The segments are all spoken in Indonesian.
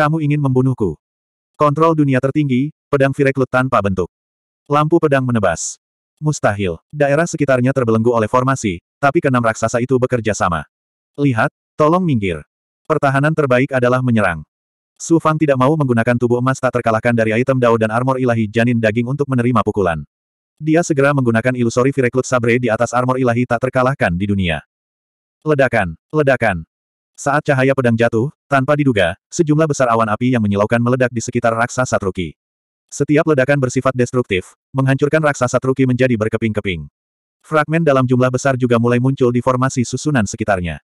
Kamu ingin membunuhku. Kontrol dunia tertinggi, pedang Vireklut tanpa bentuk. Lampu pedang menebas. Mustahil. Daerah sekitarnya terbelenggu oleh formasi, tapi keenam raksasa itu bekerja sama. Lihat, tolong minggir. Pertahanan terbaik adalah menyerang. Su Fang tidak mau menggunakan tubuh emas tak terkalahkan dari item dao dan armor ilahi janin daging untuk menerima pukulan. Dia segera menggunakan ilusori Vireklut Sabre di atas armor ilahi tak terkalahkan di dunia. Ledakan, ledakan, saat cahaya pedang jatuh, tanpa diduga, sejumlah besar awan api yang menyilaukan meledak di sekitar raksasa Truki. Setiap ledakan bersifat destruktif, menghancurkan raksasa Truki menjadi berkeping-keping. Fragmen dalam jumlah besar juga mulai muncul di formasi susunan sekitarnya.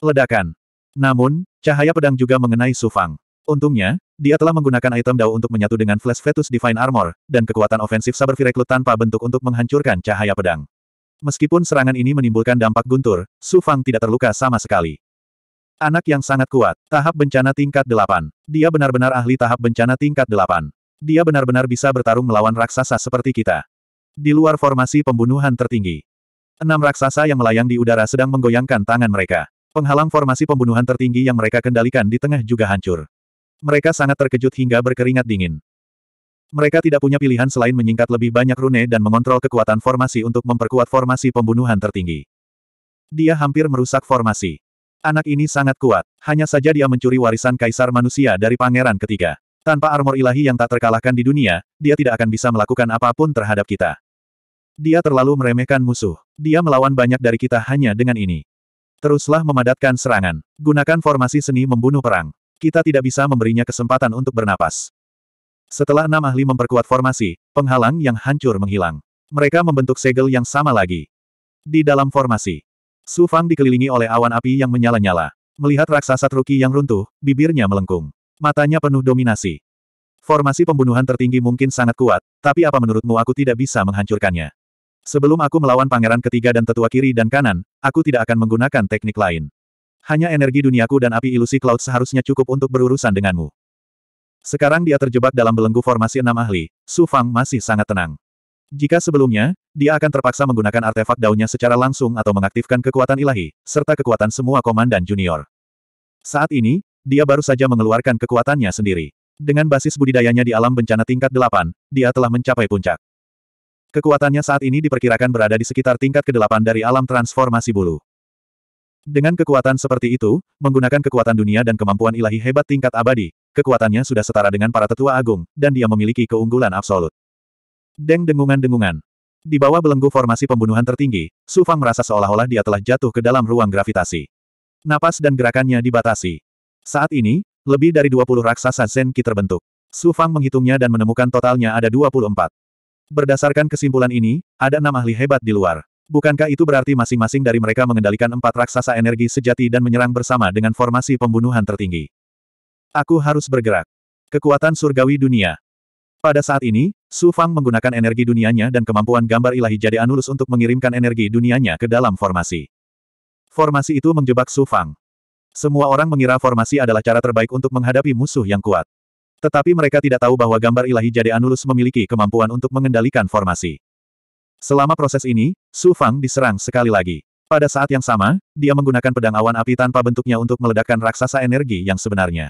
Ledakan. Namun, cahaya pedang juga mengenai Sufang. Untungnya, dia telah menggunakan item Dao untuk menyatu dengan Flash Fetus Divine Armor, dan kekuatan ofensif Saber tanpa bentuk untuk menghancurkan cahaya pedang. Meskipun serangan ini menimbulkan dampak guntur, Sufang tidak terluka sama sekali. Anak yang sangat kuat. Tahap bencana tingkat 8. Dia benar-benar ahli tahap bencana tingkat 8. Dia benar-benar bisa bertarung melawan raksasa seperti kita. Di luar formasi pembunuhan tertinggi. Enam raksasa yang melayang di udara sedang menggoyangkan tangan mereka. Penghalang formasi pembunuhan tertinggi yang mereka kendalikan di tengah juga hancur. Mereka sangat terkejut hingga berkeringat dingin. Mereka tidak punya pilihan selain menyingkat lebih banyak rune dan mengontrol kekuatan formasi untuk memperkuat formasi pembunuhan tertinggi. Dia hampir merusak formasi. Anak ini sangat kuat, hanya saja dia mencuri warisan kaisar manusia dari pangeran ketiga. Tanpa armor ilahi yang tak terkalahkan di dunia, dia tidak akan bisa melakukan apapun terhadap kita. Dia terlalu meremehkan musuh. Dia melawan banyak dari kita hanya dengan ini. Teruslah memadatkan serangan. Gunakan formasi seni membunuh perang. Kita tidak bisa memberinya kesempatan untuk bernapas. Setelah enam ahli memperkuat formasi, penghalang yang hancur menghilang. Mereka membentuk segel yang sama lagi. Di dalam formasi, Su Fang dikelilingi oleh awan api yang menyala-nyala. Melihat raksasa Truki yang runtuh, bibirnya melengkung. Matanya penuh dominasi. Formasi pembunuhan tertinggi mungkin sangat kuat, tapi apa menurutmu aku tidak bisa menghancurkannya? Sebelum aku melawan pangeran ketiga dan tetua kiri dan kanan, aku tidak akan menggunakan teknik lain. Hanya energi duniaku dan api ilusi cloud seharusnya cukup untuk berurusan denganmu. Sekarang dia terjebak dalam belenggu formasi enam ahli, Su Fang masih sangat tenang. Jika sebelumnya, dia akan terpaksa menggunakan artefak daunnya secara langsung atau mengaktifkan kekuatan ilahi, serta kekuatan semua komandan junior. Saat ini, dia baru saja mengeluarkan kekuatannya sendiri. Dengan basis budidayanya di alam bencana tingkat 8, dia telah mencapai puncak. Kekuatannya saat ini diperkirakan berada di sekitar tingkat ke-8 dari alam transformasi bulu. Dengan kekuatan seperti itu, menggunakan kekuatan dunia dan kemampuan ilahi hebat tingkat abadi, kekuatannya sudah setara dengan para tetua agung, dan dia memiliki keunggulan absolut. Deng dengungan-dengungan. Di bawah belenggu formasi pembunuhan tertinggi, Su Fang merasa seolah-olah dia telah jatuh ke dalam ruang gravitasi. Napas dan gerakannya dibatasi. Saat ini, lebih dari 20 raksasa Zenki terbentuk. Su Fang menghitungnya dan menemukan totalnya ada 24. Berdasarkan kesimpulan ini, ada enam ahli hebat di luar. Bukankah itu berarti masing-masing dari mereka mengendalikan empat raksasa energi sejati dan menyerang bersama dengan formasi pembunuhan tertinggi? Aku harus bergerak. Kekuatan surgawi dunia. Pada saat ini, Su Fang menggunakan energi dunianya dan kemampuan gambar ilahi jadi Anulus untuk mengirimkan energi dunianya ke dalam formasi. Formasi itu menjebak Su Fang. Semua orang mengira formasi adalah cara terbaik untuk menghadapi musuh yang kuat. Tetapi mereka tidak tahu bahwa gambar ilahi jadi Anulus memiliki kemampuan untuk mengendalikan formasi. Selama proses ini, Su Fang diserang sekali lagi. Pada saat yang sama, dia menggunakan pedang awan api tanpa bentuknya untuk meledakkan raksasa energi yang sebenarnya.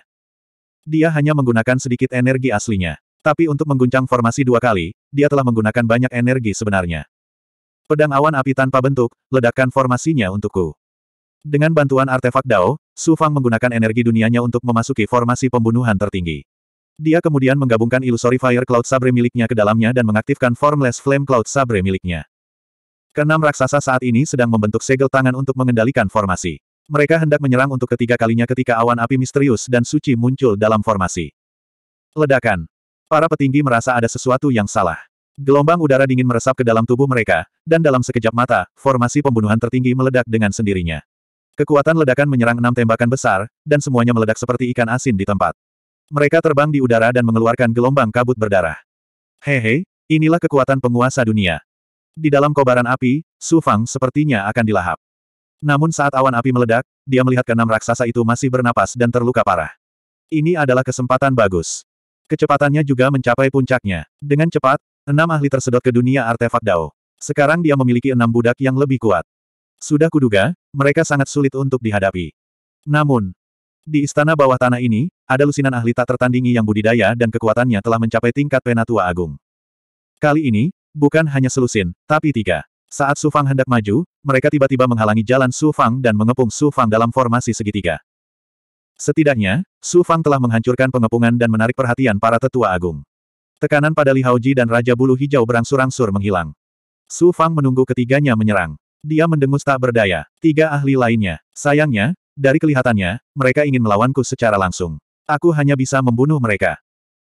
Dia hanya menggunakan sedikit energi aslinya. Tapi untuk mengguncang formasi dua kali, dia telah menggunakan banyak energi sebenarnya. Pedang awan api tanpa bentuk, ledakan formasinya untukku. Dengan bantuan artefak Dao, Su Fang menggunakan energi dunianya untuk memasuki formasi pembunuhan tertinggi. Dia kemudian menggabungkan Illusory Fire Cloud Sabre miliknya ke dalamnya dan mengaktifkan Formless Flame Cloud Sabre miliknya. Kenam raksasa saat ini sedang membentuk segel tangan untuk mengendalikan formasi. Mereka hendak menyerang untuk ketiga kalinya ketika awan api misterius dan suci muncul dalam formasi. Ledakan. Para petinggi merasa ada sesuatu yang salah. Gelombang udara dingin meresap ke dalam tubuh mereka, dan dalam sekejap mata, formasi pembunuhan tertinggi meledak dengan sendirinya. Kekuatan ledakan menyerang enam tembakan besar, dan semuanya meledak seperti ikan asin di tempat. Mereka terbang di udara dan mengeluarkan gelombang kabut berdarah. Hehe, inilah kekuatan penguasa dunia. Di dalam kobaran api, Su Fang sepertinya akan dilahap. Namun saat awan api meledak, dia melihat keenam raksasa itu masih bernapas dan terluka parah. Ini adalah kesempatan bagus. Kecepatannya juga mencapai puncaknya. Dengan cepat, enam ahli tersedot ke dunia artefak Dao. Sekarang dia memiliki enam budak yang lebih kuat. Sudah kuduga, mereka sangat sulit untuk dihadapi. Namun, di istana bawah tanah ini, ada lusinan ahli tak tertandingi yang budidaya dan kekuatannya telah mencapai tingkat penatua agung. Kali ini, bukan hanya selusin, tapi tiga. Saat Su Fang hendak maju, mereka tiba-tiba menghalangi jalan Su Fang dan mengepung Su Fang dalam formasi segitiga. Setidaknya, Su Fang telah menghancurkan pengepungan dan menarik perhatian para tetua agung. Tekanan pada Li Haoji dan Raja Bulu Hijau berangsur-angsur menghilang. Su Fang menunggu ketiganya menyerang. Dia mendengus tak berdaya. Tiga ahli lainnya. Sayangnya, dari kelihatannya, mereka ingin melawanku secara langsung. Aku hanya bisa membunuh mereka.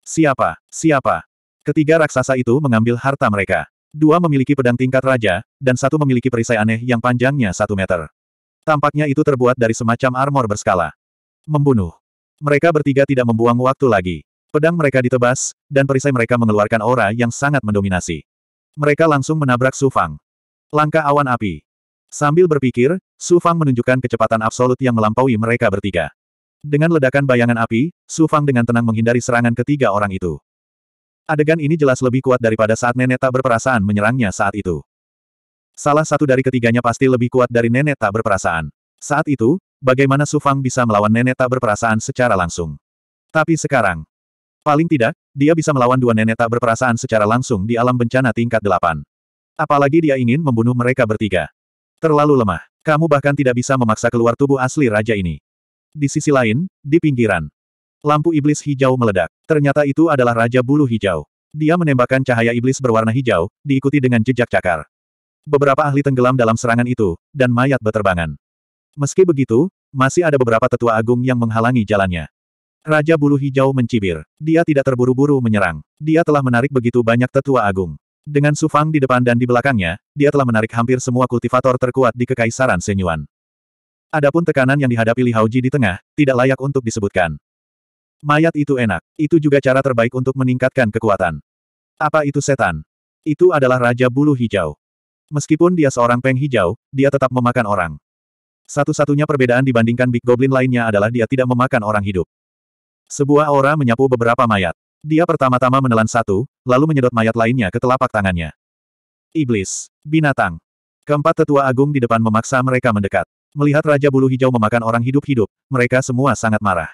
Siapa? Siapa? Ketiga raksasa itu mengambil harta mereka. Dua memiliki pedang tingkat raja, dan satu memiliki perisai aneh yang panjangnya satu meter. Tampaknya itu terbuat dari semacam armor berskala. Membunuh. Mereka bertiga tidak membuang waktu lagi. Pedang mereka ditebas, dan perisai mereka mengeluarkan aura yang sangat mendominasi. Mereka langsung menabrak Sufang. Langkah awan api. Sambil berpikir, Sufang menunjukkan kecepatan absolut yang melampaui mereka bertiga. Dengan ledakan bayangan api, Sufang dengan tenang menghindari serangan ketiga orang itu. Adegan ini jelas lebih kuat daripada saat nenek tak berperasaan menyerangnya saat itu. Salah satu dari ketiganya pasti lebih kuat dari nenek tak berperasaan. Saat itu, bagaimana Su Fang bisa melawan nenek tak berperasaan secara langsung. Tapi sekarang, paling tidak, dia bisa melawan dua nenek tak berperasaan secara langsung di alam bencana tingkat delapan. Apalagi dia ingin membunuh mereka bertiga. Terlalu lemah. Kamu bahkan tidak bisa memaksa keluar tubuh asli raja ini. Di sisi lain, di pinggiran. Lampu iblis hijau meledak. Ternyata itu adalah Raja Bulu Hijau. Dia menembakkan cahaya iblis berwarna hijau, diikuti dengan jejak cakar. Beberapa ahli tenggelam dalam serangan itu, dan mayat beterbangan. Meski begitu, masih ada beberapa tetua agung yang menghalangi jalannya. Raja Bulu Hijau mencibir. Dia tidak terburu-buru menyerang. Dia telah menarik begitu banyak tetua agung. Dengan Sufang di depan dan di belakangnya, dia telah menarik hampir semua kultivator terkuat di Kekaisaran Senyuan. Adapun tekanan yang dihadapi Li Haoji di tengah, tidak layak untuk disebutkan. Mayat itu enak. Itu juga cara terbaik untuk meningkatkan kekuatan. Apa itu setan? Itu adalah Raja Bulu Hijau. Meskipun dia seorang peng hijau, dia tetap memakan orang. Satu-satunya perbedaan dibandingkan Big Goblin lainnya adalah dia tidak memakan orang hidup. Sebuah aura menyapu beberapa mayat. Dia pertama-tama menelan satu, lalu menyedot mayat lainnya ke telapak tangannya. Iblis. Binatang. Keempat tetua agung di depan memaksa mereka mendekat. Melihat Raja Bulu Hijau memakan orang hidup-hidup, mereka semua sangat marah.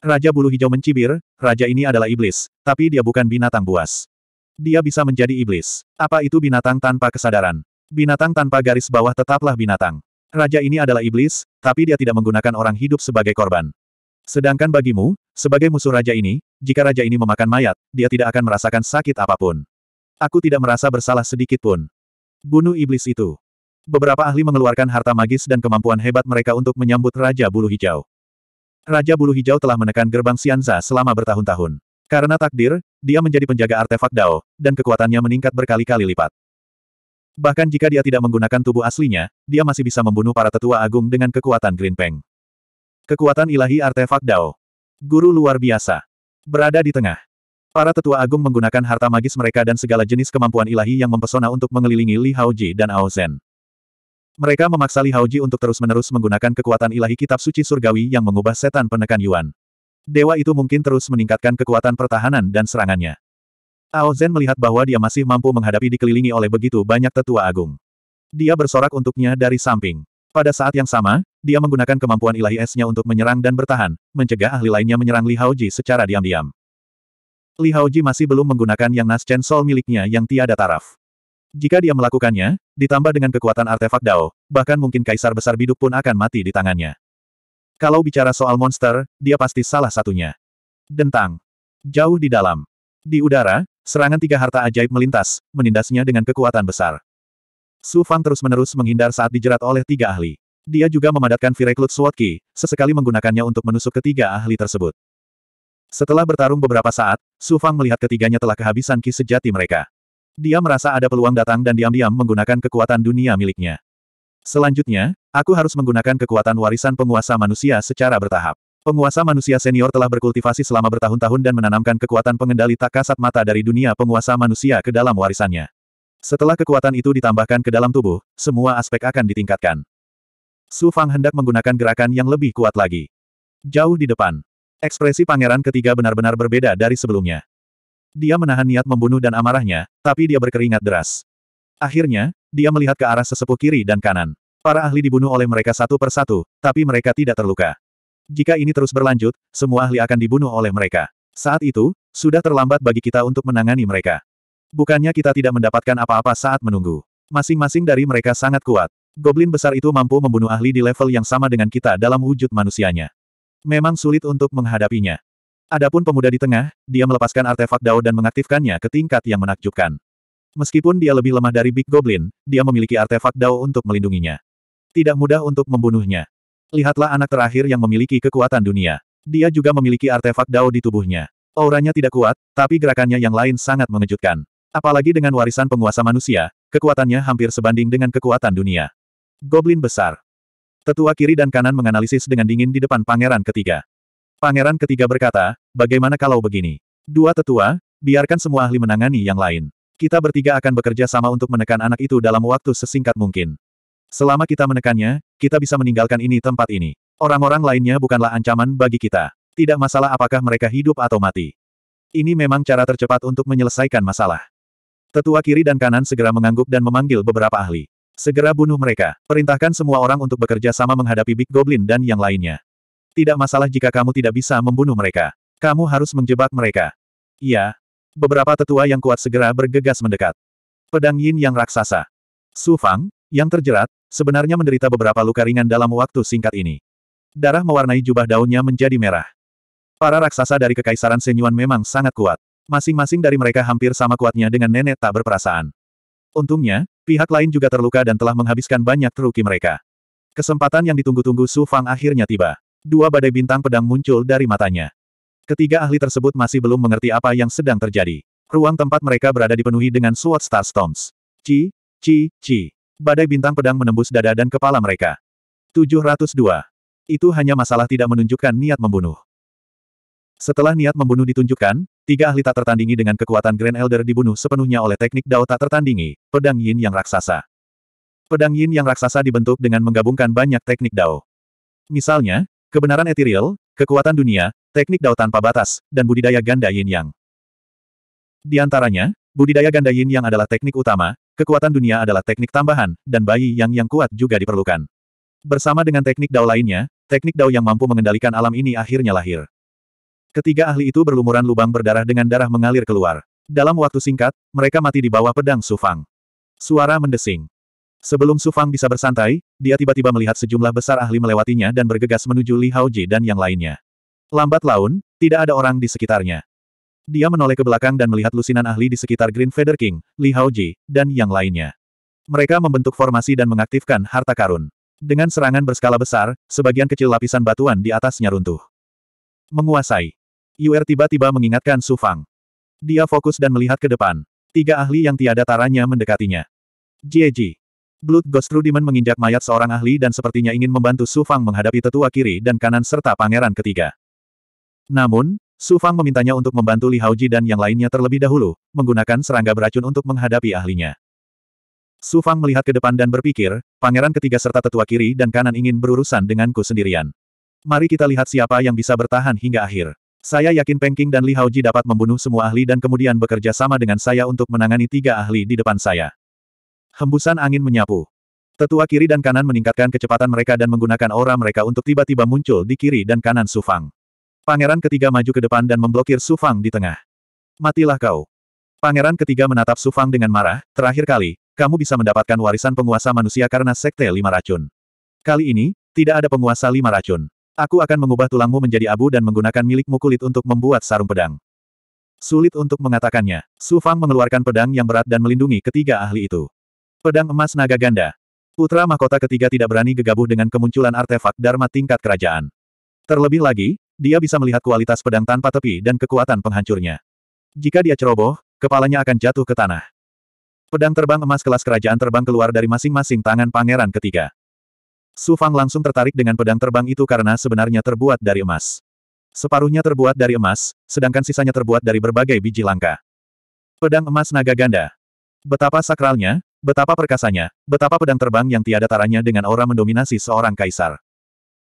Raja Bulu Hijau mencibir, raja ini adalah iblis, tapi dia bukan binatang buas. Dia bisa menjadi iblis. Apa itu binatang tanpa kesadaran? Binatang tanpa garis bawah tetaplah binatang. Raja ini adalah iblis, tapi dia tidak menggunakan orang hidup sebagai korban. Sedangkan bagimu, sebagai musuh raja ini, jika raja ini memakan mayat, dia tidak akan merasakan sakit apapun. Aku tidak merasa bersalah sedikit pun. Bunuh iblis itu. Beberapa ahli mengeluarkan harta magis dan kemampuan hebat mereka untuk menyambut Raja Bulu Hijau. Raja Bulu Hijau telah menekan gerbang Sianza selama bertahun-tahun. Karena takdir, dia menjadi penjaga artefak Dao, dan kekuatannya meningkat berkali-kali lipat. Bahkan jika dia tidak menggunakan tubuh aslinya, dia masih bisa membunuh para tetua agung dengan kekuatan Green Peng. Kekuatan ilahi artefak Dao. Guru luar biasa. Berada di tengah. Para tetua agung menggunakan harta magis mereka dan segala jenis kemampuan ilahi yang mempesona untuk mengelilingi Li Haoji dan Ao Zen. Mereka memaksa Li Haoji untuk terus-menerus menggunakan kekuatan ilahi kitab suci surgawi yang mengubah setan penekan Yuan. Dewa itu mungkin terus meningkatkan kekuatan pertahanan dan serangannya. Tao Zhen melihat bahwa dia masih mampu menghadapi dikelilingi oleh begitu banyak tetua agung. Dia bersorak untuknya dari samping. Pada saat yang sama, dia menggunakan kemampuan ilahi esnya untuk menyerang dan bertahan, mencegah ahli lainnya menyerang Li Haoji secara diam-diam. Li Haoji masih belum menggunakan yang Nas Chen Sol miliknya yang tiada taraf. Jika dia melakukannya, ditambah dengan kekuatan artefak Dao, bahkan mungkin kaisar besar biduk pun akan mati di tangannya. Kalau bicara soal monster, dia pasti salah satunya. Dentang. Jauh di dalam. Di udara, Serangan tiga harta ajaib melintas, menindasnya dengan kekuatan besar. Su Fang terus-menerus menghindar saat dijerat oleh tiga ahli. Dia juga memadatkan Vireklut Swordki, sesekali menggunakannya untuk menusuk ketiga ahli tersebut. Setelah bertarung beberapa saat, Su Fang melihat ketiganya telah kehabisan ki sejati mereka. Dia merasa ada peluang datang dan diam-diam menggunakan kekuatan dunia miliknya. Selanjutnya, aku harus menggunakan kekuatan warisan penguasa manusia secara bertahap. Penguasa manusia senior telah berkultivasi selama bertahun-tahun dan menanamkan kekuatan pengendali tak kasat mata dari dunia penguasa manusia ke dalam warisannya. Setelah kekuatan itu ditambahkan ke dalam tubuh, semua aspek akan ditingkatkan. Su Fang hendak menggunakan gerakan yang lebih kuat lagi. Jauh di depan. Ekspresi pangeran ketiga benar-benar berbeda dari sebelumnya. Dia menahan niat membunuh dan amarahnya, tapi dia berkeringat deras. Akhirnya, dia melihat ke arah sesepuh kiri dan kanan. Para ahli dibunuh oleh mereka satu persatu, tapi mereka tidak terluka. Jika ini terus berlanjut, semua ahli akan dibunuh oleh mereka. Saat itu, sudah terlambat bagi kita untuk menangani mereka. Bukannya kita tidak mendapatkan apa-apa saat menunggu. Masing-masing dari mereka sangat kuat. Goblin besar itu mampu membunuh ahli di level yang sama dengan kita dalam wujud manusianya. Memang sulit untuk menghadapinya. Adapun pemuda di tengah, dia melepaskan artefak Dao dan mengaktifkannya ke tingkat yang menakjubkan. Meskipun dia lebih lemah dari Big Goblin, dia memiliki artefak Dao untuk melindunginya. Tidak mudah untuk membunuhnya. Lihatlah anak terakhir yang memiliki kekuatan dunia. Dia juga memiliki artefak dao di tubuhnya. Auranya tidak kuat, tapi gerakannya yang lain sangat mengejutkan. Apalagi dengan warisan penguasa manusia, kekuatannya hampir sebanding dengan kekuatan dunia. Goblin besar. Tetua kiri dan kanan menganalisis dengan dingin di depan pangeran ketiga. Pangeran ketiga berkata, bagaimana kalau begini? Dua tetua, biarkan semua ahli menangani yang lain. Kita bertiga akan bekerja sama untuk menekan anak itu dalam waktu sesingkat mungkin. Selama kita menekannya, kita bisa meninggalkan ini tempat ini. Orang-orang lainnya bukanlah ancaman bagi kita. Tidak masalah apakah mereka hidup atau mati. Ini memang cara tercepat untuk menyelesaikan masalah. Tetua kiri dan kanan segera mengangguk dan memanggil beberapa ahli. Segera bunuh mereka. Perintahkan semua orang untuk bekerja sama menghadapi Big Goblin dan yang lainnya. Tidak masalah jika kamu tidak bisa membunuh mereka. Kamu harus menjebak mereka. Iya. Beberapa tetua yang kuat segera bergegas mendekat. Pedang Yin yang raksasa. sufang yang terjerat, sebenarnya menderita beberapa luka ringan dalam waktu singkat ini. Darah mewarnai jubah daunnya menjadi merah. Para raksasa dari Kekaisaran Senyuan memang sangat kuat. Masing-masing dari mereka hampir sama kuatnya dengan nenek tak berperasaan. Untungnya, pihak lain juga terluka dan telah menghabiskan banyak truki mereka. Kesempatan yang ditunggu-tunggu Su Fang akhirnya tiba. Dua badai bintang pedang muncul dari matanya. Ketiga ahli tersebut masih belum mengerti apa yang sedang terjadi. Ruang tempat mereka berada dipenuhi dengan SWAT Star Storms. Ci, ci, ci. Badai bintang pedang menembus dada dan kepala mereka. 702. Itu hanya masalah tidak menunjukkan niat membunuh. Setelah niat membunuh ditunjukkan, tiga ahli tak tertandingi dengan kekuatan Grand Elder dibunuh sepenuhnya oleh teknik Dao tak tertandingi, pedang Yin yang raksasa. Pedang Yin yang raksasa dibentuk dengan menggabungkan banyak teknik Dao. Misalnya, kebenaran etiril, kekuatan dunia, teknik Dao tanpa batas, dan budidaya ganda Yin Yang. Di antaranya, budidaya ganda Yin Yang adalah teknik utama, Kekuatan dunia adalah teknik tambahan, dan bayi yang yang kuat juga diperlukan. Bersama dengan teknik dao lainnya, teknik dao yang mampu mengendalikan alam ini akhirnya lahir. Ketiga ahli itu berlumuran lubang berdarah dengan darah mengalir keluar. Dalam waktu singkat, mereka mati di bawah pedang Sufang. Suara mendesing. Sebelum Sufang bisa bersantai, dia tiba-tiba melihat sejumlah besar ahli melewatinya dan bergegas menuju Li Haoji dan yang lainnya. Lambat laun, tidak ada orang di sekitarnya. Dia menoleh ke belakang dan melihat lusinan ahli di sekitar Green Feather King, Li Haoji, dan yang lainnya. Mereka membentuk formasi dan mengaktifkan harta karun. Dengan serangan berskala besar, sebagian kecil lapisan batuan di atasnya runtuh. Menguasai. Yuer tiba-tiba mengingatkan Su Fang. Dia fokus dan melihat ke depan. Tiga ahli yang tiada taranya mendekatinya. Jieji. Blood Ghost Rudiman menginjak mayat seorang ahli dan sepertinya ingin membantu Su Fang menghadapi tetua kiri dan kanan serta pangeran ketiga. Namun, Su Fang memintanya untuk membantu Li Haoji dan yang lainnya terlebih dahulu, menggunakan serangga beracun untuk menghadapi ahlinya. Su Fang melihat ke depan dan berpikir, pangeran ketiga serta tetua kiri dan kanan ingin berurusan denganku sendirian. Mari kita lihat siapa yang bisa bertahan hingga akhir. Saya yakin Peng King dan Li Haoji dapat membunuh semua ahli dan kemudian bekerja sama dengan saya untuk menangani tiga ahli di depan saya. Hembusan angin menyapu. Tetua kiri dan kanan meningkatkan kecepatan mereka dan menggunakan aura mereka untuk tiba-tiba muncul di kiri dan kanan Su Fang. Pangeran ketiga maju ke depan dan memblokir Su Fang di tengah. Matilah kau. Pangeran ketiga menatap Su Fang dengan marah, terakhir kali, kamu bisa mendapatkan warisan penguasa manusia karena sekte lima racun. Kali ini, tidak ada penguasa lima racun. Aku akan mengubah tulangmu menjadi abu dan menggunakan milikmu kulit untuk membuat sarung pedang. Sulit untuk mengatakannya. Su Fang mengeluarkan pedang yang berat dan melindungi ketiga ahli itu. Pedang emas naga ganda. Putra mahkota ketiga tidak berani gegabah dengan kemunculan artefak Dharma tingkat kerajaan. Terlebih lagi, dia bisa melihat kualitas pedang tanpa tepi dan kekuatan penghancurnya. Jika dia ceroboh, kepalanya akan jatuh ke tanah. Pedang terbang emas kelas kerajaan terbang keluar dari masing-masing tangan pangeran ketiga. Su Fang langsung tertarik dengan pedang terbang itu karena sebenarnya terbuat dari emas. Separuhnya terbuat dari emas, sedangkan sisanya terbuat dari berbagai biji langka. Pedang emas naga ganda. Betapa sakralnya, betapa perkasanya, betapa pedang terbang yang tiada taranya dengan aura mendominasi seorang kaisar.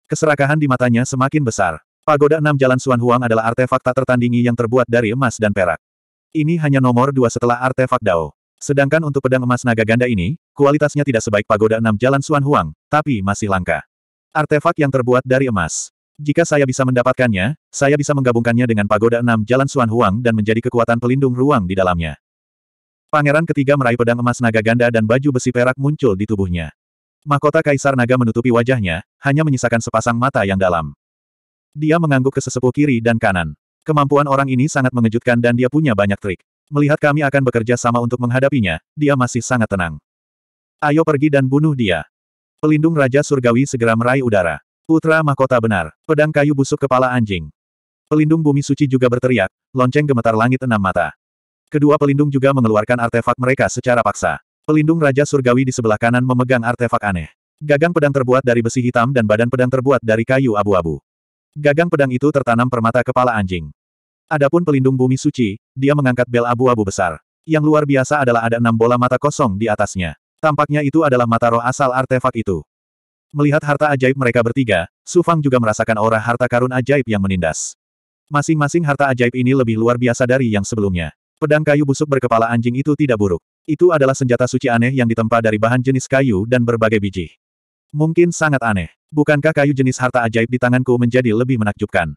Keserakahan di matanya semakin besar. Pagoda enam Jalan Suan Huang adalah artefak tak tertandingi yang terbuat dari emas dan perak. Ini hanya nomor dua setelah artefak Dao. Sedangkan untuk pedang emas naga ganda ini, kualitasnya tidak sebaik Pagoda enam Jalan Suan Huang, tapi masih langka. Artefak yang terbuat dari emas. Jika saya bisa mendapatkannya, saya bisa menggabungkannya dengan pagoda enam jalan Suan Huang dan menjadi kekuatan pelindung ruang di dalamnya. Pangeran ketiga meraih pedang emas naga ganda dan baju besi perak muncul di tubuhnya. Mahkota kaisar naga menutupi wajahnya, hanya menyisakan sepasang mata yang dalam. Dia mengangguk ke sesepuh kiri dan kanan. Kemampuan orang ini sangat mengejutkan dan dia punya banyak trik. Melihat kami akan bekerja sama untuk menghadapinya, dia masih sangat tenang. Ayo pergi dan bunuh dia. Pelindung Raja Surgawi segera meraih udara. Putra mahkota benar, pedang kayu busuk kepala anjing. Pelindung bumi suci juga berteriak, lonceng gemetar langit enam mata. Kedua pelindung juga mengeluarkan artefak mereka secara paksa. Pelindung Raja Surgawi di sebelah kanan memegang artefak aneh. Gagang pedang terbuat dari besi hitam dan badan pedang terbuat dari kayu abu-abu. Gagang pedang itu tertanam permata kepala anjing. Adapun pelindung bumi suci, dia mengangkat bel abu-abu besar. Yang luar biasa adalah ada enam bola mata kosong di atasnya. Tampaknya itu adalah mata roh asal artefak itu. Melihat harta ajaib mereka bertiga, Su Fang juga merasakan aura harta karun ajaib yang menindas. Masing-masing harta ajaib ini lebih luar biasa dari yang sebelumnya. Pedang kayu busuk berkepala anjing itu tidak buruk. Itu adalah senjata suci aneh yang ditempa dari bahan jenis kayu dan berbagai biji. Mungkin sangat aneh. Bukankah kayu jenis harta ajaib di tanganku menjadi lebih menakjubkan?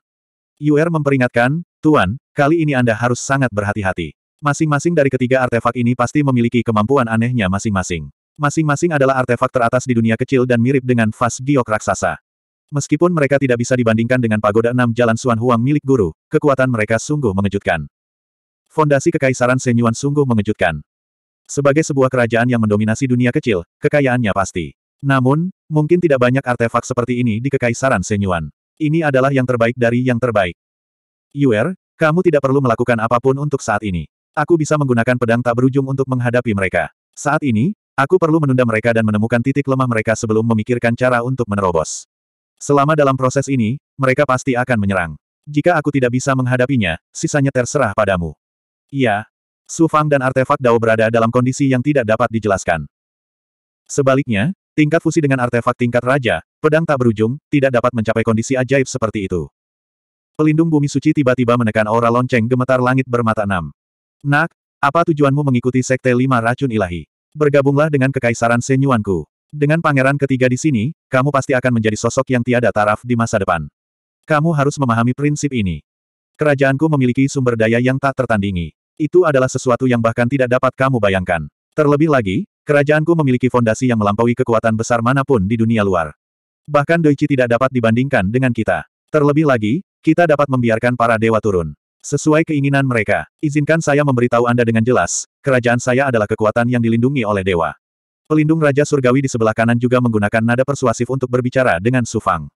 Yuer memperingatkan, Tuan, kali ini Anda harus sangat berhati-hati. Masing-masing dari ketiga artefak ini pasti memiliki kemampuan anehnya masing-masing. Masing-masing adalah artefak teratas di dunia kecil dan mirip dengan fas giok raksasa. Meskipun mereka tidak bisa dibandingkan dengan pagoda enam jalan Suan Huang milik guru, kekuatan mereka sungguh mengejutkan. Fondasi kekaisaran Senyuan sungguh mengejutkan. Sebagai sebuah kerajaan yang mendominasi dunia kecil, kekayaannya pasti namun, mungkin tidak banyak artefak seperti ini di Kekaisaran Senyuan. Ini adalah yang terbaik dari yang terbaik. Yuer, kamu tidak perlu melakukan apapun untuk saat ini. Aku bisa menggunakan pedang tak berujung untuk menghadapi mereka. Saat ini, aku perlu menunda mereka dan menemukan titik lemah mereka sebelum memikirkan cara untuk menerobos. Selama dalam proses ini, mereka pasti akan menyerang. Jika aku tidak bisa menghadapinya, sisanya terserah padamu. Iya. Sufang dan artefak Dao berada dalam kondisi yang tidak dapat dijelaskan. Sebaliknya, Tingkat fusi dengan artefak tingkat raja, pedang tak berujung, tidak dapat mencapai kondisi ajaib seperti itu. Pelindung bumi suci tiba-tiba menekan aura lonceng gemetar langit bermata enam. Nak, apa tujuanmu mengikuti sekte lima racun ilahi? Bergabunglah dengan kekaisaran Senyuanku. Dengan pangeran ketiga di sini, kamu pasti akan menjadi sosok yang tiada taraf di masa depan. Kamu harus memahami prinsip ini. Kerajaanku memiliki sumber daya yang tak tertandingi. Itu adalah sesuatu yang bahkan tidak dapat kamu bayangkan. Terlebih lagi, Kerajaanku memiliki fondasi yang melampaui kekuatan besar manapun di dunia luar. Bahkan Doichi tidak dapat dibandingkan dengan kita. Terlebih lagi, kita dapat membiarkan para dewa turun. Sesuai keinginan mereka, izinkan saya memberitahu Anda dengan jelas, kerajaan saya adalah kekuatan yang dilindungi oleh dewa. Pelindung Raja Surgawi di sebelah kanan juga menggunakan nada persuasif untuk berbicara dengan Su Fang.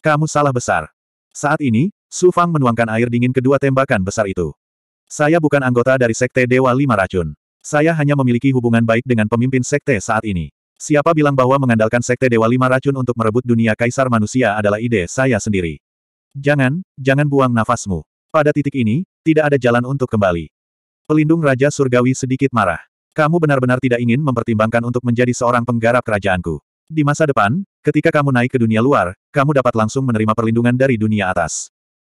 Kamu salah besar. Saat ini, Su Fang menuangkan air dingin kedua tembakan besar itu. Saya bukan anggota dari Sekte Dewa Lima Racun. Saya hanya memiliki hubungan baik dengan pemimpin sekte saat ini. Siapa bilang bahwa mengandalkan sekte Dewa Lima Racun untuk merebut dunia kaisar manusia adalah ide saya sendiri. Jangan, jangan buang nafasmu. Pada titik ini, tidak ada jalan untuk kembali. Pelindung Raja Surgawi sedikit marah. Kamu benar-benar tidak ingin mempertimbangkan untuk menjadi seorang penggarap kerajaanku. Di masa depan, ketika kamu naik ke dunia luar, kamu dapat langsung menerima perlindungan dari dunia atas.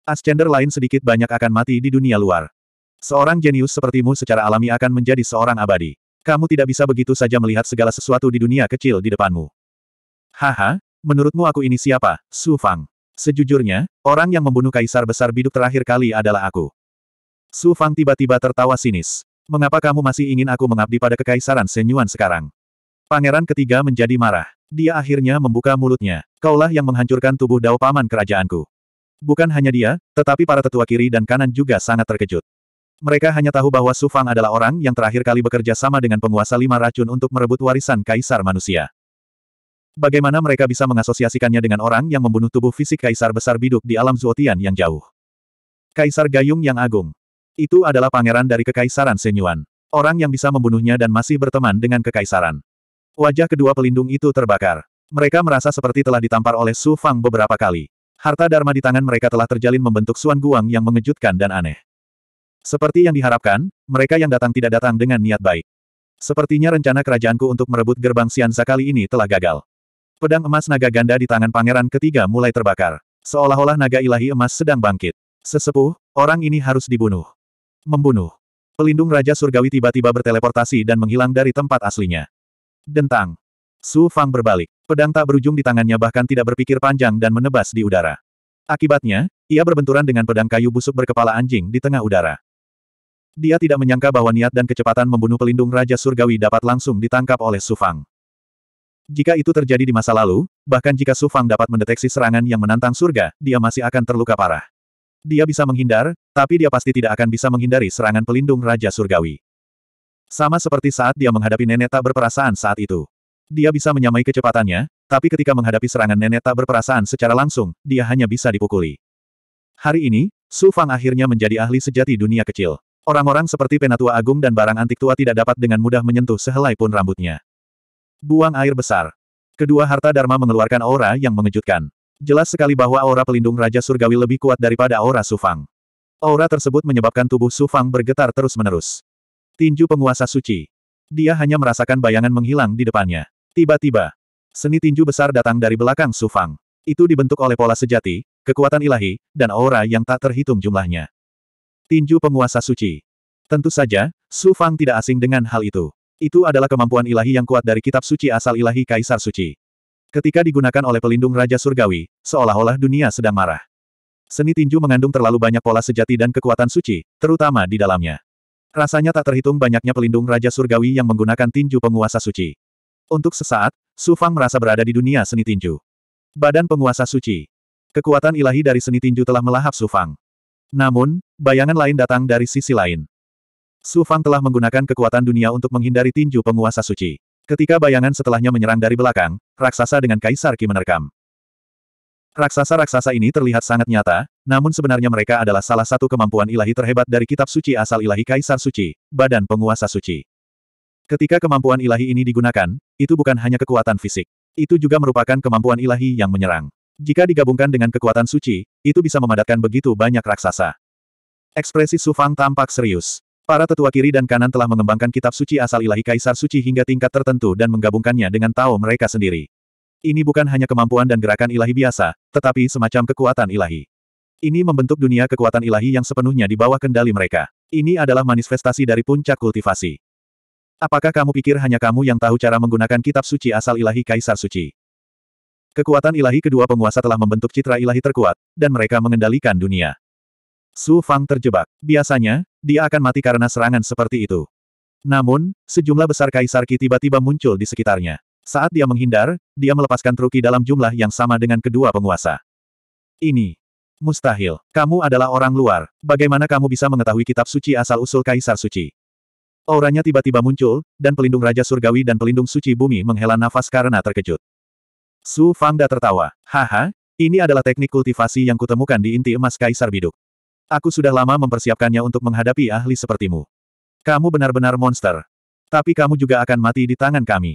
Ascender lain sedikit banyak akan mati di dunia luar. Seorang jenius sepertimu secara alami akan menjadi seorang abadi. Kamu tidak bisa begitu saja melihat segala sesuatu di dunia kecil di depanmu. Haha, menurutmu aku ini siapa, Su Fang? Sejujurnya, orang yang membunuh kaisar besar biduk terakhir kali adalah aku. Su Fang tiba-tiba tertawa sinis. Mengapa kamu masih ingin aku mengabdi pada kekaisaran Senyuan sekarang? Pangeran ketiga menjadi marah. Dia akhirnya membuka mulutnya. Kaulah yang menghancurkan tubuh dao paman kerajaanku. Bukan hanya dia, tetapi para tetua kiri dan kanan juga sangat terkejut. Mereka hanya tahu bahwa Su Fang adalah orang yang terakhir kali bekerja sama dengan penguasa lima racun untuk merebut warisan kaisar manusia. Bagaimana mereka bisa mengasosiasikannya dengan orang yang membunuh tubuh fisik kaisar besar biduk di alam Zuotian yang jauh? Kaisar Gayung yang Agung. Itu adalah pangeran dari Kekaisaran Senyuan. Orang yang bisa membunuhnya dan masih berteman dengan Kekaisaran. Wajah kedua pelindung itu terbakar. Mereka merasa seperti telah ditampar oleh Su Fang beberapa kali. Harta Dharma di tangan mereka telah terjalin membentuk Suan Guang yang mengejutkan dan aneh. Seperti yang diharapkan, mereka yang datang tidak datang dengan niat baik. Sepertinya rencana kerajaanku untuk merebut gerbang Sianza kali ini telah gagal. Pedang emas naga ganda di tangan pangeran ketiga mulai terbakar. Seolah-olah naga ilahi emas sedang bangkit. Sesepuh, orang ini harus dibunuh. Membunuh. Pelindung Raja Surgawi tiba-tiba berteleportasi dan menghilang dari tempat aslinya. Dentang. Su Fang berbalik. Pedang tak berujung di tangannya bahkan tidak berpikir panjang dan menebas di udara. Akibatnya, ia berbenturan dengan pedang kayu busuk berkepala anjing di tengah udara. Dia tidak menyangka bahwa niat dan kecepatan membunuh pelindung Raja Surgawi dapat langsung ditangkap oleh Sufang. Jika itu terjadi di masa lalu, bahkan jika Sufang dapat mendeteksi serangan yang menantang surga, dia masih akan terluka parah. Dia bisa menghindar, tapi dia pasti tidak akan bisa menghindari serangan pelindung Raja Surgawi. Sama seperti saat dia menghadapi nenek tak berperasaan saat itu. Dia bisa menyamai kecepatannya, tapi ketika menghadapi serangan nenek tak berperasaan secara langsung, dia hanya bisa dipukuli. Hari ini, Su Fang akhirnya menjadi ahli sejati dunia kecil. Orang-orang seperti penatua agung dan barang antik tua tidak dapat dengan mudah menyentuh sehelai pun rambutnya. Buang air besar. Kedua harta Dharma mengeluarkan aura yang mengejutkan. Jelas sekali bahwa aura pelindung Raja Surgawi lebih kuat daripada aura Sufang. Aura tersebut menyebabkan tubuh Sufang bergetar terus-menerus. Tinju penguasa suci. Dia hanya merasakan bayangan menghilang di depannya. Tiba-tiba, seni tinju besar datang dari belakang Sufang. Itu dibentuk oleh pola sejati, kekuatan ilahi, dan aura yang tak terhitung jumlahnya. Tinju penguasa suci. Tentu saja, Su Fang tidak asing dengan hal itu. Itu adalah kemampuan ilahi yang kuat dari kitab suci asal ilahi Kaisar Suci. Ketika digunakan oleh pelindung Raja Surgawi, seolah-olah dunia sedang marah. Seni tinju mengandung terlalu banyak pola sejati dan kekuatan suci, terutama di dalamnya. Rasanya tak terhitung banyaknya pelindung Raja Surgawi yang menggunakan tinju penguasa suci. Untuk sesaat, Su Fang merasa berada di dunia seni tinju. Badan penguasa suci. Kekuatan ilahi dari seni tinju telah melahap Su Fang. Namun, bayangan lain datang dari sisi lain. Su Fang telah menggunakan kekuatan dunia untuk menghindari tinju penguasa suci. Ketika bayangan setelahnya menyerang dari belakang, raksasa dengan Kaisar Qi menerkam. Raksasa-raksasa ini terlihat sangat nyata, namun sebenarnya mereka adalah salah satu kemampuan ilahi terhebat dari kitab suci asal ilahi Kaisar Suci, Badan Penguasa Suci. Ketika kemampuan ilahi ini digunakan, itu bukan hanya kekuatan fisik. Itu juga merupakan kemampuan ilahi yang menyerang. Jika digabungkan dengan kekuatan suci, itu bisa memadatkan begitu banyak raksasa. Ekspresi Sufang tampak serius. Para tetua kiri dan kanan telah mengembangkan kitab suci asal ilahi kaisar suci hingga tingkat tertentu dan menggabungkannya dengan Tao mereka sendiri. Ini bukan hanya kemampuan dan gerakan ilahi biasa, tetapi semacam kekuatan ilahi. Ini membentuk dunia kekuatan ilahi yang sepenuhnya di bawah kendali mereka. Ini adalah manifestasi dari puncak kultivasi. Apakah kamu pikir hanya kamu yang tahu cara menggunakan kitab suci asal ilahi kaisar suci? Kekuatan ilahi kedua penguasa telah membentuk citra ilahi terkuat, dan mereka mengendalikan dunia. Su Fang terjebak. Biasanya, dia akan mati karena serangan seperti itu. Namun, sejumlah besar kaisar Qi tiba-tiba muncul di sekitarnya. Saat dia menghindar, dia melepaskan truki dalam jumlah yang sama dengan kedua penguasa. Ini. Mustahil. Kamu adalah orang luar. Bagaimana kamu bisa mengetahui kitab suci asal-usul kaisar suci? Auranya tiba-tiba muncul, dan pelindung Raja Surgawi dan pelindung suci bumi menghela nafas karena terkejut. Su Fangda tertawa. Haha, ini adalah teknik kultivasi yang kutemukan di inti emas Kaisar Biduk. Aku sudah lama mempersiapkannya untuk menghadapi ahli sepertimu. Kamu benar-benar monster. Tapi kamu juga akan mati di tangan kami.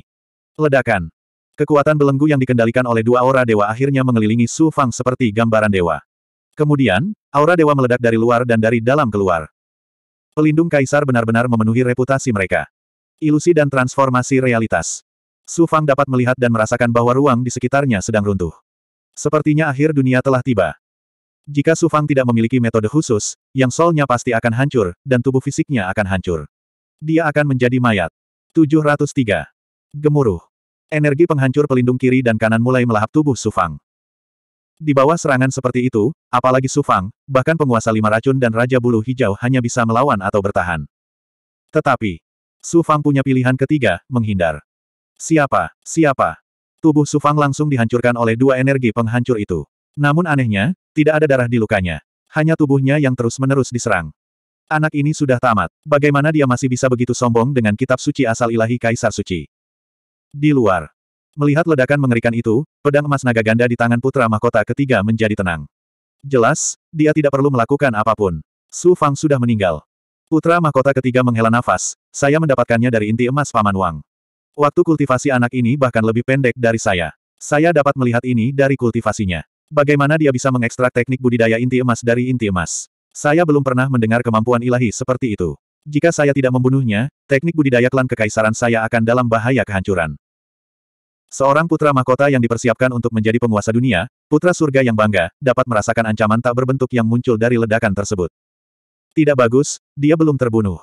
Ledakan. Kekuatan belenggu yang dikendalikan oleh dua aura dewa akhirnya mengelilingi Su Fang seperti gambaran dewa. Kemudian, aura dewa meledak dari luar dan dari dalam keluar. Pelindung Kaisar benar-benar memenuhi reputasi mereka. Ilusi dan transformasi realitas. Su Fang dapat melihat dan merasakan bahwa ruang di sekitarnya sedang runtuh. Sepertinya akhir dunia telah tiba. Jika Su Fang tidak memiliki metode khusus, yang solnya pasti akan hancur, dan tubuh fisiknya akan hancur. Dia akan menjadi mayat. 703. Gemuruh. Energi penghancur pelindung kiri dan kanan mulai melahap tubuh Su Fang. Di bawah serangan seperti itu, apalagi Su Fang, bahkan penguasa lima racun dan Raja Bulu Hijau hanya bisa melawan atau bertahan. Tetapi, Su Fang punya pilihan ketiga, menghindar. Siapa? Siapa? Tubuh Sufang langsung dihancurkan oleh dua energi penghancur itu. Namun anehnya, tidak ada darah di lukanya. Hanya tubuhnya yang terus-menerus diserang. Anak ini sudah tamat. Bagaimana dia masih bisa begitu sombong dengan kitab suci asal ilahi Kaisar Suci? Di luar. Melihat ledakan mengerikan itu, pedang emas naga ganda di tangan putra mahkota ketiga menjadi tenang. Jelas, dia tidak perlu melakukan apapun. Su Fang sudah meninggal. Putra mahkota ketiga menghela nafas, saya mendapatkannya dari inti emas Paman Wang. Waktu kultivasi anak ini bahkan lebih pendek dari saya. Saya dapat melihat ini dari kultivasinya. Bagaimana dia bisa mengekstrak teknik budidaya inti emas dari inti emas? Saya belum pernah mendengar kemampuan ilahi seperti itu. Jika saya tidak membunuhnya, teknik budidaya klan kekaisaran saya akan dalam bahaya kehancuran. Seorang putra mahkota yang dipersiapkan untuk menjadi penguasa dunia, putra surga yang bangga, dapat merasakan ancaman tak berbentuk yang muncul dari ledakan tersebut. Tidak bagus, dia belum terbunuh.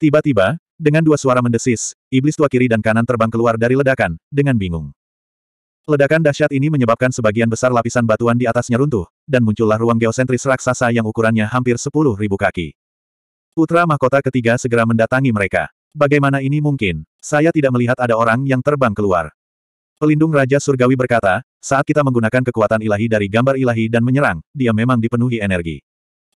Tiba-tiba, dengan dua suara mendesis, iblis tua kiri dan kanan terbang keluar dari ledakan, dengan bingung. Ledakan dahsyat ini menyebabkan sebagian besar lapisan batuan di atasnya runtuh, dan muncullah ruang geosentris raksasa yang ukurannya hampir sepuluh ribu kaki. Putra mahkota ketiga segera mendatangi mereka. Bagaimana ini mungkin? Saya tidak melihat ada orang yang terbang keluar. Pelindung Raja Surgawi berkata, saat kita menggunakan kekuatan ilahi dari gambar ilahi dan menyerang, dia memang dipenuhi energi.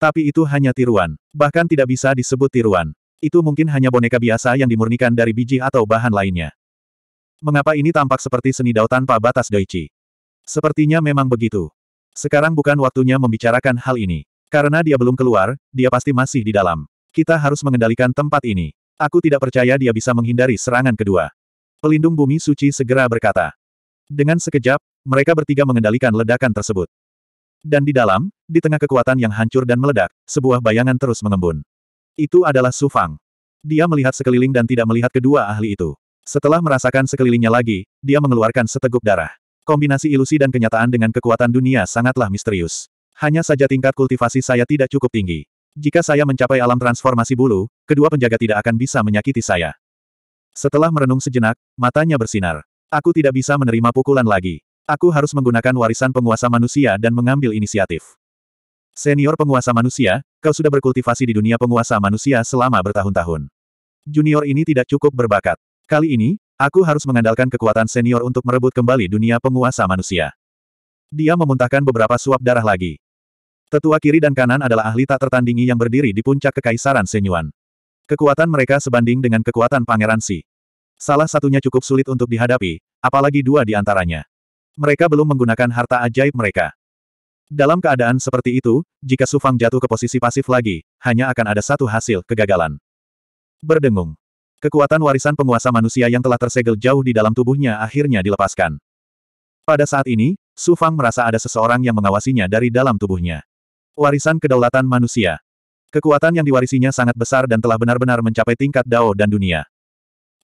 Tapi itu hanya tiruan, bahkan tidak bisa disebut tiruan. Itu mungkin hanya boneka biasa yang dimurnikan dari biji atau bahan lainnya. Mengapa ini tampak seperti seni dao tanpa batas Doichi? Sepertinya memang begitu. Sekarang bukan waktunya membicarakan hal ini. Karena dia belum keluar, dia pasti masih di dalam. Kita harus mengendalikan tempat ini. Aku tidak percaya dia bisa menghindari serangan kedua. Pelindung bumi suci segera berkata. Dengan sekejap, mereka bertiga mengendalikan ledakan tersebut. Dan di dalam, di tengah kekuatan yang hancur dan meledak, sebuah bayangan terus mengembun. Itu adalah Sufang. Dia melihat sekeliling dan tidak melihat kedua ahli itu. Setelah merasakan sekelilingnya lagi, dia mengeluarkan seteguk darah. Kombinasi ilusi dan kenyataan dengan kekuatan dunia sangatlah misterius. Hanya saja tingkat kultivasi saya tidak cukup tinggi. Jika saya mencapai alam transformasi bulu, kedua penjaga tidak akan bisa menyakiti saya. Setelah merenung sejenak, matanya bersinar. Aku tidak bisa menerima pukulan lagi. Aku harus menggunakan warisan penguasa manusia dan mengambil inisiatif. Senior penguasa manusia, kau sudah berkultivasi di dunia penguasa manusia selama bertahun-tahun. Junior ini tidak cukup berbakat. Kali ini, aku harus mengandalkan kekuatan senior untuk merebut kembali dunia penguasa manusia. Dia memuntahkan beberapa suap darah lagi. Tetua kiri dan kanan adalah ahli tak tertandingi yang berdiri di puncak kekaisaran Senyuan. Kekuatan mereka sebanding dengan kekuatan Pangeran Si. Salah satunya cukup sulit untuk dihadapi, apalagi dua di antaranya. Mereka belum menggunakan harta ajaib mereka. Dalam keadaan seperti itu, jika Sufang jatuh ke posisi pasif lagi, hanya akan ada satu hasil, kegagalan. Berdengung. Kekuatan warisan penguasa manusia yang telah tersegel jauh di dalam tubuhnya akhirnya dilepaskan. Pada saat ini, Sufang merasa ada seseorang yang mengawasinya dari dalam tubuhnya. Warisan kedaulatan manusia. Kekuatan yang diwarisinya sangat besar dan telah benar-benar mencapai tingkat Dao dan dunia.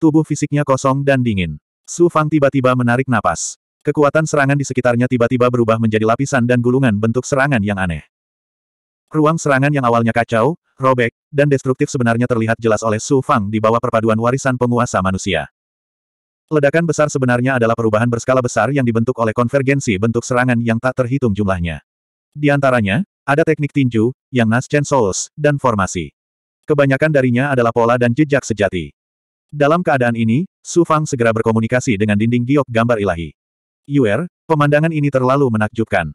Tubuh fisiknya kosong dan dingin. Sufang tiba-tiba menarik napas. Kekuatan serangan di sekitarnya tiba-tiba berubah menjadi lapisan dan gulungan bentuk serangan yang aneh. Ruang serangan yang awalnya kacau, robek, dan destruktif sebenarnya terlihat jelas oleh Su Fang di bawah perpaduan warisan penguasa manusia. Ledakan besar sebenarnya adalah perubahan berskala besar yang dibentuk oleh konvergensi bentuk serangan yang tak terhitung jumlahnya. Di antaranya, ada teknik tinju, yang Naschen Souls, dan formasi. Kebanyakan darinya adalah pola dan jejak sejati. Dalam keadaan ini, Su Fang segera berkomunikasi dengan dinding giok gambar ilahi. Yuer, pemandangan ini terlalu menakjubkan.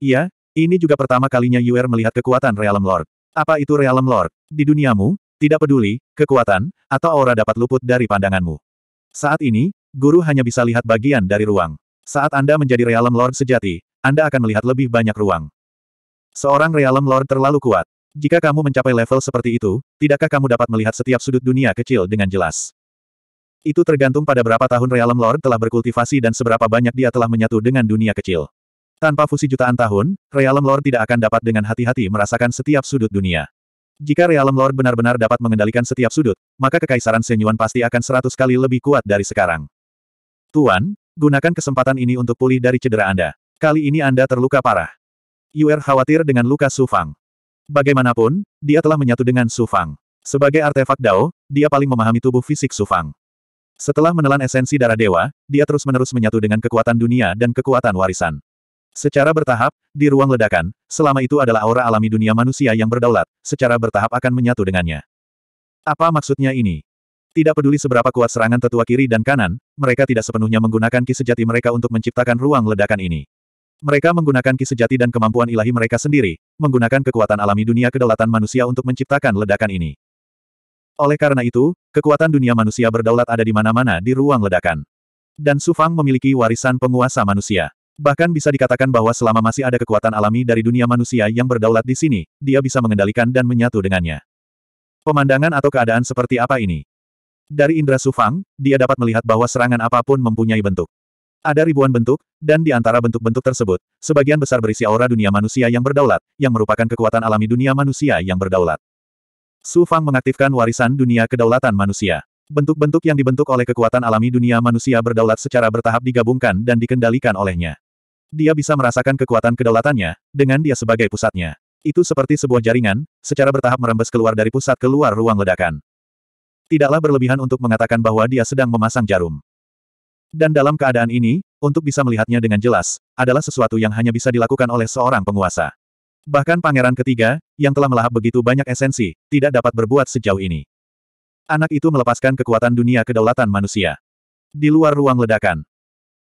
Iya, ini juga pertama kalinya Yuer melihat kekuatan Realm Lord. Apa itu Realm Lord? Di duniamu, tidak peduli, kekuatan, atau aura dapat luput dari pandanganmu. Saat ini, guru hanya bisa lihat bagian dari ruang. Saat Anda menjadi Realm Lord sejati, Anda akan melihat lebih banyak ruang. Seorang Realm Lord terlalu kuat. Jika kamu mencapai level seperti itu, tidakkah kamu dapat melihat setiap sudut dunia kecil dengan jelas? Itu tergantung pada berapa tahun Realm Lord telah berkultivasi dan seberapa banyak dia telah menyatu dengan dunia kecil. Tanpa fusi jutaan tahun, Realm Lord tidak akan dapat dengan hati-hati merasakan setiap sudut dunia. Jika Realm Lord benar-benar dapat mengendalikan setiap sudut, maka kekaisaran Senyuan pasti akan seratus kali lebih kuat dari sekarang. Tuan, gunakan kesempatan ini untuk pulih dari cedera Anda. Kali ini Anda terluka parah. Yuer khawatir dengan luka Sufang. Bagaimanapun, dia telah menyatu dengan Sufang. Sebagai artefak Dao, dia paling memahami tubuh fisik Sufang. Setelah menelan esensi darah dewa, dia terus-menerus menyatu dengan kekuatan dunia dan kekuatan warisan. Secara bertahap, di ruang ledakan, selama itu adalah aura alami dunia manusia yang berdaulat, secara bertahap akan menyatu dengannya. Apa maksudnya ini? Tidak peduli seberapa kuat serangan tetua kiri dan kanan, mereka tidak sepenuhnya menggunakan ki sejati mereka untuk menciptakan ruang ledakan ini. Mereka menggunakan ki sejati dan kemampuan ilahi mereka sendiri, menggunakan kekuatan alami dunia kedaulatan manusia untuk menciptakan ledakan ini. Oleh karena itu, kekuatan dunia manusia berdaulat ada di mana-mana di ruang ledakan. Dan Su Fang memiliki warisan penguasa manusia. Bahkan bisa dikatakan bahwa selama masih ada kekuatan alami dari dunia manusia yang berdaulat di sini, dia bisa mengendalikan dan menyatu dengannya. Pemandangan atau keadaan seperti apa ini? Dari Indra Sufang, dia dapat melihat bahwa serangan apapun mempunyai bentuk. Ada ribuan bentuk, dan di antara bentuk-bentuk tersebut, sebagian besar berisi aura dunia manusia yang berdaulat, yang merupakan kekuatan alami dunia manusia yang berdaulat. Su Fang mengaktifkan warisan dunia kedaulatan manusia. Bentuk-bentuk yang dibentuk oleh kekuatan alami dunia manusia berdaulat secara bertahap digabungkan dan dikendalikan olehnya. Dia bisa merasakan kekuatan kedaulatannya, dengan dia sebagai pusatnya. Itu seperti sebuah jaringan, secara bertahap merembes keluar dari pusat keluar ruang ledakan. Tidaklah berlebihan untuk mengatakan bahwa dia sedang memasang jarum. Dan dalam keadaan ini, untuk bisa melihatnya dengan jelas, adalah sesuatu yang hanya bisa dilakukan oleh seorang penguasa. Bahkan pangeran ketiga, yang telah melahap begitu banyak esensi, tidak dapat berbuat sejauh ini. Anak itu melepaskan kekuatan dunia kedaulatan manusia. Di luar ruang ledakan.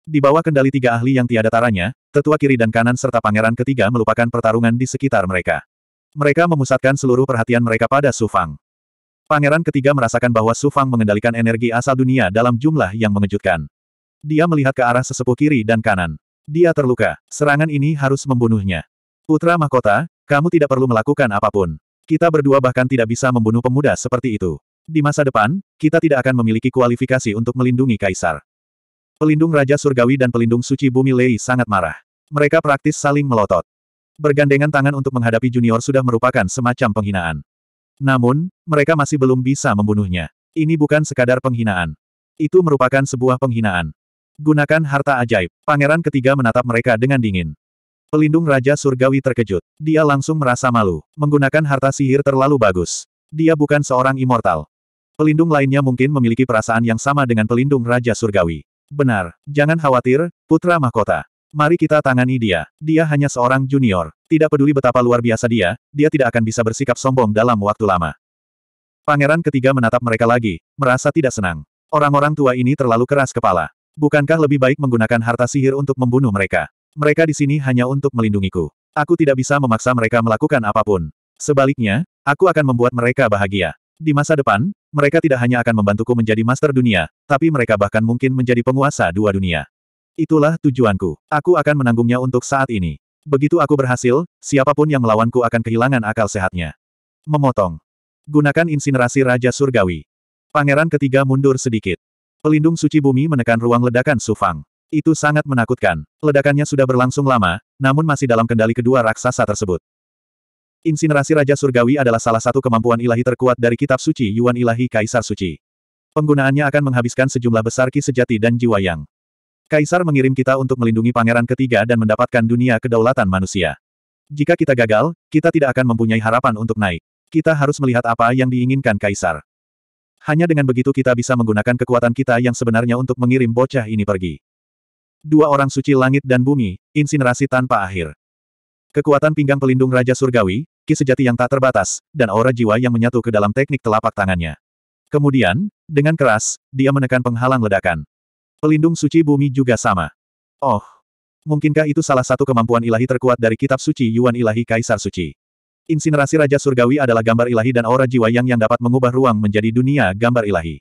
Di bawah kendali tiga ahli yang tiada taranya, tetua kiri dan kanan serta pangeran ketiga melupakan pertarungan di sekitar mereka. Mereka memusatkan seluruh perhatian mereka pada Sufang. Pangeran ketiga merasakan bahwa Sufang mengendalikan energi asal dunia dalam jumlah yang mengejutkan. Dia melihat ke arah sesepuh kiri dan kanan. Dia terluka. Serangan ini harus membunuhnya. Putra Mahkota, kamu tidak perlu melakukan apapun. Kita berdua bahkan tidak bisa membunuh pemuda seperti itu. Di masa depan, kita tidak akan memiliki kualifikasi untuk melindungi Kaisar. Pelindung Raja Surgawi dan pelindung suci bumi Lei sangat marah. Mereka praktis saling melotot. Bergandengan tangan untuk menghadapi junior sudah merupakan semacam penghinaan. Namun, mereka masih belum bisa membunuhnya. Ini bukan sekadar penghinaan. Itu merupakan sebuah penghinaan. Gunakan harta ajaib. Pangeran ketiga menatap mereka dengan dingin. Pelindung Raja Surgawi terkejut. Dia langsung merasa malu. Menggunakan harta sihir terlalu bagus. Dia bukan seorang immortal. Pelindung lainnya mungkin memiliki perasaan yang sama dengan pelindung Raja Surgawi. Benar, jangan khawatir, Putra Mahkota. Mari kita tangani dia. Dia hanya seorang junior. Tidak peduli betapa luar biasa dia, dia tidak akan bisa bersikap sombong dalam waktu lama. Pangeran ketiga menatap mereka lagi, merasa tidak senang. Orang-orang tua ini terlalu keras kepala. Bukankah lebih baik menggunakan harta sihir untuk membunuh mereka? Mereka di sini hanya untuk melindungiku. Aku tidak bisa memaksa mereka melakukan apapun. Sebaliknya, aku akan membuat mereka bahagia. Di masa depan, mereka tidak hanya akan membantuku menjadi master dunia, tapi mereka bahkan mungkin menjadi penguasa dua dunia. Itulah tujuanku. Aku akan menanggungnya untuk saat ini. Begitu aku berhasil, siapapun yang melawanku akan kehilangan akal sehatnya. Memotong. Gunakan insinerasi Raja Surgawi. Pangeran ketiga mundur sedikit. Pelindung suci bumi menekan ruang ledakan Sufang. Itu sangat menakutkan. Ledakannya sudah berlangsung lama, namun masih dalam kendali kedua raksasa tersebut. Insinerasi Raja Surgawi adalah salah satu kemampuan ilahi terkuat dari kitab suci Yuan Ilahi Kaisar Suci. Penggunaannya akan menghabiskan sejumlah besar ki sejati dan jiwa yang. Kaisar mengirim kita untuk melindungi pangeran ketiga dan mendapatkan dunia kedaulatan manusia. Jika kita gagal, kita tidak akan mempunyai harapan untuk naik. Kita harus melihat apa yang diinginkan Kaisar. Hanya dengan begitu kita bisa menggunakan kekuatan kita yang sebenarnya untuk mengirim bocah ini pergi. Dua orang suci langit dan bumi, insinerasi tanpa akhir. Kekuatan pinggang pelindung Raja Surgawi, ki sejati yang tak terbatas, dan aura jiwa yang menyatu ke dalam teknik telapak tangannya. Kemudian, dengan keras, dia menekan penghalang ledakan. Pelindung suci bumi juga sama. Oh, mungkinkah itu salah satu kemampuan ilahi terkuat dari kitab suci Yuan Ilahi Kaisar Suci? Insinerasi Raja Surgawi adalah gambar ilahi dan aura jiwa yang yang dapat mengubah ruang menjadi dunia gambar ilahi.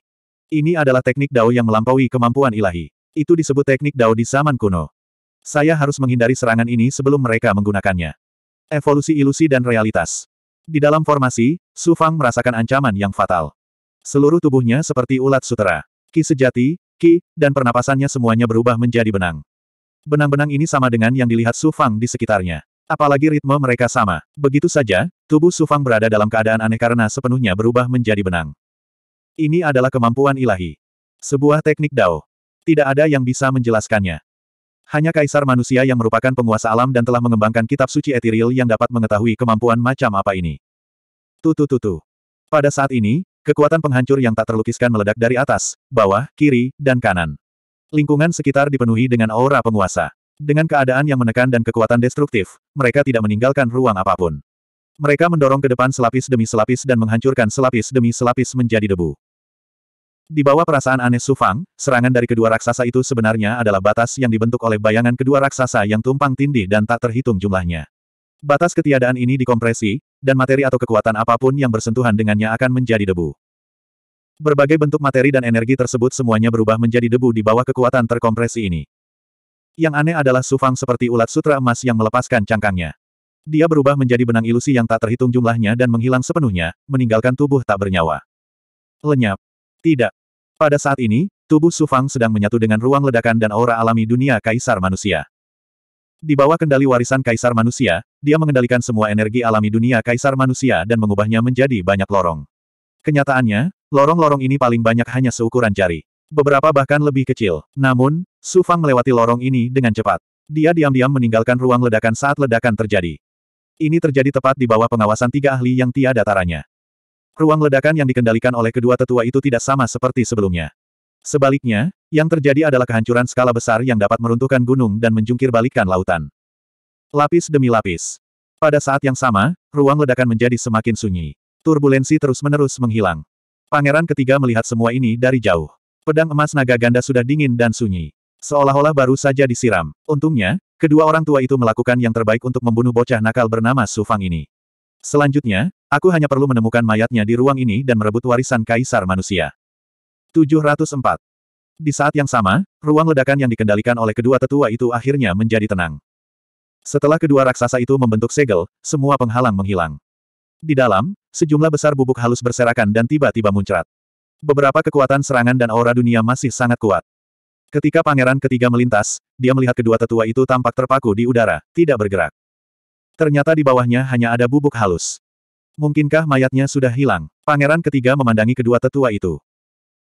Ini adalah teknik dao yang melampaui kemampuan ilahi. Itu disebut teknik Dao di zaman kuno. Saya harus menghindari serangan ini sebelum mereka menggunakannya. Evolusi ilusi dan realitas. Di dalam formasi, Su Fang merasakan ancaman yang fatal. Seluruh tubuhnya seperti ulat sutera. Ki sejati, ki, dan pernapasannya semuanya berubah menjadi benang. Benang-benang ini sama dengan yang dilihat Su Fang di sekitarnya. Apalagi ritme mereka sama. Begitu saja, tubuh Su Fang berada dalam keadaan aneh karena sepenuhnya berubah menjadi benang. Ini adalah kemampuan ilahi. Sebuah teknik Dao. Tidak ada yang bisa menjelaskannya. Hanya kaisar manusia yang merupakan penguasa alam dan telah mengembangkan kitab suci etiril yang dapat mengetahui kemampuan macam apa ini. Tutu tutu. Pada saat ini, kekuatan penghancur yang tak terlukiskan meledak dari atas, bawah, kiri, dan kanan. Lingkungan sekitar dipenuhi dengan aura penguasa. Dengan keadaan yang menekan dan kekuatan destruktif, mereka tidak meninggalkan ruang apapun. Mereka mendorong ke depan selapis demi selapis dan menghancurkan selapis demi selapis menjadi debu. Di bawah perasaan aneh Sufang, serangan dari kedua raksasa itu sebenarnya adalah batas yang dibentuk oleh bayangan kedua raksasa yang tumpang tindih dan tak terhitung jumlahnya. Batas ketiadaan ini dikompresi, dan materi atau kekuatan apapun yang bersentuhan dengannya akan menjadi debu. Berbagai bentuk materi dan energi tersebut semuanya berubah menjadi debu di bawah kekuatan terkompresi ini. Yang aneh adalah Sufang seperti ulat sutra emas yang melepaskan cangkangnya. Dia berubah menjadi benang ilusi yang tak terhitung jumlahnya dan menghilang sepenuhnya, meninggalkan tubuh tak bernyawa. Lenyap. Tidak. Pada saat ini, tubuh Sufang sedang menyatu dengan ruang ledakan dan aura alami dunia kaisar manusia. Di bawah kendali warisan kaisar manusia, dia mengendalikan semua energi alami dunia kaisar manusia dan mengubahnya menjadi banyak lorong. Kenyataannya, lorong-lorong ini paling banyak hanya seukuran jari. Beberapa bahkan lebih kecil. Namun, Sufang melewati lorong ini dengan cepat. Dia diam-diam meninggalkan ruang ledakan saat ledakan terjadi. Ini terjadi tepat di bawah pengawasan tiga ahli yang tiada taranya. Ruang ledakan yang dikendalikan oleh kedua tetua itu tidak sama seperti sebelumnya. Sebaliknya, yang terjadi adalah kehancuran skala besar yang dapat meruntuhkan gunung dan menjungkir balikkan lautan. Lapis demi lapis. Pada saat yang sama, ruang ledakan menjadi semakin sunyi. Turbulensi terus-menerus menghilang. Pangeran ketiga melihat semua ini dari jauh. Pedang emas naga ganda sudah dingin dan sunyi. Seolah-olah baru saja disiram. Untungnya, kedua orang tua itu melakukan yang terbaik untuk membunuh bocah nakal bernama Sufang ini. Selanjutnya, Aku hanya perlu menemukan mayatnya di ruang ini dan merebut warisan kaisar manusia. 704. Di saat yang sama, ruang ledakan yang dikendalikan oleh kedua tetua itu akhirnya menjadi tenang. Setelah kedua raksasa itu membentuk segel, semua penghalang menghilang. Di dalam, sejumlah besar bubuk halus berserakan dan tiba-tiba muncrat. Beberapa kekuatan serangan dan aura dunia masih sangat kuat. Ketika pangeran ketiga melintas, dia melihat kedua tetua itu tampak terpaku di udara, tidak bergerak. Ternyata di bawahnya hanya ada bubuk halus. Mungkinkah mayatnya sudah hilang? Pangeran ketiga memandangi kedua tetua itu.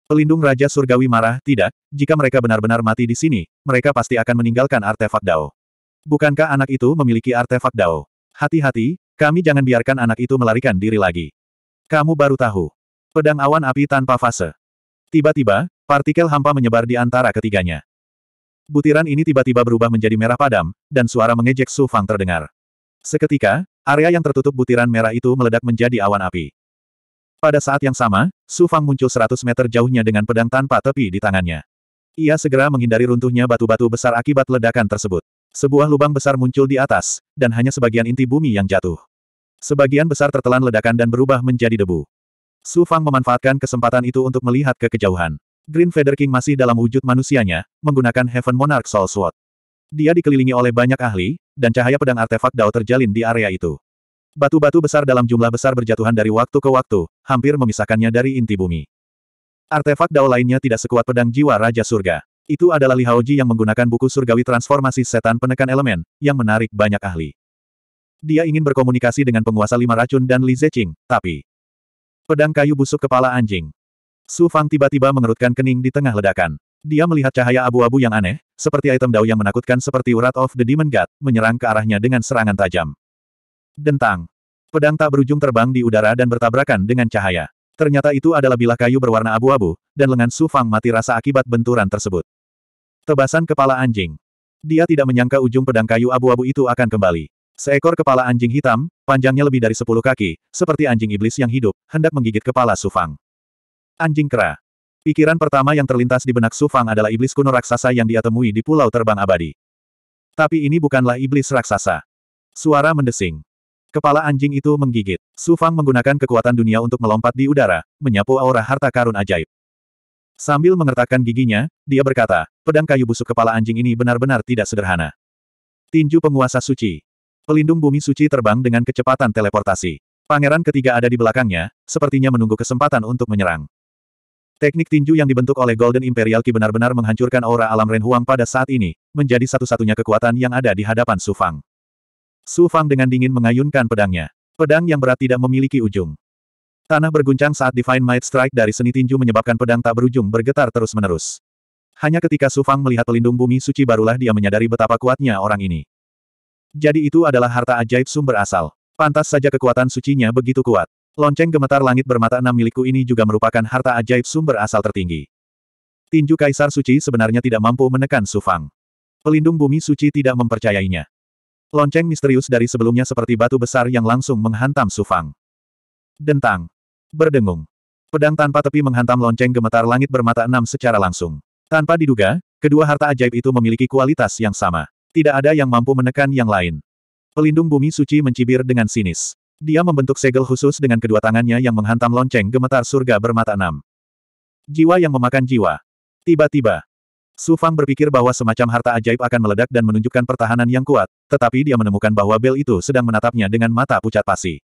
Pelindung Raja Surgawi marah, tidak, jika mereka benar-benar mati di sini, mereka pasti akan meninggalkan artefak Dao. Bukankah anak itu memiliki artefak Dao? Hati-hati, kami jangan biarkan anak itu melarikan diri lagi. Kamu baru tahu. Pedang awan api tanpa fase. Tiba-tiba, partikel hampa menyebar di antara ketiganya. Butiran ini tiba-tiba berubah menjadi merah padam, dan suara mengejek Su Fang terdengar. Seketika, area yang tertutup butiran merah itu meledak menjadi awan api. Pada saat yang sama, Su Fang muncul 100 meter jauhnya dengan pedang tanpa tepi di tangannya. Ia segera menghindari runtuhnya batu-batu besar akibat ledakan tersebut. Sebuah lubang besar muncul di atas, dan hanya sebagian inti bumi yang jatuh. Sebagian besar tertelan ledakan dan berubah menjadi debu. Su Fang memanfaatkan kesempatan itu untuk melihat ke kejauhan. Green Feather King masih dalam wujud manusianya, menggunakan Heaven Monarch Soul Sword. Dia dikelilingi oleh banyak ahli, dan cahaya pedang artefak Dao terjalin di area itu. Batu-batu besar dalam jumlah besar berjatuhan dari waktu ke waktu, hampir memisahkannya dari inti bumi. Artefak Dao lainnya tidak sekuat pedang jiwa Raja Surga. Itu adalah Li Haoji yang menggunakan buku surgawi transformasi setan penekan elemen, yang menarik banyak ahli. Dia ingin berkomunikasi dengan penguasa lima racun dan Li Zeqing, tapi... Pedang kayu busuk kepala anjing. Su Fang tiba-tiba mengerutkan kening di tengah ledakan. Dia melihat cahaya abu-abu yang aneh, seperti item dao yang menakutkan seperti urat of the Demon God, menyerang ke arahnya dengan serangan tajam. Dentang. Pedang tak berujung terbang di udara dan bertabrakan dengan cahaya. Ternyata itu adalah bilah kayu berwarna abu-abu, dan lengan Su Fang mati rasa akibat benturan tersebut. Tebasan kepala anjing. Dia tidak menyangka ujung pedang kayu abu-abu itu akan kembali. Seekor kepala anjing hitam, panjangnya lebih dari sepuluh kaki, seperti anjing iblis yang hidup, hendak menggigit kepala Su Fang. Anjing kera. Pikiran pertama yang terlintas di benak Su Fang adalah iblis kuno raksasa yang dia temui di Pulau Terbang Abadi. Tapi ini bukanlah iblis raksasa. Suara mendesing. Kepala anjing itu menggigit. Su Fang menggunakan kekuatan dunia untuk melompat di udara, menyapu aura harta karun ajaib. Sambil mengertakkan giginya, dia berkata, pedang kayu busuk kepala anjing ini benar-benar tidak sederhana. Tinju penguasa suci. Pelindung bumi suci terbang dengan kecepatan teleportasi. Pangeran ketiga ada di belakangnya, sepertinya menunggu kesempatan untuk menyerang. Teknik tinju yang dibentuk oleh Golden Imperial Ki benar-benar menghancurkan aura alam Renhuang pada saat ini, menjadi satu-satunya kekuatan yang ada di hadapan Su Fang. Su Fang dengan dingin mengayunkan pedangnya. Pedang yang berat tidak memiliki ujung. Tanah berguncang saat Divine Might Strike dari seni tinju menyebabkan pedang tak berujung bergetar terus-menerus. Hanya ketika Su Fang melihat pelindung bumi suci barulah dia menyadari betapa kuatnya orang ini. Jadi itu adalah harta ajaib sumber asal. Pantas saja kekuatan sucinya begitu kuat. Lonceng gemetar langit bermata enam milikku ini juga merupakan harta ajaib sumber asal tertinggi. Tinju Kaisar Suci sebenarnya tidak mampu menekan Sufang. Pelindung bumi suci tidak mempercayainya. Lonceng misterius dari sebelumnya seperti batu besar yang langsung menghantam Sufang. Dentang. Berdengung. Pedang tanpa tepi menghantam lonceng gemetar langit bermata enam secara langsung. Tanpa diduga, kedua harta ajaib itu memiliki kualitas yang sama. Tidak ada yang mampu menekan yang lain. Pelindung bumi suci mencibir dengan sinis. Dia membentuk segel khusus dengan kedua tangannya yang menghantam lonceng gemetar surga bermata enam. Jiwa yang memakan jiwa. Tiba-tiba, Su Fang berpikir bahwa semacam harta ajaib akan meledak dan menunjukkan pertahanan yang kuat, tetapi dia menemukan bahwa bel itu sedang menatapnya dengan mata pucat pasi.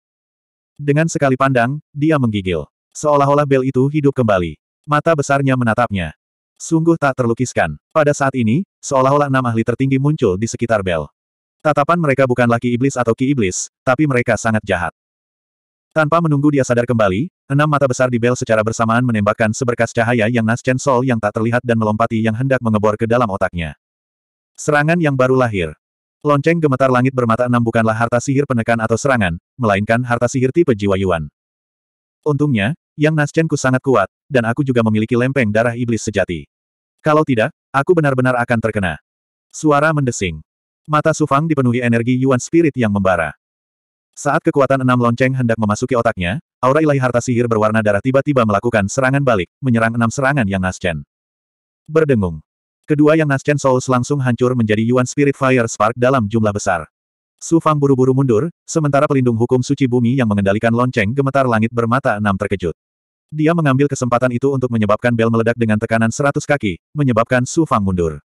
Dengan sekali pandang, dia menggigil. Seolah-olah bel itu hidup kembali. Mata besarnya menatapnya. Sungguh tak terlukiskan. Pada saat ini, seolah-olah enam ahli tertinggi muncul di sekitar bel. Tatapan mereka bukan laki iblis atau ki iblis, tapi mereka sangat jahat. Tanpa menunggu dia sadar kembali, enam mata besar di bel secara bersamaan menembakkan seberkas cahaya yang Naschen Sol yang tak terlihat dan melompati yang hendak mengebor ke dalam otaknya. Serangan yang baru lahir. Lonceng gemetar langit bermata enam bukanlah harta sihir penekan atau serangan, melainkan harta sihir tipe jiwa Yuan. Untungnya, yang ku sangat kuat, dan aku juga memiliki lempeng darah iblis sejati. Kalau tidak, aku benar-benar akan terkena. Suara mendesing. Mata Sufang dipenuhi energi Yuan Spirit yang membara. Saat kekuatan enam lonceng hendak memasuki otaknya, aura ilahi harta sihir berwarna darah tiba-tiba melakukan serangan balik, menyerang enam serangan yang Nascen. Berdengung. Kedua yang Nascen Souls langsung hancur menjadi Yuan Spirit Fire Spark dalam jumlah besar. Su Fang buru-buru mundur, sementara pelindung hukum suci bumi yang mengendalikan lonceng gemetar langit bermata enam terkejut. Dia mengambil kesempatan itu untuk menyebabkan bel meledak dengan tekanan seratus kaki, menyebabkan Su Fang mundur.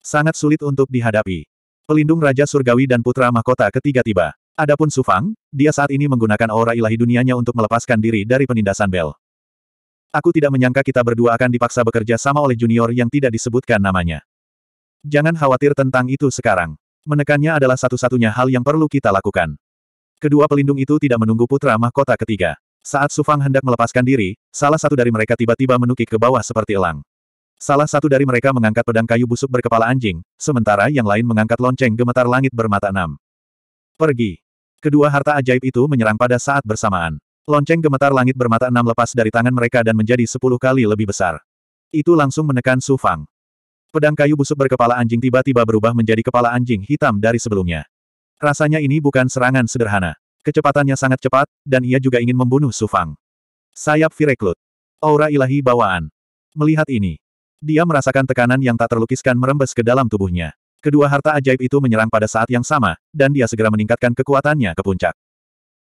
Sangat sulit untuk dihadapi. Pelindung Raja Surgawi dan Putra Mahkota ketiga tiba. Adapun Sufang, dia saat ini menggunakan aura ilahi dunianya untuk melepaskan diri dari penindasan Bel. Aku tidak menyangka kita berdua akan dipaksa bekerja sama oleh junior yang tidak disebutkan namanya. Jangan khawatir tentang itu sekarang. Menekannya adalah satu-satunya hal yang perlu kita lakukan. Kedua pelindung itu tidak menunggu putra mahkota ketiga. Saat Sufang hendak melepaskan diri, salah satu dari mereka tiba-tiba menukik ke bawah seperti elang. Salah satu dari mereka mengangkat pedang kayu busuk berkepala anjing, sementara yang lain mengangkat lonceng gemetar langit bermata enam. Pergi. Kedua harta ajaib itu menyerang pada saat bersamaan. Lonceng gemetar langit bermata enam lepas dari tangan mereka dan menjadi sepuluh kali lebih besar. Itu langsung menekan Su Fang. Pedang kayu busuk berkepala anjing tiba-tiba berubah menjadi kepala anjing hitam dari sebelumnya. Rasanya ini bukan serangan sederhana. Kecepatannya sangat cepat, dan ia juga ingin membunuh Su Fang. Sayap Fireklut. Aura ilahi bawaan. Melihat ini, dia merasakan tekanan yang tak terlukiskan merembes ke dalam tubuhnya. Kedua harta ajaib itu menyerang pada saat yang sama, dan dia segera meningkatkan kekuatannya ke puncak.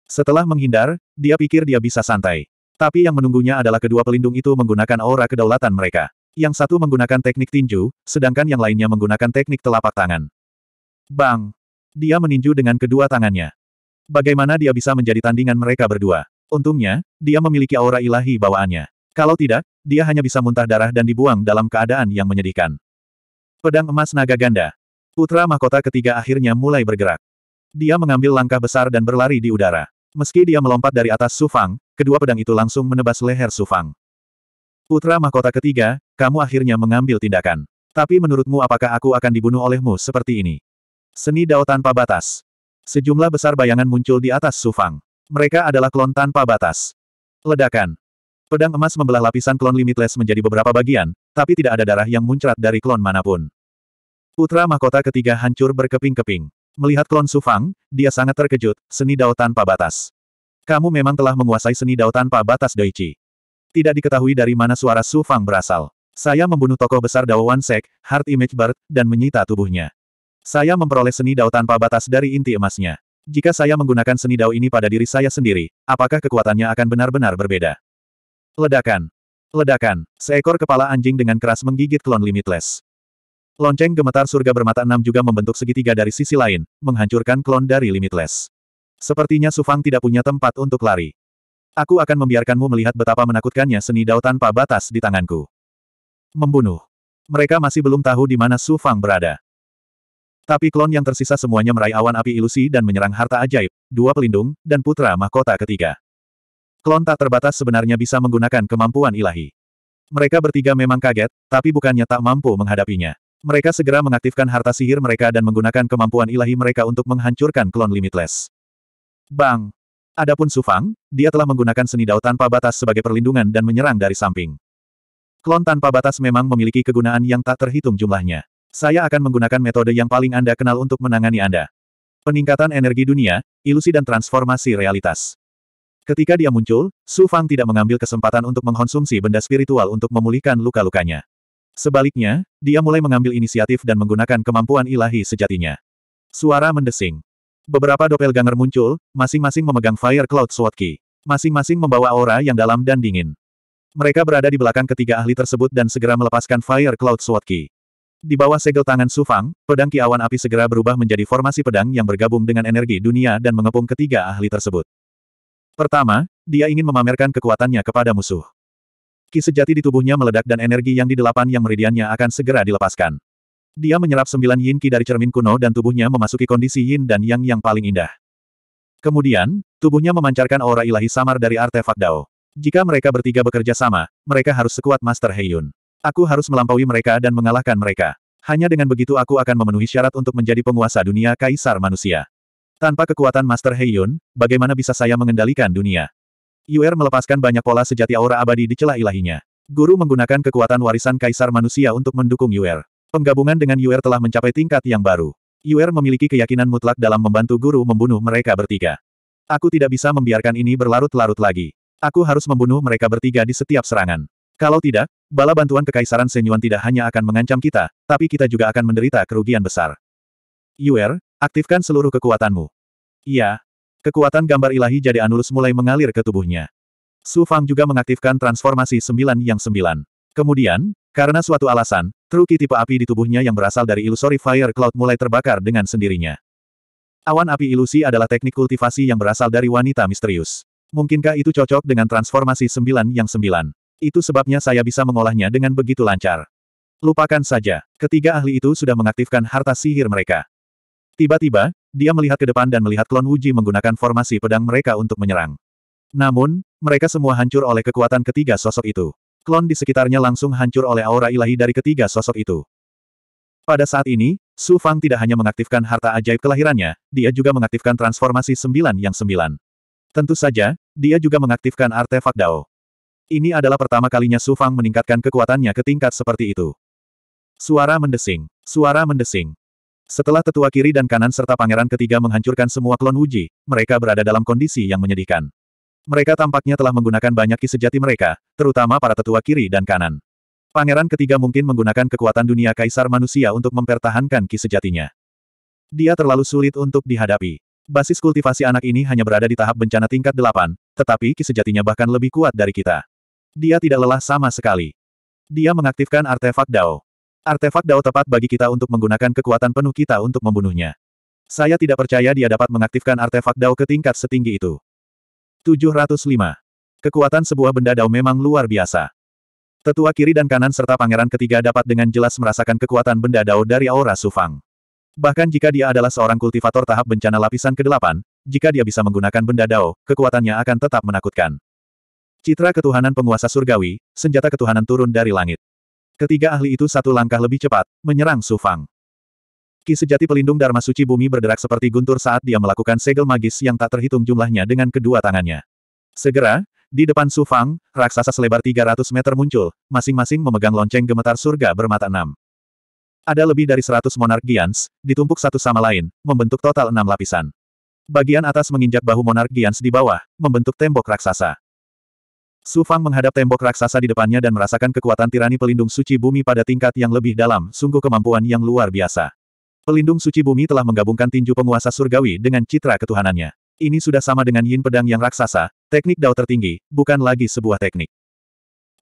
Setelah menghindar, dia pikir dia bisa santai. Tapi yang menunggunya adalah kedua pelindung itu menggunakan aura kedaulatan mereka. Yang satu menggunakan teknik tinju, sedangkan yang lainnya menggunakan teknik telapak tangan. Bang! Dia meninju dengan kedua tangannya. Bagaimana dia bisa menjadi tandingan mereka berdua? Untungnya, dia memiliki aura ilahi bawaannya. Kalau tidak, dia hanya bisa muntah darah dan dibuang dalam keadaan yang menyedihkan. Pedang emas naga ganda. Putra mahkota ketiga akhirnya mulai bergerak. Dia mengambil langkah besar dan berlari di udara. Meski dia melompat dari atas Sufang, kedua pedang itu langsung menebas leher Sufang. Putra mahkota ketiga, kamu akhirnya mengambil tindakan. Tapi menurutmu apakah aku akan dibunuh olehmu seperti ini? Seni Dao tanpa batas. Sejumlah besar bayangan muncul di atas Sufang. Mereka adalah klon tanpa batas. Ledakan. Pedang emas membelah lapisan klon limitless menjadi beberapa bagian, tapi tidak ada darah yang muncrat dari klon manapun. Putra mahkota ketiga hancur berkeping-keping. Melihat klon Sufang, dia sangat terkejut, seni dao tanpa batas. Kamu memang telah menguasai seni dao tanpa batas Doichi. Tidak diketahui dari mana suara Sufang berasal. Saya membunuh tokoh besar Dao Sek, Heart Image Bird, dan menyita tubuhnya. Saya memperoleh seni dao tanpa batas dari inti emasnya. Jika saya menggunakan seni dao ini pada diri saya sendiri, apakah kekuatannya akan benar-benar berbeda? Ledakan. Ledakan. Seekor kepala anjing dengan keras menggigit klon Limitless. Lonceng gemetar surga bermata enam juga membentuk segitiga dari sisi lain, menghancurkan klon dari Limitless. Sepertinya Sufang tidak punya tempat untuk lari. Aku akan membiarkanmu melihat betapa menakutkannya seni dao tanpa batas di tanganku. Membunuh. Mereka masih belum tahu di mana Sufang berada. Tapi klon yang tersisa semuanya meraih awan api ilusi dan menyerang harta ajaib, dua pelindung, dan putra mahkota ketiga. Klon tak terbatas sebenarnya bisa menggunakan kemampuan ilahi. Mereka bertiga memang kaget, tapi bukannya tak mampu menghadapinya. Mereka segera mengaktifkan harta sihir mereka dan menggunakan kemampuan ilahi mereka untuk menghancurkan klon Limitless. Bang! Adapun Sufang, dia telah menggunakan seni dao tanpa batas sebagai perlindungan dan menyerang dari samping. Klon tanpa batas memang memiliki kegunaan yang tak terhitung jumlahnya. Saya akan menggunakan metode yang paling Anda kenal untuk menangani Anda. Peningkatan energi dunia, ilusi dan transformasi realitas. Ketika dia muncul, Su Fang tidak mengambil kesempatan untuk mengkonsumsi benda spiritual untuk memulihkan luka-lukanya. Sebaliknya, dia mulai mengambil inisiatif dan menggunakan kemampuan ilahi sejatinya. Suara mendesing. Beberapa Dopel Ganger muncul, masing-masing memegang Fire Cloud Sword Key. Masing-masing membawa aura yang dalam dan dingin. Mereka berada di belakang ketiga ahli tersebut dan segera melepaskan Fire Cloud Sword Key. Di bawah segel tangan Su Fang, pedang kiawan api segera berubah menjadi formasi pedang yang bergabung dengan energi dunia dan mengepung ketiga ahli tersebut. Pertama, dia ingin memamerkan kekuatannya kepada musuh. Ki sejati di tubuhnya meledak dan energi yang di delapan yang meridiannya akan segera dilepaskan. Dia menyerap sembilan yin ki dari cermin kuno dan tubuhnya memasuki kondisi yin dan yang yang paling indah. Kemudian, tubuhnya memancarkan aura ilahi samar dari artefak Dao. Jika mereka bertiga bekerja sama, mereka harus sekuat Master Heiyun. Aku harus melampaui mereka dan mengalahkan mereka. Hanya dengan begitu aku akan memenuhi syarat untuk menjadi penguasa dunia kaisar manusia. Tanpa kekuatan Master Heiyun, bagaimana bisa saya mengendalikan dunia? Yuer melepaskan banyak pola sejati aura abadi di celah ilahinya. Guru menggunakan kekuatan warisan kaisar manusia untuk mendukung Yuer. Penggabungan dengan Yuer telah mencapai tingkat yang baru. Yuer memiliki keyakinan mutlak dalam membantu guru membunuh mereka bertiga. Aku tidak bisa membiarkan ini berlarut-larut lagi. Aku harus membunuh mereka bertiga di setiap serangan. Kalau tidak, bala bantuan kekaisaran Senyuan tidak hanya akan mengancam kita, tapi kita juga akan menderita kerugian besar. Yuer, Aktifkan seluruh kekuatanmu. Iya. Kekuatan gambar ilahi jadi Anulus mulai mengalir ke tubuhnya. Su Fang juga mengaktifkan transformasi sembilan yang sembilan. Kemudian, karena suatu alasan, truki tipe api di tubuhnya yang berasal dari ilusori fire cloud mulai terbakar dengan sendirinya. Awan api ilusi adalah teknik kultivasi yang berasal dari wanita misterius. Mungkinkah itu cocok dengan transformasi sembilan yang sembilan? Itu sebabnya saya bisa mengolahnya dengan begitu lancar. Lupakan saja, ketiga ahli itu sudah mengaktifkan harta sihir mereka. Tiba-tiba, dia melihat ke depan dan melihat klon Wuji menggunakan formasi pedang mereka untuk menyerang. Namun, mereka semua hancur oleh kekuatan ketiga sosok itu. Klon di sekitarnya langsung hancur oleh aura ilahi dari ketiga sosok itu. Pada saat ini, Su Fang tidak hanya mengaktifkan harta ajaib kelahirannya, dia juga mengaktifkan transformasi sembilan yang sembilan. Tentu saja, dia juga mengaktifkan artefak Dao. Ini adalah pertama kalinya Su Fang meningkatkan kekuatannya ke tingkat seperti itu. Suara mendesing. Suara mendesing. Setelah tetua kiri dan kanan serta pangeran ketiga menghancurkan semua klon Wuji, mereka berada dalam kondisi yang menyedihkan. Mereka tampaknya telah menggunakan banyak ki sejati mereka, terutama para tetua kiri dan kanan. Pangeran ketiga mungkin menggunakan kekuatan dunia kaisar manusia untuk mempertahankan ki sejatinya. Dia terlalu sulit untuk dihadapi. Basis kultivasi anak ini hanya berada di tahap bencana tingkat delapan, tetapi ki sejatinya bahkan lebih kuat dari kita. Dia tidak lelah sama sekali. Dia mengaktifkan artefak Dao. Artefak Dao tepat bagi kita untuk menggunakan kekuatan penuh kita untuk membunuhnya. Saya tidak percaya dia dapat mengaktifkan artefak Dao ke tingkat setinggi itu. 705. Kekuatan sebuah benda Dao memang luar biasa. Tetua kiri dan kanan serta pangeran ketiga dapat dengan jelas merasakan kekuatan benda Dao dari aura Sufang. Bahkan jika dia adalah seorang kultivator tahap bencana lapisan ke-8, jika dia bisa menggunakan benda Dao, kekuatannya akan tetap menakutkan. Citra ketuhanan penguasa surgawi, senjata ketuhanan turun dari langit. Ketiga ahli itu satu langkah lebih cepat, menyerang Su Fang. Ki sejati pelindung Dharma Suci Bumi bergerak seperti guntur saat dia melakukan segel magis yang tak terhitung jumlahnya dengan kedua tangannya. Segera, di depan Su Fang, raksasa selebar 300 meter muncul, masing-masing memegang lonceng gemetar surga bermata enam. Ada lebih dari 100 monark Gians, ditumpuk satu sama lain, membentuk total enam lapisan. Bagian atas menginjak bahu monark Gians di bawah, membentuk tembok raksasa. Su Fang menghadap tembok raksasa di depannya dan merasakan kekuatan tirani pelindung suci bumi pada tingkat yang lebih dalam, sungguh kemampuan yang luar biasa. Pelindung suci bumi telah menggabungkan tinju penguasa surgawi dengan citra ketuhanannya. Ini sudah sama dengan yin pedang yang raksasa, teknik dao tertinggi, bukan lagi sebuah teknik.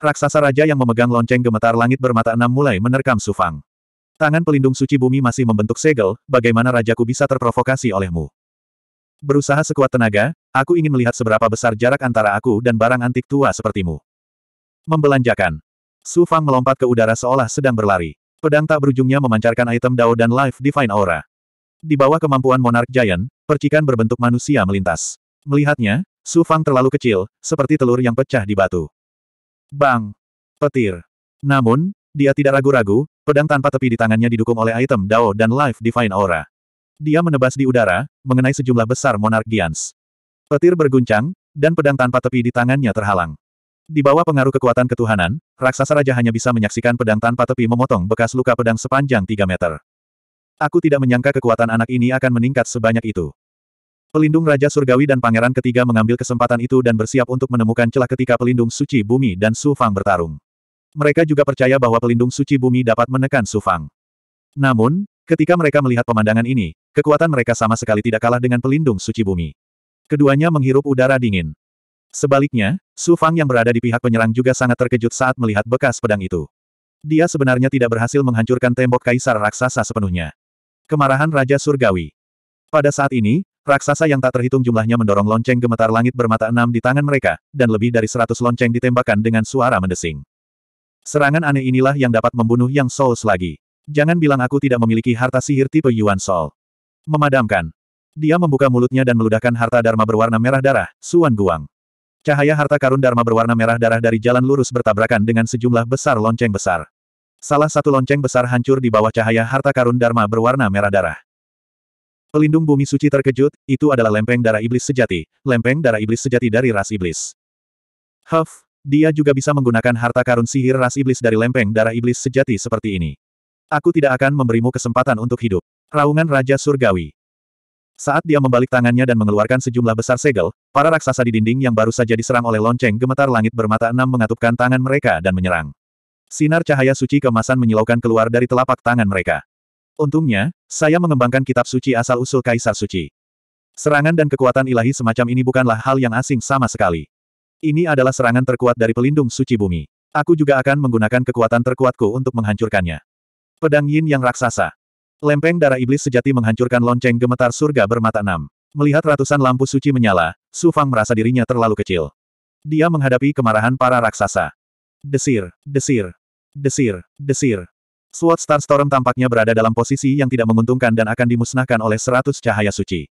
Raksasa raja yang memegang lonceng gemetar langit bermata enam mulai menerkam Su Fang. Tangan pelindung suci bumi masih membentuk segel, bagaimana rajaku bisa terprovokasi olehmu? Berusaha sekuat tenaga, Aku ingin melihat seberapa besar jarak antara aku dan barang antik tua sepertimu. Membelanjakan. Su Fang melompat ke udara seolah sedang berlari. Pedang tak berujungnya memancarkan item Dao dan Life Divine Aura. Di bawah kemampuan Monarch Giant, percikan berbentuk manusia melintas. Melihatnya, Su Fang terlalu kecil, seperti telur yang pecah di batu. Bang! Petir! Namun, dia tidak ragu-ragu, pedang tanpa tepi di tangannya didukung oleh item Dao dan Life Divine Aura. Dia menebas di udara, mengenai sejumlah besar Monarch Giants. Petir berguncang, dan pedang tanpa tepi di tangannya terhalang. Di bawah pengaruh kekuatan ketuhanan, raksasa raja hanya bisa menyaksikan pedang tanpa tepi memotong bekas luka pedang sepanjang 3 meter. Aku tidak menyangka kekuatan anak ini akan meningkat sebanyak itu. Pelindung Raja Surgawi dan Pangeran ketiga mengambil kesempatan itu dan bersiap untuk menemukan celah ketika Pelindung Suci Bumi dan sufang bertarung. Mereka juga percaya bahwa Pelindung Suci Bumi dapat menekan sufang. Namun, ketika mereka melihat pemandangan ini, kekuatan mereka sama sekali tidak kalah dengan Pelindung Suci Bumi. Keduanya menghirup udara dingin. Sebaliknya, Su Fang yang berada di pihak penyerang juga sangat terkejut saat melihat bekas pedang itu. Dia sebenarnya tidak berhasil menghancurkan tembok kaisar raksasa sepenuhnya. Kemarahan Raja Surgawi. Pada saat ini, raksasa yang tak terhitung jumlahnya mendorong lonceng gemetar langit bermata enam di tangan mereka, dan lebih dari seratus lonceng ditembakkan dengan suara mendesing. Serangan aneh inilah yang dapat membunuh Yang Souls lagi. Jangan bilang aku tidak memiliki harta sihir tipe Yuan Soul. Memadamkan. Dia membuka mulutnya dan meludahkan harta Dharma berwarna merah darah, Suan Guang. Cahaya harta karun Dharma berwarna merah darah dari jalan lurus bertabrakan dengan sejumlah besar lonceng besar. Salah satu lonceng besar hancur di bawah cahaya harta karun Dharma berwarna merah darah. Pelindung bumi suci terkejut, itu adalah lempeng darah iblis sejati, lempeng darah iblis sejati dari ras iblis. Huff, dia juga bisa menggunakan harta karun sihir ras iblis dari lempeng darah iblis sejati seperti ini. Aku tidak akan memberimu kesempatan untuk hidup. Raungan Raja Surgawi. Saat dia membalik tangannya dan mengeluarkan sejumlah besar segel, para raksasa di dinding yang baru saja diserang oleh lonceng gemetar langit bermata enam mengatupkan tangan mereka dan menyerang. Sinar cahaya suci kemasan menyilaukan keluar dari telapak tangan mereka. Untungnya, saya mengembangkan kitab suci asal-usul Kaisar Suci. Serangan dan kekuatan ilahi semacam ini bukanlah hal yang asing sama sekali. Ini adalah serangan terkuat dari pelindung suci bumi. Aku juga akan menggunakan kekuatan terkuatku untuk menghancurkannya. Pedang Yin yang raksasa. Lempeng darah iblis sejati menghancurkan lonceng gemetar surga bermata enam. Melihat ratusan lampu suci menyala, Su Fang merasa dirinya terlalu kecil. Dia menghadapi kemarahan para raksasa. Desir, desir, desir, desir. SWAT Storm tampaknya berada dalam posisi yang tidak menguntungkan dan akan dimusnahkan oleh seratus cahaya suci.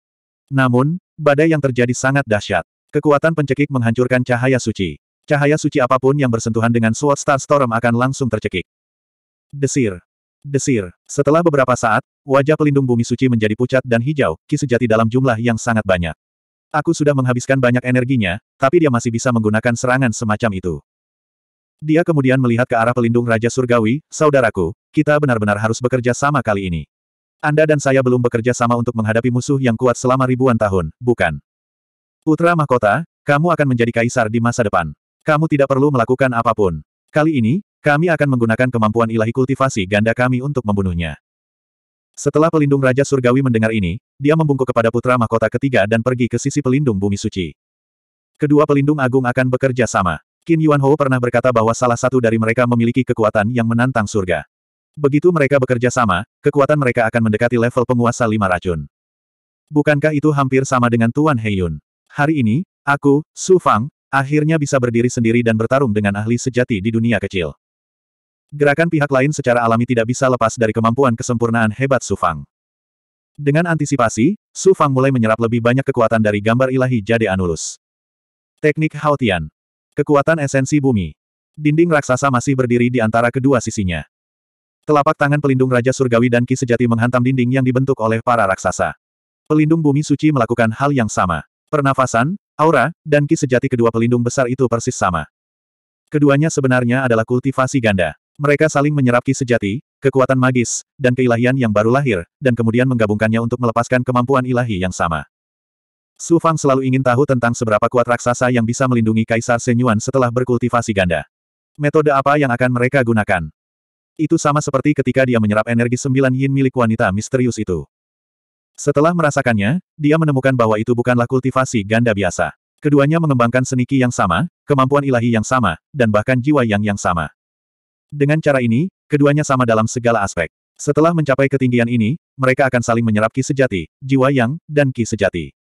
Namun, badai yang terjadi sangat dahsyat. Kekuatan pencekik menghancurkan cahaya suci. Cahaya suci apapun yang bersentuhan dengan SWAT Storm akan langsung tercekik. Desir, Desir. Setelah beberapa saat, wajah pelindung bumi suci menjadi pucat dan hijau, ki sejati dalam jumlah yang sangat banyak. Aku sudah menghabiskan banyak energinya, tapi dia masih bisa menggunakan serangan semacam itu. Dia kemudian melihat ke arah pelindung Raja Surgawi, saudaraku, kita benar-benar harus bekerja sama kali ini. Anda dan saya belum bekerja sama untuk menghadapi musuh yang kuat selama ribuan tahun, bukan? Putra Mahkota, kamu akan menjadi kaisar di masa depan. Kamu tidak perlu melakukan apapun. Kali ini, kami akan menggunakan kemampuan ilahi kultivasi ganda kami untuk membunuhnya. Setelah pelindung Raja Surgawi mendengar ini, dia membungkuk kepada putra mahkota ketiga dan pergi ke sisi pelindung bumi suci. Kedua pelindung agung akan bekerja sama. Qin Ho pernah berkata bahwa salah satu dari mereka memiliki kekuatan yang menantang surga. Begitu mereka bekerja sama, kekuatan mereka akan mendekati level penguasa lima racun. Bukankah itu hampir sama dengan Tuan Heyun? Hari ini, aku, Su Fang, akhirnya bisa berdiri sendiri dan bertarung dengan ahli sejati di dunia kecil. Gerakan pihak lain secara alami tidak bisa lepas dari kemampuan kesempurnaan hebat Su Fang. Dengan antisipasi, Su Fang mulai menyerap lebih banyak kekuatan dari gambar ilahi Jade Anulus. Teknik Haotian. Kekuatan esensi bumi. Dinding raksasa masih berdiri di antara kedua sisinya. Telapak tangan pelindung Raja Surgawi dan Ki Sejati menghantam dinding yang dibentuk oleh para raksasa. Pelindung bumi suci melakukan hal yang sama. Pernafasan, aura, dan Ki Sejati kedua pelindung besar itu persis sama. Keduanya sebenarnya adalah kultivasi ganda. Mereka saling menyerap ki sejati, kekuatan magis, dan keilahian yang baru lahir, dan kemudian menggabungkannya untuk melepaskan kemampuan ilahi yang sama. Su Fang selalu ingin tahu tentang seberapa kuat raksasa yang bisa melindungi Kaisar Senyuan setelah berkultivasi ganda. Metode apa yang akan mereka gunakan? Itu sama seperti ketika dia menyerap energi sembilan yin milik wanita misterius itu. Setelah merasakannya, dia menemukan bahwa itu bukanlah kultivasi ganda biasa. Keduanya mengembangkan seniki yang sama, kemampuan ilahi yang sama, dan bahkan jiwa yang yang sama. Dengan cara ini, keduanya sama dalam segala aspek. Setelah mencapai ketinggian ini, mereka akan saling menyerap ki sejati, jiwa yang, dan ki sejati.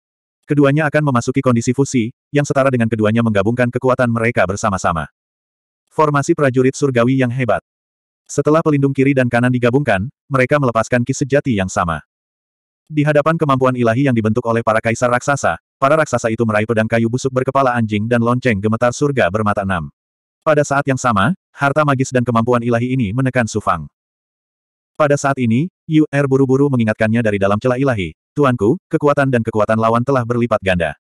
Keduanya akan memasuki kondisi fusi, yang setara dengan keduanya menggabungkan kekuatan mereka bersama-sama. Formasi prajurit surgawi yang hebat. Setelah pelindung kiri dan kanan digabungkan, mereka melepaskan ki sejati yang sama. Di hadapan kemampuan ilahi yang dibentuk oleh para kaisar raksasa, para raksasa itu meraih pedang kayu busuk berkepala anjing dan lonceng gemetar surga bermata enam. Pada saat yang sama, harta magis dan kemampuan ilahi ini menekan Sufang. Pada saat ini, Yu Er buru-buru mengingatkannya dari dalam celah ilahi, Tuanku, kekuatan dan kekuatan lawan telah berlipat ganda.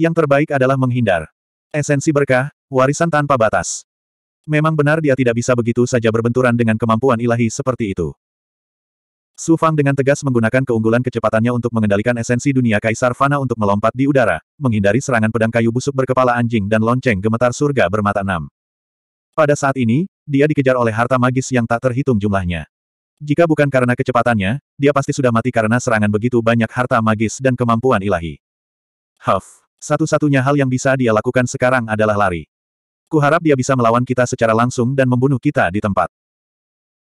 Yang terbaik adalah menghindar. Esensi berkah, warisan tanpa batas. Memang benar dia tidak bisa begitu saja berbenturan dengan kemampuan ilahi seperti itu. Su Fang dengan tegas menggunakan keunggulan kecepatannya untuk mengendalikan esensi dunia Kaisar Fana untuk melompat di udara, menghindari serangan pedang kayu busuk berkepala anjing dan lonceng gemetar surga bermata enam. Pada saat ini, dia dikejar oleh harta magis yang tak terhitung jumlahnya. Jika bukan karena kecepatannya, dia pasti sudah mati karena serangan begitu banyak harta magis dan kemampuan ilahi. Huff. Satu-satunya hal yang bisa dia lakukan sekarang adalah lari. Kuharap dia bisa melawan kita secara langsung dan membunuh kita di tempat.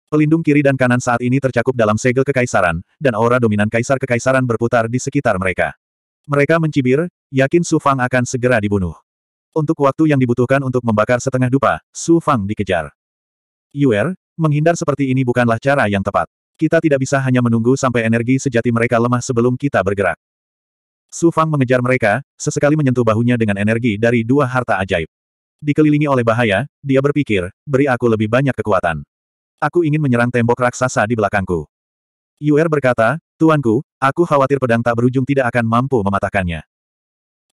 Pelindung kiri dan kanan saat ini tercakup dalam segel kekaisaran, dan aura dominan kaisar kekaisaran berputar di sekitar mereka. Mereka mencibir, yakin Sufang akan segera dibunuh. Untuk waktu yang dibutuhkan untuk membakar setengah dupa, Su Fang dikejar. Yuer, menghindar seperti ini bukanlah cara yang tepat. Kita tidak bisa hanya menunggu sampai energi sejati mereka lemah sebelum kita bergerak. Su Fang mengejar mereka, sesekali menyentuh bahunya dengan energi dari dua harta ajaib. Dikelilingi oleh bahaya, dia berpikir, beri aku lebih banyak kekuatan. Aku ingin menyerang tembok raksasa di belakangku. Yuer berkata, Tuanku, aku khawatir pedang tak berujung tidak akan mampu mematahkannya.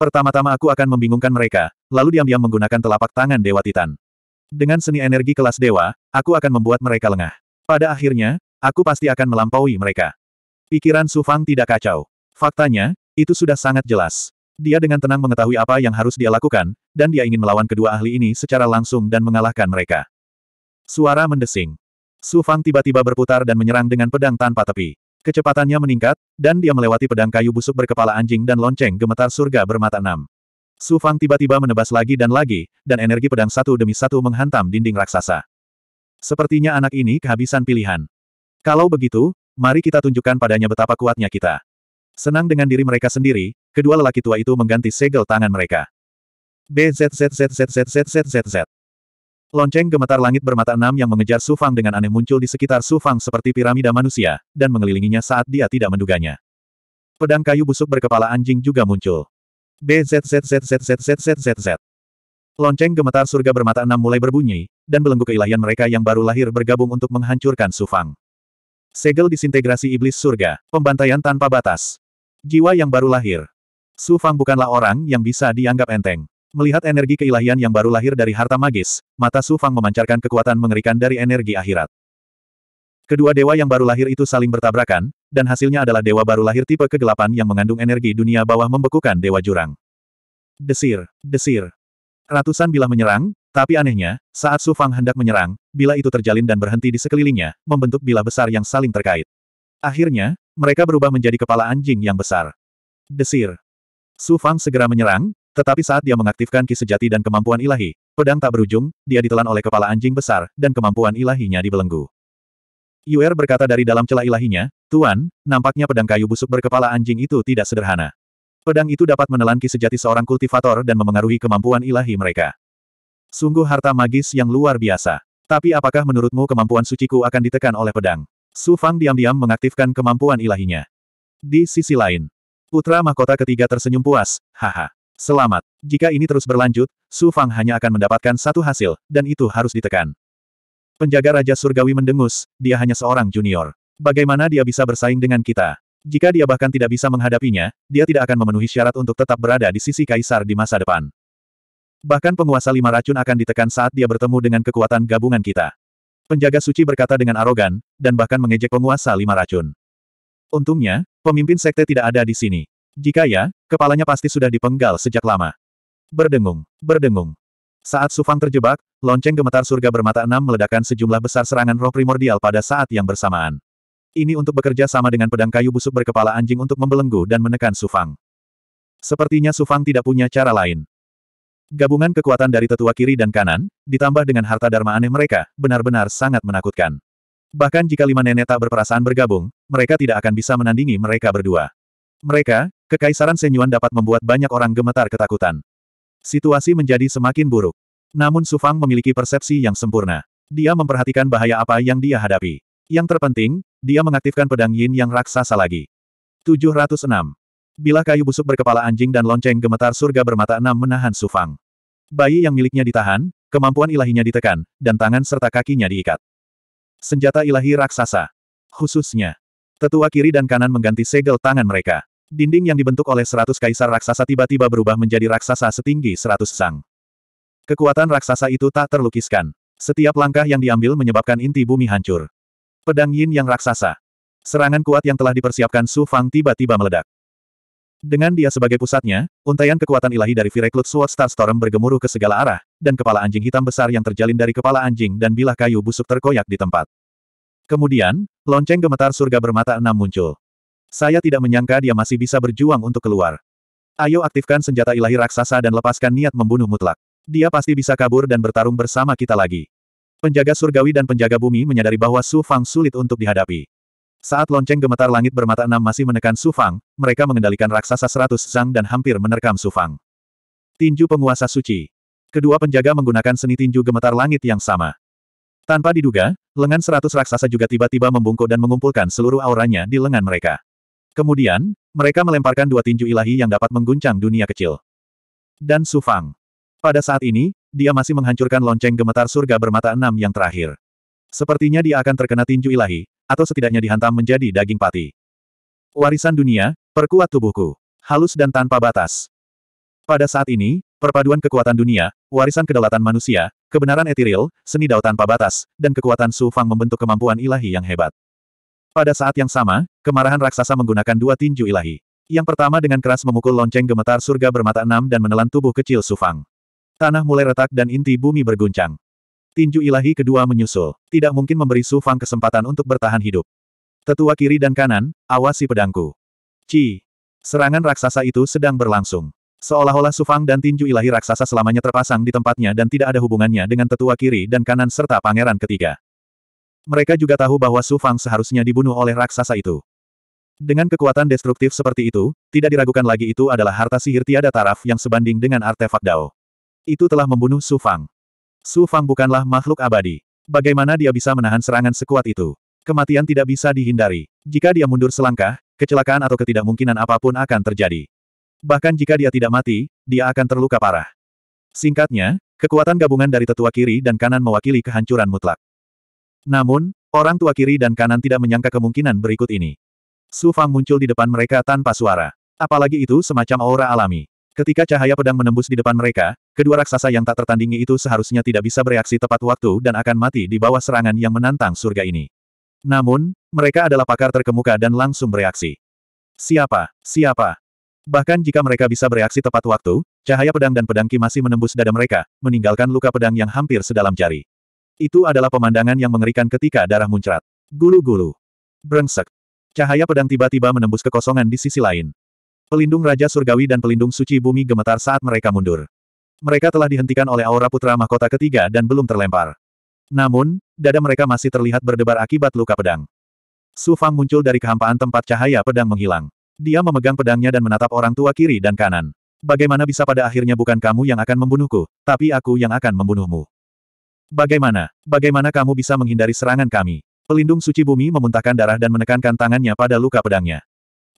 Pertama-tama aku akan membingungkan mereka, lalu diam-diam menggunakan telapak tangan Dewa Titan. Dengan seni energi kelas Dewa, aku akan membuat mereka lengah. Pada akhirnya, aku pasti akan melampaui mereka. Pikiran Su Fang tidak kacau. Faktanya, itu sudah sangat jelas. Dia dengan tenang mengetahui apa yang harus dia lakukan, dan dia ingin melawan kedua ahli ini secara langsung dan mengalahkan mereka. Suara mendesing. Su Fang tiba-tiba berputar dan menyerang dengan pedang tanpa tepi. Kecepatannya meningkat, dan dia melewati pedang kayu busuk berkepala anjing dan lonceng gemetar surga bermata enam. Su Fang tiba-tiba menebas lagi dan lagi, dan energi pedang satu demi satu menghantam dinding raksasa. Sepertinya anak ini kehabisan pilihan. Kalau begitu, mari kita tunjukkan padanya betapa kuatnya kita. Senang dengan diri mereka sendiri, kedua lelaki tua itu mengganti segel tangan mereka. BZZZZZZZZZZ. Lonceng gemetar langit bermata enam yang mengejar Sufang dengan aneh muncul di sekitar Sufang seperti piramida manusia, dan mengelilinginya saat dia tidak menduganya. Pedang kayu busuk berkepala anjing juga muncul. BZZZZZZZZZ. Lonceng gemetar surga bermata enam mulai berbunyi, dan belenggu keilahian mereka yang baru lahir bergabung untuk menghancurkan Sufang. Segel disintegrasi iblis surga, pembantaian tanpa batas. Jiwa yang baru lahir. Sufang bukanlah orang yang bisa dianggap enteng. Melihat energi keilahian yang baru lahir dari harta magis, mata Sufang memancarkan kekuatan mengerikan dari energi akhirat. Kedua dewa yang baru lahir itu saling bertabrakan, dan hasilnya adalah dewa baru lahir tipe kegelapan yang mengandung energi dunia bawah membekukan dewa jurang. Desir, desir. Ratusan bilah menyerang, tapi anehnya, saat Su Fang hendak menyerang, bila itu terjalin dan berhenti di sekelilingnya, membentuk bilah besar yang saling terkait. Akhirnya, mereka berubah menjadi kepala anjing yang besar. Desir. Su Fang segera menyerang, tetapi saat dia mengaktifkan ki sejati dan kemampuan ilahi, pedang tak berujung, dia ditelan oleh kepala anjing besar, dan kemampuan ilahinya dibelenggu. Yuer berkata dari dalam celah ilahinya, Tuan, nampaknya pedang kayu busuk berkepala anjing itu tidak sederhana. Pedang itu dapat menelan ki sejati seorang kultivator dan memengaruhi kemampuan ilahi mereka. Sungguh harta magis yang luar biasa. Tapi apakah menurutmu kemampuan suciku akan ditekan oleh pedang? Su Fang diam-diam mengaktifkan kemampuan ilahinya. Di sisi lain, putra mahkota ketiga tersenyum puas, haha. Selamat. Jika ini terus berlanjut, Su Fang hanya akan mendapatkan satu hasil, dan itu harus ditekan. Penjaga Raja Surgawi mendengus, dia hanya seorang junior. Bagaimana dia bisa bersaing dengan kita? Jika dia bahkan tidak bisa menghadapinya, dia tidak akan memenuhi syarat untuk tetap berada di sisi kaisar di masa depan. Bahkan penguasa lima racun akan ditekan saat dia bertemu dengan kekuatan gabungan kita. Penjaga suci berkata dengan arogan, dan bahkan mengejek penguasa lima racun. Untungnya, pemimpin sekte tidak ada di sini. Jika ya, kepalanya pasti sudah dipenggal sejak lama. Berdengung, berdengung. Saat Sufang terjebak, lonceng gemetar surga bermata enam meledakkan sejumlah besar serangan roh primordial pada saat yang bersamaan. Ini untuk bekerja sama dengan pedang kayu busuk berkepala anjing untuk membelenggu dan menekan Sufang. Sepertinya Sufang tidak punya cara lain. Gabungan kekuatan dari tetua kiri dan kanan, ditambah dengan harta dharma aneh mereka, benar-benar sangat menakutkan. Bahkan jika lima nenek tak berperasaan bergabung, mereka tidak akan bisa menandingi mereka berdua. Mereka, kekaisaran Senyuan dapat membuat banyak orang gemetar ketakutan. Situasi menjadi semakin buruk. Namun Sufang memiliki persepsi yang sempurna. Dia memperhatikan bahaya apa yang dia hadapi. Yang terpenting, dia mengaktifkan pedang yin yang raksasa lagi. 706. Bila kayu busuk berkepala anjing dan lonceng gemetar surga bermata enam menahan Sufang. Bayi yang miliknya ditahan, kemampuan ilahinya ditekan, dan tangan serta kakinya diikat. Senjata ilahi raksasa. Khususnya, tetua kiri dan kanan mengganti segel tangan mereka. Dinding yang dibentuk oleh seratus kaisar raksasa tiba-tiba berubah menjadi raksasa setinggi seratus sang. Kekuatan raksasa itu tak terlukiskan. Setiap langkah yang diambil menyebabkan inti bumi hancur. Pedang yin yang raksasa. Serangan kuat yang telah dipersiapkan Su Fang tiba-tiba meledak. Dengan dia sebagai pusatnya, untaian kekuatan ilahi dari Vireklut Sword Star Storm bergemuruh ke segala arah, dan kepala anjing hitam besar yang terjalin dari kepala anjing dan bilah kayu busuk terkoyak di tempat. Kemudian, lonceng gemetar surga bermata enam muncul. Saya tidak menyangka dia masih bisa berjuang untuk keluar. Ayo aktifkan senjata ilahi raksasa dan lepaskan niat membunuh mutlak. Dia pasti bisa kabur dan bertarung bersama kita lagi. Penjaga surgawi dan penjaga bumi menyadari bahwa Su Fang sulit untuk dihadapi. Saat lonceng gemetar langit bermata enam masih menekan Su Fang, mereka mengendalikan raksasa seratus zang dan hampir menerkam Su Fang. Tinju penguasa suci. Kedua penjaga menggunakan seni tinju gemetar langit yang sama. Tanpa diduga, lengan seratus raksasa juga tiba-tiba membungkuk dan mengumpulkan seluruh auranya di lengan mereka. Kemudian, mereka melemparkan dua tinju ilahi yang dapat mengguncang dunia kecil. Dan Su Fang. Pada saat ini, dia masih menghancurkan lonceng gemetar surga bermata enam yang terakhir. Sepertinya dia akan terkena tinju ilahi, atau setidaknya dihantam menjadi daging pati. Warisan dunia, perkuat tubuhku. Halus dan tanpa batas. Pada saat ini, perpaduan kekuatan dunia, warisan kedaulatan manusia, kebenaran etiril, seni dao tanpa batas, dan kekuatan Su Fang membentuk kemampuan ilahi yang hebat. Pada saat yang sama, kemarahan raksasa menggunakan dua tinju ilahi. Yang pertama dengan keras memukul lonceng gemetar surga bermata enam dan menelan tubuh kecil Sufang. Tanah mulai retak dan inti bumi berguncang. Tinju ilahi kedua menyusul. Tidak mungkin memberi Sufang kesempatan untuk bertahan hidup. Tetua kiri dan kanan, awasi pedangku. Ci. Serangan raksasa itu sedang berlangsung. Seolah-olah Sufang dan tinju ilahi raksasa selamanya terpasang di tempatnya dan tidak ada hubungannya dengan tetua kiri dan kanan serta pangeran ketiga. Mereka juga tahu bahwa Su Fang seharusnya dibunuh oleh raksasa itu. Dengan kekuatan destruktif seperti itu, tidak diragukan lagi itu adalah harta sihir tiada taraf yang sebanding dengan artefak Dao. Itu telah membunuh Su Fang. Su Fang bukanlah makhluk abadi. Bagaimana dia bisa menahan serangan sekuat itu? Kematian tidak bisa dihindari. Jika dia mundur selangkah, kecelakaan atau ketidakmungkinan apapun akan terjadi. Bahkan jika dia tidak mati, dia akan terluka parah. Singkatnya, kekuatan gabungan dari tetua kiri dan kanan mewakili kehancuran mutlak. Namun, orang tua kiri dan kanan tidak menyangka kemungkinan berikut ini. Su Fang muncul di depan mereka tanpa suara. Apalagi itu semacam aura alami. Ketika cahaya pedang menembus di depan mereka, kedua raksasa yang tak tertandingi itu seharusnya tidak bisa bereaksi tepat waktu dan akan mati di bawah serangan yang menantang surga ini. Namun, mereka adalah pakar terkemuka dan langsung bereaksi. Siapa? Siapa? Bahkan jika mereka bisa bereaksi tepat waktu, cahaya pedang dan pedang ki masih menembus dada mereka, meninggalkan luka pedang yang hampir sedalam jari. Itu adalah pemandangan yang mengerikan ketika darah muncrat. Gulu-gulu. Brengsek. Cahaya pedang tiba-tiba menembus kekosongan di sisi lain. Pelindung Raja Surgawi dan pelindung suci bumi gemetar saat mereka mundur. Mereka telah dihentikan oleh aura putra mahkota ketiga dan belum terlempar. Namun, dada mereka masih terlihat berdebar akibat luka pedang. Su Fang muncul dari kehampaan tempat cahaya pedang menghilang. Dia memegang pedangnya dan menatap orang tua kiri dan kanan. Bagaimana bisa pada akhirnya bukan kamu yang akan membunuhku, tapi aku yang akan membunuhmu. Bagaimana? Bagaimana kamu bisa menghindari serangan kami? Pelindung suci bumi memuntahkan darah dan menekankan tangannya pada luka pedangnya.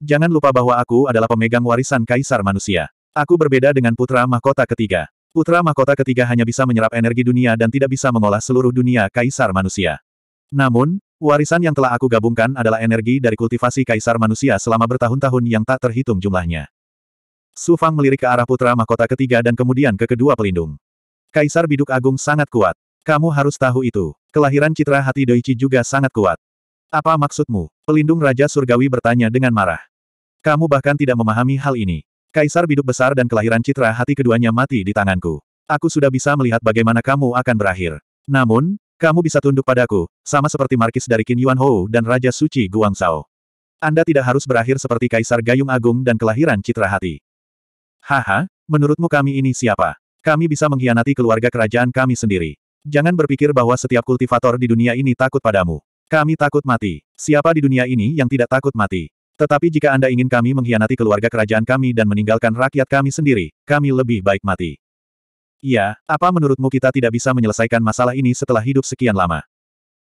Jangan lupa bahwa aku adalah pemegang warisan kaisar manusia. Aku berbeda dengan putra mahkota ketiga. Putra mahkota ketiga hanya bisa menyerap energi dunia dan tidak bisa mengolah seluruh dunia kaisar manusia. Namun, warisan yang telah aku gabungkan adalah energi dari kultivasi kaisar manusia selama bertahun-tahun yang tak terhitung jumlahnya. Su Fang melirik ke arah putra mahkota ketiga dan kemudian ke kedua pelindung. Kaisar Biduk Agung sangat kuat. Kamu harus tahu itu. Kelahiran citra hati Doichi juga sangat kuat. Apa maksudmu? Pelindung Raja Surgawi bertanya dengan marah. Kamu bahkan tidak memahami hal ini. Kaisar biduk besar dan kelahiran citra hati keduanya mati di tanganku. Aku sudah bisa melihat bagaimana kamu akan berakhir. Namun, kamu bisa tunduk padaku, sama seperti Markis dari Qin Yuan Hou dan Raja Suci Guangzhou. Anda tidak harus berakhir seperti Kaisar Gayung Agung dan kelahiran citra hati. Haha, menurutmu kami ini siapa? Kami bisa mengkhianati keluarga kerajaan kami sendiri. Jangan berpikir bahwa setiap kultivator di dunia ini takut padamu. Kami takut mati. Siapa di dunia ini yang tidak takut mati? Tetapi jika Anda ingin kami mengkhianati keluarga kerajaan kami dan meninggalkan rakyat kami sendiri, kami lebih baik mati. Iya, apa menurutmu kita tidak bisa menyelesaikan masalah ini setelah hidup sekian lama?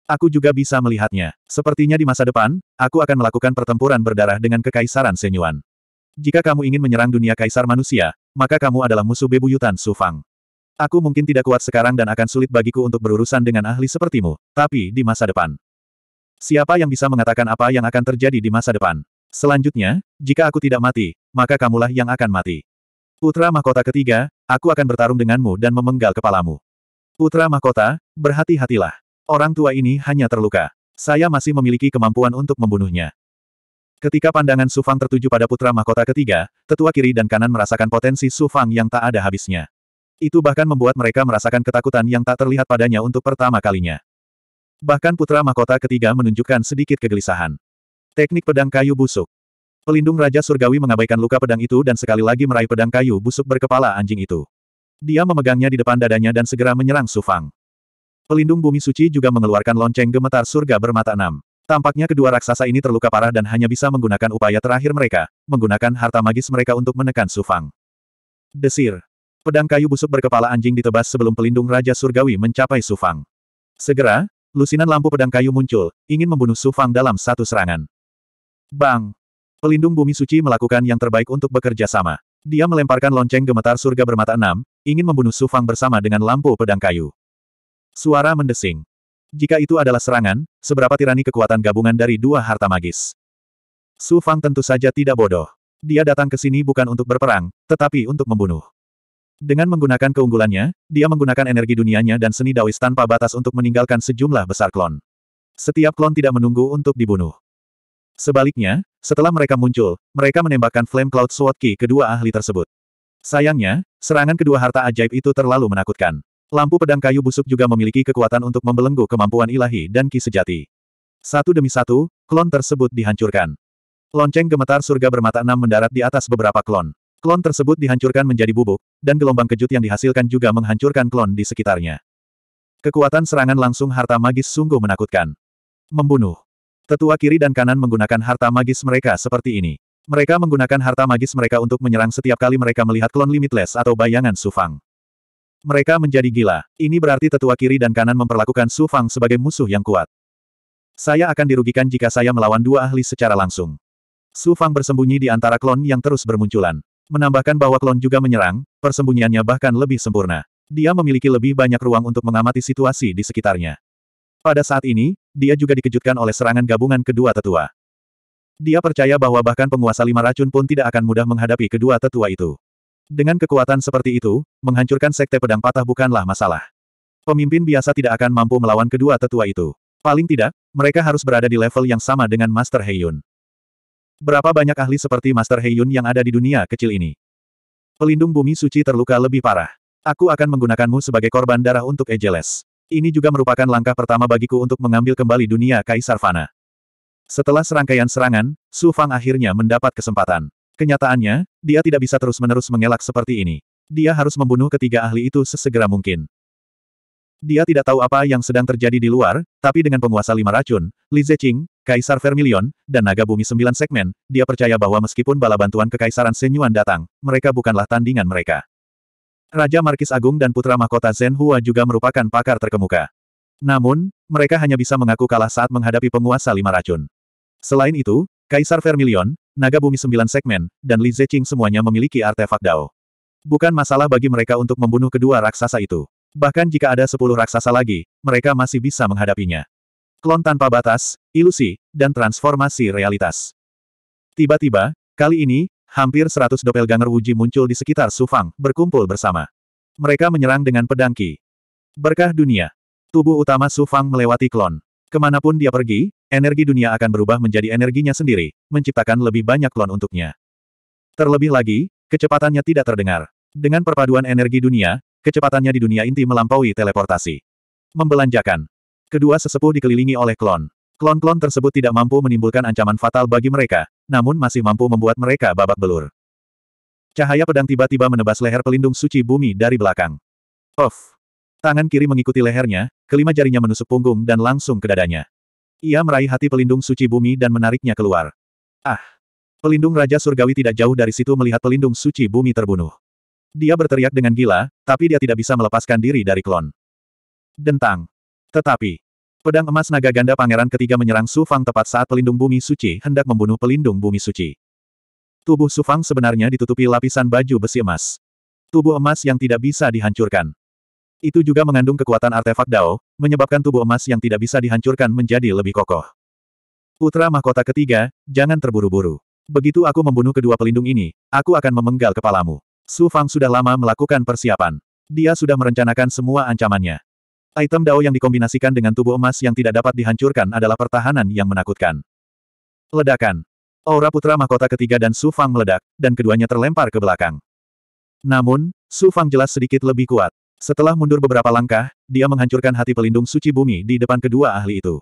Aku juga bisa melihatnya. Sepertinya di masa depan, aku akan melakukan pertempuran berdarah dengan Kekaisaran Senyuan. Jika kamu ingin menyerang dunia kaisar manusia, maka kamu adalah musuh bebuyutan Sufang. Aku mungkin tidak kuat sekarang dan akan sulit bagiku untuk berurusan dengan ahli sepertimu, tapi di masa depan. Siapa yang bisa mengatakan apa yang akan terjadi di masa depan? Selanjutnya, jika aku tidak mati, maka kamulah yang akan mati. Putra Mahkota ketiga, aku akan bertarung denganmu dan memenggal kepalamu. Putra Mahkota, berhati-hatilah. Orang tua ini hanya terluka. Saya masih memiliki kemampuan untuk membunuhnya. Ketika pandangan Sufang tertuju pada putra mahkota ketiga, tetua kiri dan kanan merasakan potensi Sufang yang tak ada habisnya. Itu bahkan membuat mereka merasakan ketakutan yang tak terlihat padanya untuk pertama kalinya. Bahkan putra mahkota ketiga menunjukkan sedikit kegelisahan. Teknik pedang kayu busuk. Pelindung Raja Surgawi mengabaikan luka pedang itu dan sekali lagi meraih pedang kayu busuk berkepala anjing itu. Dia memegangnya di depan dadanya dan segera menyerang Sufang. Pelindung Bumi Suci juga mengeluarkan lonceng gemetar surga bermata enam. Tampaknya kedua raksasa ini terluka parah dan hanya bisa menggunakan upaya terakhir mereka, menggunakan harta magis mereka untuk menekan Sufang. Desir. Pedang kayu busuk berkepala anjing ditebas sebelum pelindung Raja Surgawi mencapai Sufang. Segera, lusinan lampu pedang kayu muncul, ingin membunuh Sufang dalam satu serangan. Bang! Pelindung bumi suci melakukan yang terbaik untuk bekerja sama. Dia melemparkan lonceng gemetar surga bermata enam, ingin membunuh Sufang bersama dengan lampu pedang kayu. Suara mendesing. Jika itu adalah serangan, seberapa tirani kekuatan gabungan dari dua harta magis. Sufang tentu saja tidak bodoh. Dia datang ke sini bukan untuk berperang, tetapi untuk membunuh. Dengan menggunakan keunggulannya, dia menggunakan energi dunianya dan seni Daois tanpa batas untuk meninggalkan sejumlah besar klon. Setiap klon tidak menunggu untuk dibunuh. Sebaliknya, setelah mereka muncul, mereka menembakkan Flame Cloud Sword Key kedua ahli tersebut. Sayangnya, serangan kedua harta ajaib itu terlalu menakutkan. Lampu pedang kayu busuk juga memiliki kekuatan untuk membelenggu kemampuan ilahi dan ki sejati. Satu demi satu, klon tersebut dihancurkan. Lonceng gemetar surga bermata enam mendarat di atas beberapa klon. Klon tersebut dihancurkan menjadi bubuk, dan gelombang kejut yang dihasilkan juga menghancurkan klon di sekitarnya. Kekuatan serangan langsung harta magis sungguh menakutkan. Membunuh. Tetua kiri dan kanan menggunakan harta magis mereka seperti ini. Mereka menggunakan harta magis mereka untuk menyerang setiap kali mereka melihat klon limitless atau bayangan Sufang. Mereka menjadi gila. Ini berarti tetua kiri dan kanan memperlakukan Sufang sebagai musuh yang kuat. Saya akan dirugikan jika saya melawan dua ahli secara langsung. Sufang bersembunyi di antara klon yang terus bermunculan. Menambahkan bahwa klon juga menyerang, persembunyiannya bahkan lebih sempurna. Dia memiliki lebih banyak ruang untuk mengamati situasi di sekitarnya. Pada saat ini, dia juga dikejutkan oleh serangan gabungan kedua tetua. Dia percaya bahwa bahkan penguasa lima racun pun tidak akan mudah menghadapi kedua tetua itu. Dengan kekuatan seperti itu, menghancurkan sekte pedang patah bukanlah masalah. Pemimpin biasa tidak akan mampu melawan kedua tetua itu. Paling tidak, mereka harus berada di level yang sama dengan Master Heyun. Berapa banyak ahli seperti Master Heiyun yang ada di dunia kecil ini? Pelindung bumi suci terluka lebih parah. Aku akan menggunakanmu sebagai korban darah untuk Ejeles. Ini juga merupakan langkah pertama bagiku untuk mengambil kembali dunia Kaisar Fana. Setelah serangkaian serangan, Su Fang akhirnya mendapat kesempatan. Kenyataannya, dia tidak bisa terus-menerus mengelak seperti ini. Dia harus membunuh ketiga ahli itu sesegera mungkin. Dia tidak tahu apa yang sedang terjadi di luar, tapi dengan penguasa lima racun, Li Zeqing, Kaisar Vermilion, dan Naga Bumi Sembilan Segmen, dia percaya bahwa meskipun bala bantuan Kekaisaran Senyuan datang, mereka bukanlah tandingan mereka. Raja Markis Agung dan Putra Mahkota Zhen Hua juga merupakan pakar terkemuka. Namun, mereka hanya bisa mengaku kalah saat menghadapi penguasa lima racun. Selain itu, Kaisar Vermilion, Naga Bumi Sembilan Segmen, dan Li Zeqing semuanya memiliki artefak Dao. Bukan masalah bagi mereka untuk membunuh kedua raksasa itu. Bahkan jika ada sepuluh raksasa lagi, mereka masih bisa menghadapinya. Klon tanpa batas, ilusi, dan transformasi realitas. Tiba-tiba, kali ini, hampir seratus doppelganger Wuji muncul di sekitar Sufang, berkumpul bersama. Mereka menyerang dengan pedang Ki. Berkah dunia. Tubuh utama Sufang melewati klon. Kemanapun dia pergi, energi dunia akan berubah menjadi energinya sendiri, menciptakan lebih banyak klon untuknya. Terlebih lagi, kecepatannya tidak terdengar. Dengan perpaduan energi dunia, Kecepatannya di dunia inti melampaui teleportasi. Membelanjakan. Kedua sesepuh dikelilingi oleh klon. Klon-klon tersebut tidak mampu menimbulkan ancaman fatal bagi mereka, namun masih mampu membuat mereka babak belur. Cahaya pedang tiba-tiba menebas leher pelindung suci bumi dari belakang. Of! Tangan kiri mengikuti lehernya, kelima jarinya menusuk punggung dan langsung ke dadanya. Ia meraih hati pelindung suci bumi dan menariknya keluar. Ah! Pelindung Raja Surgawi tidak jauh dari situ melihat pelindung suci bumi terbunuh. Dia berteriak dengan gila, tapi dia tidak bisa melepaskan diri dari klon. Dentang. Tetapi, pedang emas naga ganda pangeran ketiga menyerang Su Fang tepat saat pelindung bumi suci hendak membunuh pelindung bumi suci. Tubuh Su Fang sebenarnya ditutupi lapisan baju besi emas. Tubuh emas yang tidak bisa dihancurkan. Itu juga mengandung kekuatan artefak Dao, menyebabkan tubuh emas yang tidak bisa dihancurkan menjadi lebih kokoh. Putra mahkota ketiga, jangan terburu-buru. Begitu aku membunuh kedua pelindung ini, aku akan memenggal kepalamu. Su Fang sudah lama melakukan persiapan. Dia sudah merencanakan semua ancamannya. Item Dao yang dikombinasikan dengan tubuh emas yang tidak dapat dihancurkan adalah pertahanan yang menakutkan. Ledakan. Aura putra mahkota ketiga dan Su Fang meledak, dan keduanya terlempar ke belakang. Namun, Su Fang jelas sedikit lebih kuat. Setelah mundur beberapa langkah, dia menghancurkan hati pelindung suci bumi di depan kedua ahli itu.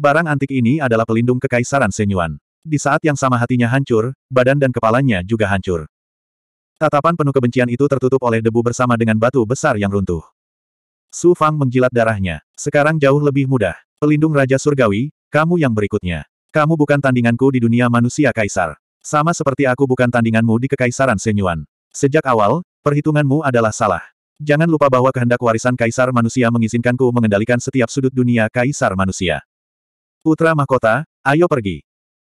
Barang antik ini adalah pelindung kekaisaran Senyuan. Di saat yang sama hatinya hancur, badan dan kepalanya juga hancur. Tatapan penuh kebencian itu tertutup oleh debu bersama dengan batu besar yang runtuh. Su Fang menjilat darahnya. Sekarang jauh lebih mudah. Pelindung Raja Surgawi, kamu yang berikutnya. Kamu bukan tandinganku di dunia manusia kaisar. Sama seperti aku bukan tandinganmu di kekaisaran Senyuan. Sejak awal, perhitunganmu adalah salah. Jangan lupa bahwa kehendak warisan kaisar manusia mengizinkanku mengendalikan setiap sudut dunia kaisar manusia. Putra mahkota, ayo pergi.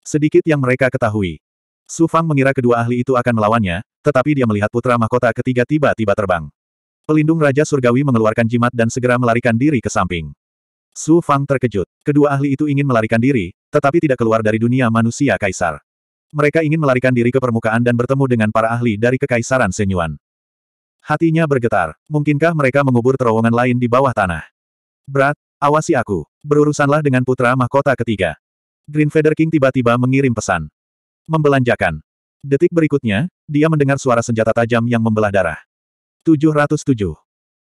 Sedikit yang mereka ketahui, Su Fang mengira kedua ahli itu akan melawannya, tetapi dia melihat putra mahkota ketiga tiba-tiba terbang. Pelindung Raja Surgawi mengeluarkan jimat dan segera melarikan diri ke samping. Su Fang terkejut. Kedua ahli itu ingin melarikan diri, tetapi tidak keluar dari dunia manusia kaisar. Mereka ingin melarikan diri ke permukaan dan bertemu dengan para ahli dari Kekaisaran Senyuan. Hatinya bergetar. Mungkinkah mereka mengubur terowongan lain di bawah tanah? Berat, awasi aku. Berurusanlah dengan putra mahkota ketiga. Green Feather King tiba-tiba mengirim pesan. Membelanjakan. Detik berikutnya, dia mendengar suara senjata tajam yang membelah darah. 707.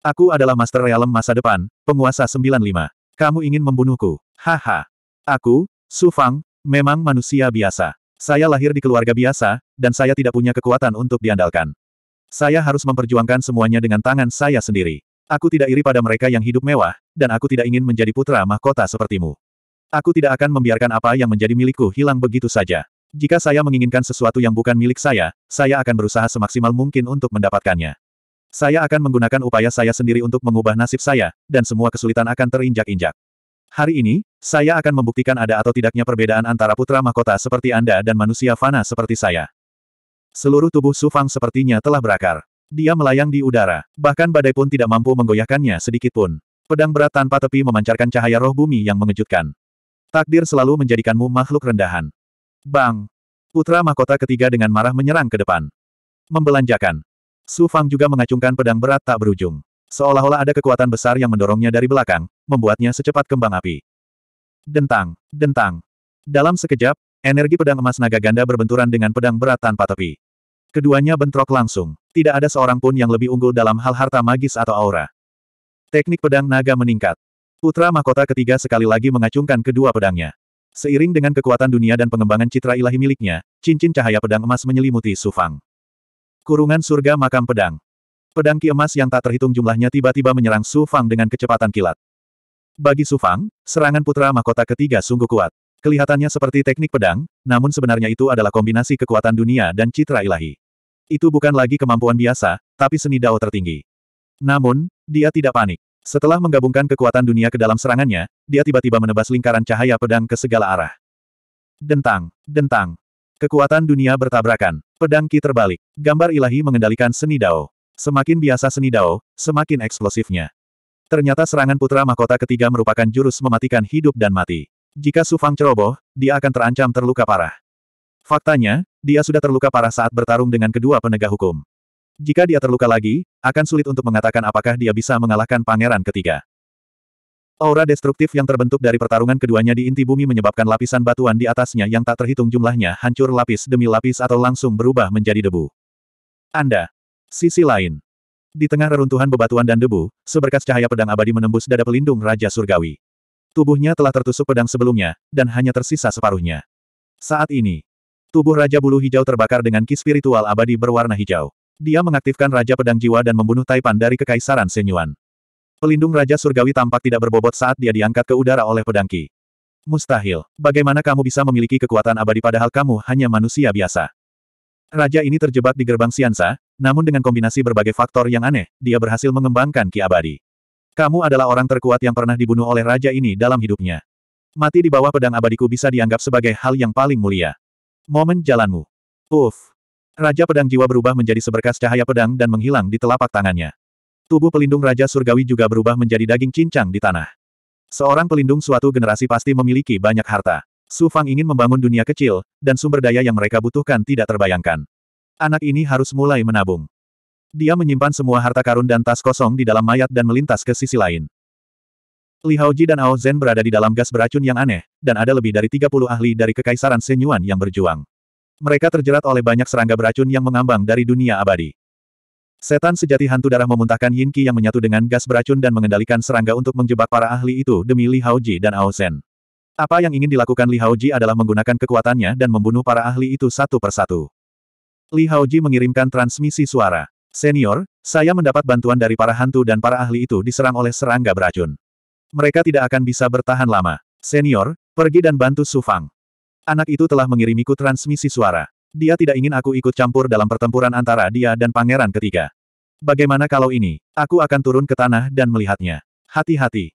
Aku adalah Master Realm masa depan, penguasa 95. Kamu ingin membunuhku. Haha. Aku, Su Fang, memang manusia biasa. Saya lahir di keluarga biasa, dan saya tidak punya kekuatan untuk diandalkan. Saya harus memperjuangkan semuanya dengan tangan saya sendiri. Aku tidak iri pada mereka yang hidup mewah, dan aku tidak ingin menjadi putra mahkota sepertimu. Aku tidak akan membiarkan apa yang menjadi milikku hilang begitu saja. Jika saya menginginkan sesuatu yang bukan milik saya, saya akan berusaha semaksimal mungkin untuk mendapatkannya. Saya akan menggunakan upaya saya sendiri untuk mengubah nasib saya, dan semua kesulitan akan terinjak-injak. Hari ini, saya akan membuktikan ada atau tidaknya perbedaan antara putra mahkota seperti Anda dan manusia fana seperti saya. Seluruh tubuh Sufang sepertinya telah berakar. Dia melayang di udara, bahkan badai pun tidak mampu menggoyahkannya pun. Pedang berat tanpa tepi memancarkan cahaya roh bumi yang mengejutkan. Takdir selalu menjadikanmu makhluk rendahan. Bang! Putra mahkota ketiga dengan marah menyerang ke depan. Membelanjakan. Su Fang juga mengacungkan pedang berat tak berujung. Seolah-olah ada kekuatan besar yang mendorongnya dari belakang, membuatnya secepat kembang api. Dentang, dentang. Dalam sekejap, energi pedang emas naga ganda berbenturan dengan pedang berat tanpa tepi. Keduanya bentrok langsung. Tidak ada seorang pun yang lebih unggul dalam hal harta magis atau aura. Teknik pedang naga meningkat. Putra mahkota ketiga sekali lagi mengacungkan kedua pedangnya. Seiring dengan kekuatan dunia dan pengembangan citra ilahi miliknya, cincin cahaya pedang emas menyelimuti Sufang. Kurungan surga makam pedang. Pedang ki emas yang tak terhitung jumlahnya tiba-tiba menyerang Sufang dengan kecepatan kilat. Bagi Sufang, serangan putra mahkota ketiga sungguh kuat. Kelihatannya seperti teknik pedang, namun sebenarnya itu adalah kombinasi kekuatan dunia dan citra ilahi. Itu bukan lagi kemampuan biasa, tapi seni dao tertinggi. Namun, dia tidak panik. Setelah menggabungkan kekuatan dunia ke dalam serangannya, dia tiba-tiba menebas lingkaran cahaya pedang ke segala arah. Dentang, dentang. Kekuatan dunia bertabrakan. Pedang Ki terbalik. Gambar ilahi mengendalikan seni Dao. Semakin biasa seni Dao, semakin eksplosifnya. Ternyata serangan putra mahkota ketiga merupakan jurus mematikan hidup dan mati. Jika Sufang ceroboh, dia akan terancam terluka parah. Faktanya, dia sudah terluka parah saat bertarung dengan kedua penegak hukum. Jika dia terluka lagi, akan sulit untuk mengatakan apakah dia bisa mengalahkan pangeran ketiga. Aura destruktif yang terbentuk dari pertarungan keduanya di inti bumi menyebabkan lapisan batuan di atasnya yang tak terhitung jumlahnya hancur lapis demi lapis atau langsung berubah menjadi debu. Anda. Sisi lain. Di tengah reruntuhan bebatuan dan debu, seberkas cahaya pedang abadi menembus dada pelindung Raja Surgawi. Tubuhnya telah tertusuk pedang sebelumnya, dan hanya tersisa separuhnya. Saat ini, tubuh Raja Bulu Hijau terbakar dengan ki spiritual abadi berwarna hijau. Dia mengaktifkan Raja Pedang Jiwa dan membunuh Taipan dari Kekaisaran Senyuan. Pelindung Raja Surgawi tampak tidak berbobot saat dia diangkat ke udara oleh pedang Ki. Mustahil. Bagaimana kamu bisa memiliki kekuatan abadi padahal kamu hanya manusia biasa? Raja ini terjebak di gerbang Siansa, namun dengan kombinasi berbagai faktor yang aneh, dia berhasil mengembangkan Ki Abadi. Kamu adalah orang terkuat yang pernah dibunuh oleh raja ini dalam hidupnya. Mati di bawah pedang abadiku bisa dianggap sebagai hal yang paling mulia. Momen jalanmu. Uff, Raja pedang jiwa berubah menjadi seberkas cahaya pedang dan menghilang di telapak tangannya. Tubuh pelindung Raja Surgawi juga berubah menjadi daging cincang di tanah. Seorang pelindung suatu generasi pasti memiliki banyak harta. Su Fang ingin membangun dunia kecil, dan sumber daya yang mereka butuhkan tidak terbayangkan. Anak ini harus mulai menabung. Dia menyimpan semua harta karun dan tas kosong di dalam mayat dan melintas ke sisi lain. Li Haoji dan Ao Zhen berada di dalam gas beracun yang aneh, dan ada lebih dari 30 ahli dari Kekaisaran Senyuan yang berjuang. Mereka terjerat oleh banyak serangga beracun yang mengambang dari dunia abadi. Setan sejati hantu darah memuntahkan Yin Qi yang menyatu dengan gas beracun dan mengendalikan serangga untuk menjebak para ahli itu demi Li Haoji dan Ao Zhen. Apa yang ingin dilakukan Li Haoji adalah menggunakan kekuatannya dan membunuh para ahli itu satu persatu. Li Haoji mengirimkan transmisi suara. Senior, saya mendapat bantuan dari para hantu dan para ahli itu diserang oleh serangga beracun. Mereka tidak akan bisa bertahan lama. Senior, pergi dan bantu Su Fang. Anak itu telah mengirimiku transmisi suara. Dia tidak ingin aku ikut campur dalam pertempuran antara dia dan pangeran ketiga. Bagaimana kalau ini? Aku akan turun ke tanah dan melihatnya. Hati-hati.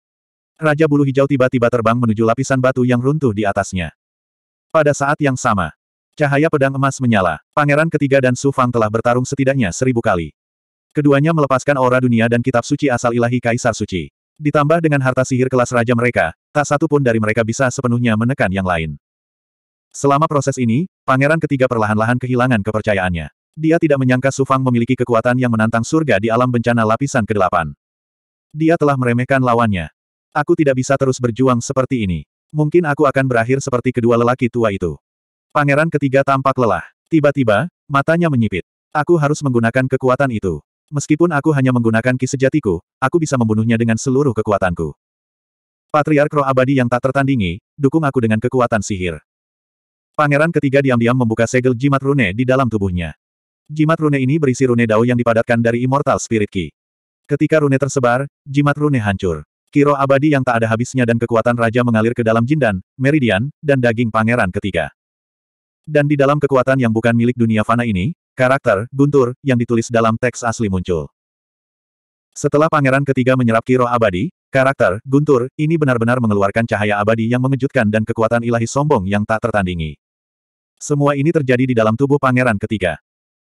Raja bulu hijau tiba-tiba terbang menuju lapisan batu yang runtuh di atasnya. Pada saat yang sama, cahaya pedang emas menyala. Pangeran ketiga dan Su Fang telah bertarung setidaknya seribu kali. Keduanya melepaskan aura dunia dan kitab suci asal ilahi Kaisar Suci. Ditambah dengan harta sihir kelas raja mereka, tak satu pun dari mereka bisa sepenuhnya menekan yang lain. Selama proses ini, pangeran ketiga perlahan-lahan kehilangan kepercayaannya. Dia tidak menyangka Sufang memiliki kekuatan yang menantang surga di alam bencana lapisan ke-8. Dia telah meremehkan lawannya. Aku tidak bisa terus berjuang seperti ini. Mungkin aku akan berakhir seperti kedua lelaki tua itu. Pangeran ketiga tampak lelah. Tiba-tiba, matanya menyipit. Aku harus menggunakan kekuatan itu. Meskipun aku hanya menggunakan ki sejatiku, aku bisa membunuhnya dengan seluruh kekuatanku. Patriark roh abadi yang tak tertandingi, dukung aku dengan kekuatan sihir. Pangeran ketiga diam-diam membuka segel jimat rune di dalam tubuhnya. Jimat rune ini berisi rune dao yang dipadatkan dari Immortal Spirit Ki. Ketika rune tersebar, jimat rune hancur. Kiro abadi yang tak ada habisnya dan kekuatan raja mengalir ke dalam jindan, meridian, dan daging pangeran ketiga. Dan di dalam kekuatan yang bukan milik dunia fana ini, karakter, guntur, yang ditulis dalam teks asli muncul. Setelah pangeran ketiga menyerap kiro abadi, Karakter, Guntur, ini benar-benar mengeluarkan cahaya abadi yang mengejutkan dan kekuatan ilahi sombong yang tak tertandingi. Semua ini terjadi di dalam tubuh pangeran ketiga.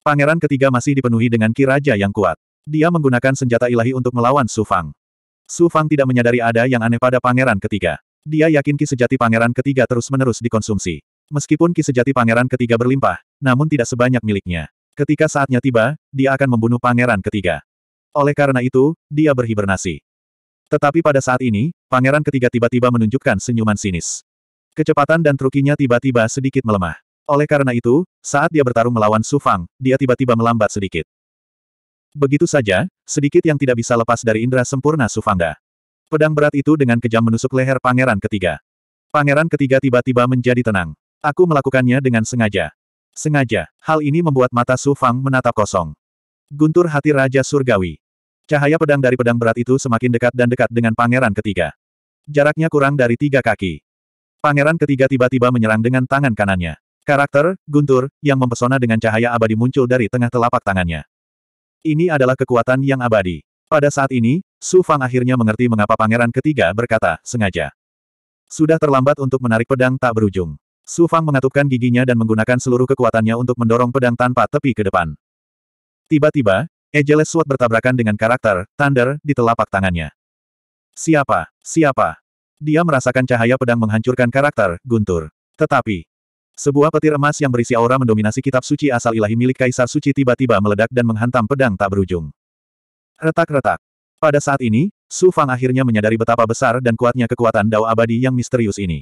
Pangeran ketiga masih dipenuhi dengan kiraja yang kuat. Dia menggunakan senjata ilahi untuk melawan Su Fang. Su Fang tidak menyadari ada yang aneh pada pangeran ketiga. Dia yakin ki sejati pangeran ketiga terus-menerus dikonsumsi. Meskipun ki sejati pangeran ketiga berlimpah, namun tidak sebanyak miliknya. Ketika saatnya tiba, dia akan membunuh pangeran ketiga. Oleh karena itu, dia berhibernasi. Tetapi pada saat ini, pangeran ketiga tiba-tiba menunjukkan senyuman sinis. Kecepatan dan trukinya tiba-tiba sedikit melemah. Oleh karena itu, saat dia bertarung melawan Su Fang, dia tiba-tiba melambat sedikit. Begitu saja, sedikit yang tidak bisa lepas dari indera sempurna Su Fangda. Pedang berat itu dengan kejam menusuk leher pangeran ketiga. Pangeran ketiga tiba-tiba menjadi tenang. Aku melakukannya dengan sengaja. Sengaja, hal ini membuat mata Su Fang menatap kosong. Guntur hati Raja Surgawi. Cahaya pedang dari pedang berat itu semakin dekat dan dekat dengan pangeran ketiga. Jaraknya kurang dari tiga kaki. Pangeran ketiga tiba-tiba menyerang dengan tangan kanannya. Karakter, Guntur, yang mempesona dengan cahaya abadi muncul dari tengah telapak tangannya. Ini adalah kekuatan yang abadi. Pada saat ini, Su Fang akhirnya mengerti mengapa pangeran ketiga berkata, sengaja. Sudah terlambat untuk menarik pedang tak berujung. Su Fang mengatupkan giginya dan menggunakan seluruh kekuatannya untuk mendorong pedang tanpa tepi ke depan. Tiba-tiba, Ejeles Sword bertabrakan dengan karakter, Thunder, di telapak tangannya. Siapa? Siapa? Dia merasakan cahaya pedang menghancurkan karakter, guntur. Tetapi, sebuah petir emas yang berisi aura mendominasi kitab suci asal ilahi milik Kaisar Suci tiba-tiba meledak dan menghantam pedang tak berujung. Retak-retak. Pada saat ini, Su Fang akhirnya menyadari betapa besar dan kuatnya kekuatan Dao Abadi yang misterius ini.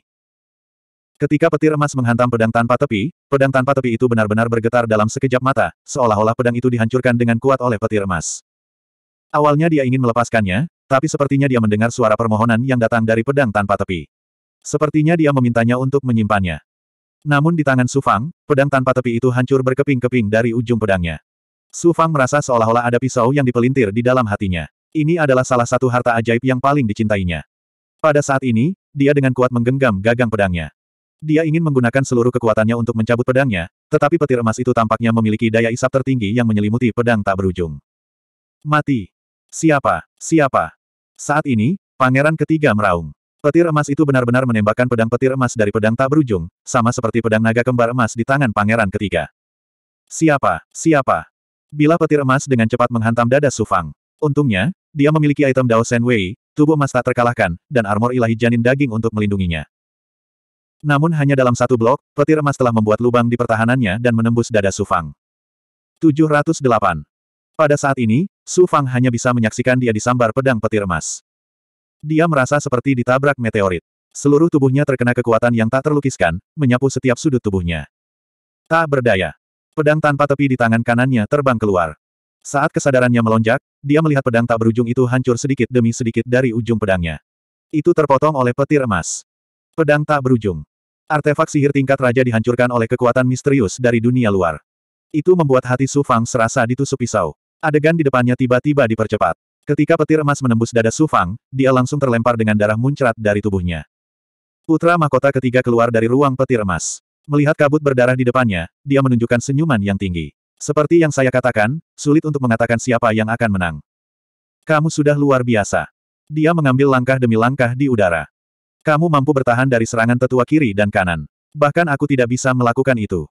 Ketika petir emas menghantam pedang tanpa tepi, pedang tanpa tepi itu benar-benar bergetar dalam sekejap mata, seolah-olah pedang itu dihancurkan dengan kuat oleh petir emas. Awalnya dia ingin melepaskannya, tapi sepertinya dia mendengar suara permohonan yang datang dari pedang tanpa tepi. Sepertinya dia memintanya untuk menyimpannya. Namun di tangan Sufang, pedang tanpa tepi itu hancur berkeping-keping dari ujung pedangnya. Sufang merasa seolah-olah ada pisau yang dipelintir di dalam hatinya. Ini adalah salah satu harta ajaib yang paling dicintainya. Pada saat ini, dia dengan kuat menggenggam gagang pedangnya. Dia ingin menggunakan seluruh kekuatannya untuk mencabut pedangnya, tetapi petir emas itu tampaknya memiliki daya isap tertinggi yang menyelimuti pedang tak berujung. Mati. Siapa? Siapa? Saat ini, pangeran ketiga meraung. Petir emas itu benar-benar menembakkan pedang petir emas dari pedang tak berujung, sama seperti pedang naga kembar emas di tangan pangeran ketiga. Siapa? Siapa? Bila petir emas dengan cepat menghantam dada Sufang. Untungnya, dia memiliki item Dao Sen Wei, tubuh emas tak terkalahkan, dan armor ilahi janin daging untuk melindunginya. Namun hanya dalam satu blok, petir emas telah membuat lubang di pertahanannya dan menembus dada Su Fang. 708. Pada saat ini, Su Fang hanya bisa menyaksikan dia disambar pedang petir emas. Dia merasa seperti ditabrak meteorit. Seluruh tubuhnya terkena kekuatan yang tak terlukiskan, menyapu setiap sudut tubuhnya. Tak berdaya. Pedang tanpa tepi di tangan kanannya terbang keluar. Saat kesadarannya melonjak, dia melihat pedang tak berujung itu hancur sedikit demi sedikit dari ujung pedangnya. Itu terpotong oleh petir emas. Pedang tak berujung. Artefak sihir tingkat raja dihancurkan oleh kekuatan misterius dari dunia luar. Itu membuat hati Su Fang serasa ditusuk pisau. Adegan di depannya tiba-tiba dipercepat. Ketika petir emas menembus dada Su Fang, dia langsung terlempar dengan darah muncrat dari tubuhnya. Putra mahkota ketiga keluar dari ruang petir emas. Melihat kabut berdarah di depannya, dia menunjukkan senyuman yang tinggi. Seperti yang saya katakan, sulit untuk mengatakan siapa yang akan menang. Kamu sudah luar biasa. Dia mengambil langkah demi langkah di udara. Kamu mampu bertahan dari serangan tetua kiri dan kanan. Bahkan aku tidak bisa melakukan itu.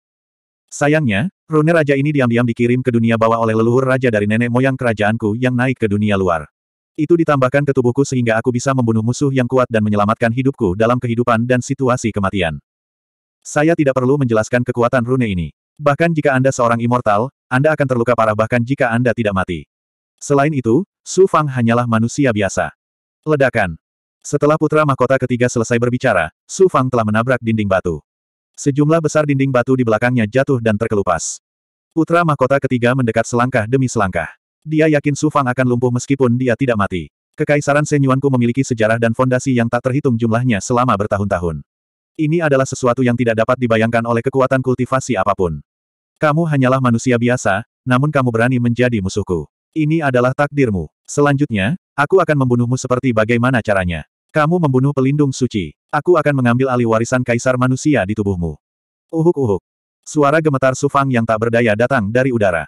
Sayangnya, rune raja ini diam-diam dikirim ke dunia bawah oleh leluhur raja dari nenek moyang kerajaanku yang naik ke dunia luar. Itu ditambahkan ke tubuhku sehingga aku bisa membunuh musuh yang kuat dan menyelamatkan hidupku dalam kehidupan dan situasi kematian. Saya tidak perlu menjelaskan kekuatan rune ini. Bahkan jika Anda seorang immortal, Anda akan terluka parah bahkan jika Anda tidak mati. Selain itu, Su Fang hanyalah manusia biasa. Ledakan. Setelah putra mahkota ketiga selesai berbicara, Su Fang telah menabrak dinding batu. Sejumlah besar dinding batu di belakangnya jatuh dan terkelupas. Putra mahkota ketiga mendekat selangkah demi selangkah. Dia yakin Su Fang akan lumpuh meskipun dia tidak mati. Kekaisaran Senyuanku memiliki sejarah dan fondasi yang tak terhitung jumlahnya selama bertahun-tahun. Ini adalah sesuatu yang tidak dapat dibayangkan oleh kekuatan kultivasi apapun. Kamu hanyalah manusia biasa, namun kamu berani menjadi musuhku. Ini adalah takdirmu. Selanjutnya, aku akan membunuhmu seperti bagaimana caranya. Kamu membunuh pelindung suci. Aku akan mengambil alih warisan kaisar manusia di tubuhmu. Uhuk-uhuk. Suara gemetar Sufang yang tak berdaya datang dari udara.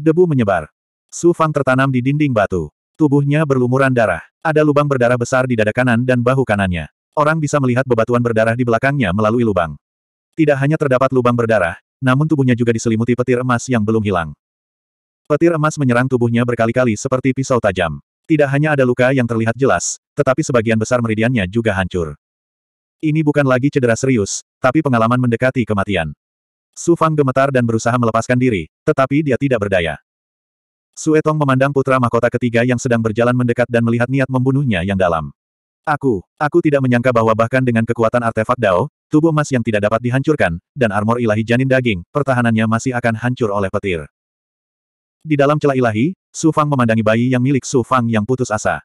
Debu menyebar. Sufang tertanam di dinding batu. Tubuhnya berlumuran darah. Ada lubang berdarah besar di dada kanan dan bahu kanannya. Orang bisa melihat bebatuan berdarah di belakangnya melalui lubang. Tidak hanya terdapat lubang berdarah, namun tubuhnya juga diselimuti petir emas yang belum hilang. Petir emas menyerang tubuhnya berkali-kali seperti pisau tajam. Tidak hanya ada luka yang terlihat jelas, tetapi sebagian besar meridiannya juga hancur. Ini bukan lagi cedera serius, tapi pengalaman mendekati kematian. Su Fang gemetar dan berusaha melepaskan diri, tetapi dia tidak berdaya. Suetong memandang putra mahkota ketiga yang sedang berjalan mendekat dan melihat niat membunuhnya yang dalam. Aku, aku tidak menyangka bahwa bahkan dengan kekuatan artefak Dao, tubuh emas yang tidak dapat dihancurkan, dan armor ilahi janin daging, pertahanannya masih akan hancur oleh petir. Di dalam celah ilahi, Su Fang memandangi bayi yang milik Su Fang yang putus asa.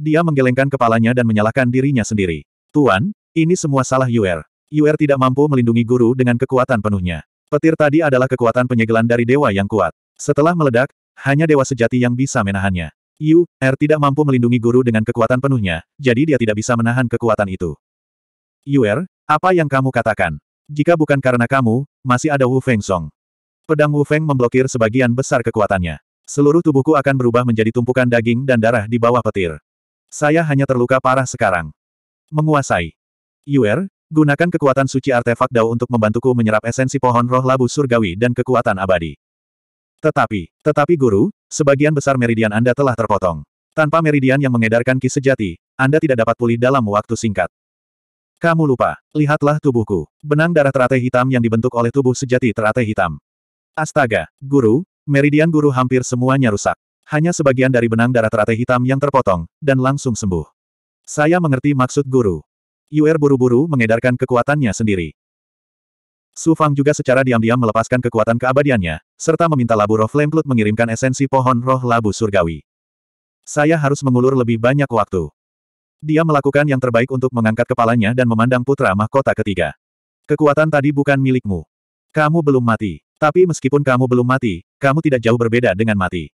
Dia menggelengkan kepalanya dan menyalahkan dirinya sendiri. Tuan, ini semua salah Yuer. Yuer tidak mampu melindungi guru dengan kekuatan penuhnya. Petir tadi adalah kekuatan penyegelan dari dewa yang kuat. Setelah meledak, hanya dewa sejati yang bisa menahannya. Yu, Er tidak mampu melindungi guru dengan kekuatan penuhnya, jadi dia tidak bisa menahan kekuatan itu. Yuer, apa yang kamu katakan? Jika bukan karena kamu, masih ada Wu Feng Song. Pedang Wu Feng memblokir sebagian besar kekuatannya. Seluruh tubuhku akan berubah menjadi tumpukan daging dan darah di bawah petir. Saya hanya terluka parah sekarang. Menguasai. Yuer, gunakan kekuatan suci artefak Dao untuk membantuku menyerap esensi pohon roh labu surgawi dan kekuatan abadi. Tetapi, tetapi guru, sebagian besar meridian Anda telah terpotong. Tanpa meridian yang mengedarkan ki sejati, Anda tidak dapat pulih dalam waktu singkat. Kamu lupa, lihatlah tubuhku. Benang darah teratai hitam yang dibentuk oleh tubuh sejati teratai hitam. Astaga, guru, meridian guru hampir semuanya rusak. Hanya sebagian dari benang darah teratai hitam yang terpotong, dan langsung sembuh. Saya mengerti maksud guru. Yuer buru-buru mengedarkan kekuatannya sendiri. Su Fang juga secara diam-diam melepaskan kekuatan keabadiannya, serta meminta labu roh Flame Blood mengirimkan esensi pohon roh labu surgawi. Saya harus mengulur lebih banyak waktu. Dia melakukan yang terbaik untuk mengangkat kepalanya dan memandang putra mahkota ketiga. Kekuatan tadi bukan milikmu. Kamu belum mati. Tapi meskipun kamu belum mati, kamu tidak jauh berbeda dengan mati.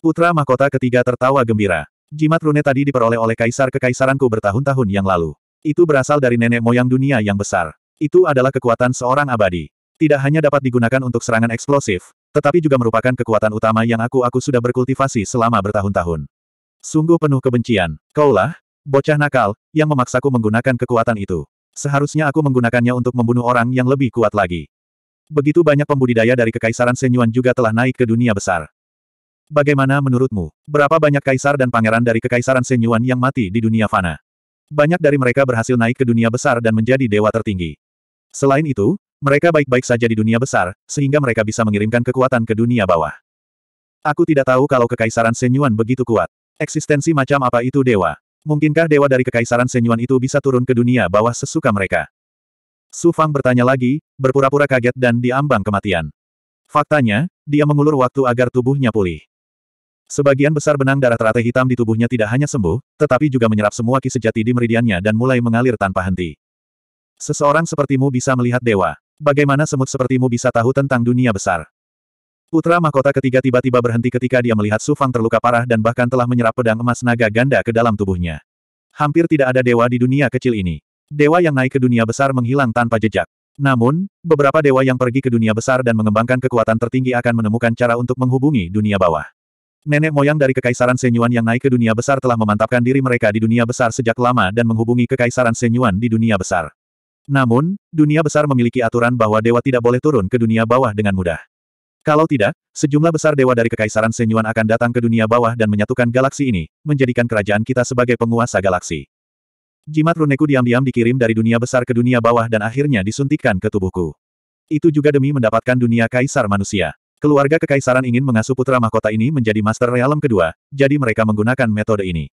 Putra mahkota ketiga tertawa gembira. Jimat rune tadi diperoleh oleh kaisar kekaisaranku bertahun-tahun yang lalu. Itu berasal dari nenek moyang dunia yang besar. Itu adalah kekuatan seorang abadi. Tidak hanya dapat digunakan untuk serangan eksplosif, tetapi juga merupakan kekuatan utama yang aku-aku sudah berkultivasi selama bertahun-tahun. Sungguh penuh kebencian. Kaulah, bocah nakal, yang memaksaku menggunakan kekuatan itu. Seharusnya aku menggunakannya untuk membunuh orang yang lebih kuat lagi. Begitu banyak pembudidaya dari Kekaisaran Senyuan juga telah naik ke dunia besar. Bagaimana menurutmu, berapa banyak kaisar dan pangeran dari Kekaisaran Senyuan yang mati di dunia fana? Banyak dari mereka berhasil naik ke dunia besar dan menjadi dewa tertinggi. Selain itu, mereka baik-baik saja di dunia besar, sehingga mereka bisa mengirimkan kekuatan ke dunia bawah. Aku tidak tahu kalau Kekaisaran Senyuan begitu kuat. Eksistensi macam apa itu dewa? Mungkinkah dewa dari Kekaisaran Senyuan itu bisa turun ke dunia bawah sesuka mereka? Su Fang bertanya lagi, berpura-pura kaget dan diambang kematian. Faktanya, dia mengulur waktu agar tubuhnya pulih. Sebagian besar benang darah teratai hitam di tubuhnya tidak hanya sembuh, tetapi juga menyerap semua ki sejati di meridiannya dan mulai mengalir tanpa henti. Seseorang sepertimu bisa melihat dewa. Bagaimana semut sepertimu bisa tahu tentang dunia besar? Putra mahkota ketiga tiba-tiba berhenti ketika dia melihat Su Fang terluka parah dan bahkan telah menyerap pedang emas naga ganda ke dalam tubuhnya. Hampir tidak ada dewa di dunia kecil ini. Dewa yang naik ke dunia besar menghilang tanpa jejak. Namun, beberapa dewa yang pergi ke dunia besar dan mengembangkan kekuatan tertinggi akan menemukan cara untuk menghubungi dunia bawah. Nenek moyang dari Kekaisaran Senyuan yang naik ke dunia besar telah memantapkan diri mereka di dunia besar sejak lama dan menghubungi Kekaisaran Senyuan di dunia besar. Namun, dunia besar memiliki aturan bahwa dewa tidak boleh turun ke dunia bawah dengan mudah. Kalau tidak, sejumlah besar dewa dari Kekaisaran Senyuan akan datang ke dunia bawah dan menyatukan galaksi ini, menjadikan kerajaan kita sebagai penguasa galaksi. Jimat runeku diam-diam dikirim dari dunia besar ke dunia bawah dan akhirnya disuntikkan ke tubuhku. Itu juga demi mendapatkan dunia kaisar manusia. Keluarga kekaisaran ingin mengasuh putra mahkota ini menjadi master realm kedua, jadi mereka menggunakan metode ini.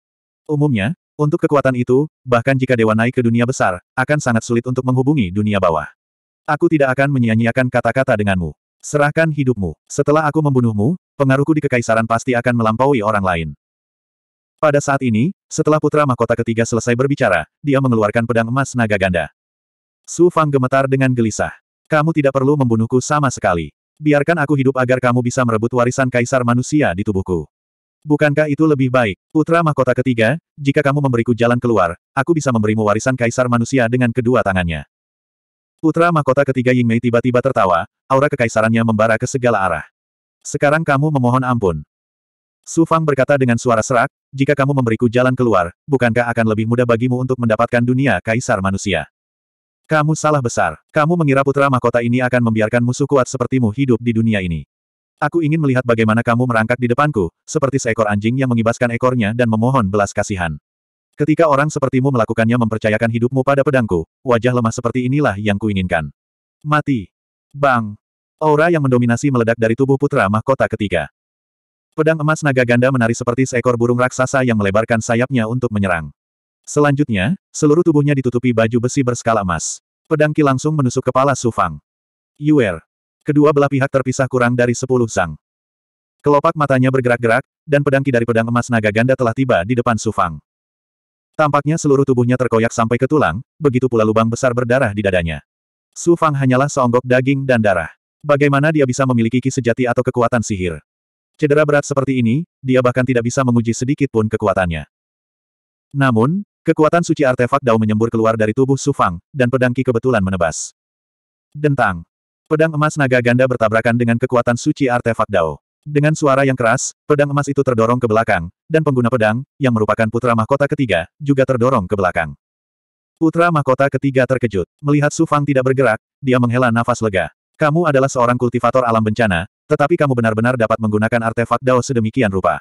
Umumnya, untuk kekuatan itu, bahkan jika dewa naik ke dunia besar, akan sangat sulit untuk menghubungi dunia bawah. Aku tidak akan menyia-nyiakan kata-kata denganmu. Serahkan hidupmu. Setelah aku membunuhmu, pengaruhku di kekaisaran pasti akan melampaui orang lain. Pada saat ini, setelah putra mahkota ketiga selesai berbicara, dia mengeluarkan pedang emas naga ganda. Su Fang gemetar dengan gelisah. Kamu tidak perlu membunuhku sama sekali. Biarkan aku hidup agar kamu bisa merebut warisan kaisar manusia di tubuhku. Bukankah itu lebih baik? Putra mahkota ketiga, jika kamu memberiku jalan keluar, aku bisa memberimu warisan kaisar manusia dengan kedua tangannya. Putra mahkota ketiga Ying Mei tiba-tiba tertawa, aura kekaisarannya membara ke segala arah. Sekarang kamu memohon ampun. Su Fang berkata dengan suara serak, jika kamu memberiku jalan keluar, bukankah akan lebih mudah bagimu untuk mendapatkan dunia kaisar manusia? Kamu salah besar. Kamu mengira putra mahkota ini akan membiarkan musuh kuat sepertimu hidup di dunia ini. Aku ingin melihat bagaimana kamu merangkak di depanku, seperti seekor anjing yang mengibaskan ekornya dan memohon belas kasihan. Ketika orang sepertimu melakukannya mempercayakan hidupmu pada pedangku, wajah lemah seperti inilah yang kuinginkan. Mati. Bang. Aura yang mendominasi meledak dari tubuh putra mahkota ketiga. Pedang emas naga ganda menari seperti seekor burung raksasa yang melebarkan sayapnya untuk menyerang. Selanjutnya, seluruh tubuhnya ditutupi baju besi berskala emas. Pedang Ki langsung menusuk kepala Su Fang. Yuer. Kedua belah pihak terpisah kurang dari sepuluh sang. Kelopak matanya bergerak-gerak, dan pedang Ki dari pedang emas naga ganda telah tiba di depan Su Fang. Tampaknya seluruh tubuhnya terkoyak sampai ke tulang, begitu pula lubang besar berdarah di dadanya. Su Fang hanyalah seonggok daging dan darah. Bagaimana dia bisa memiliki ki sejati atau kekuatan sihir? Cedera berat seperti ini, dia bahkan tidak bisa menguji sedikit pun kekuatannya. Namun, kekuatan suci artefak Dao menyembur keluar dari tubuh Sufang, dan pedang Ki kebetulan menebas. Dentang. Pedang emas naga ganda bertabrakan dengan kekuatan suci artefak Dao. Dengan suara yang keras, pedang emas itu terdorong ke belakang, dan pengguna pedang, yang merupakan putra mahkota ketiga, juga terdorong ke belakang. Putra mahkota ketiga terkejut. Melihat Sufang tidak bergerak, dia menghela nafas lega. Kamu adalah seorang kultivator alam bencana, tetapi kamu benar-benar dapat menggunakan artefak Dao sedemikian rupa.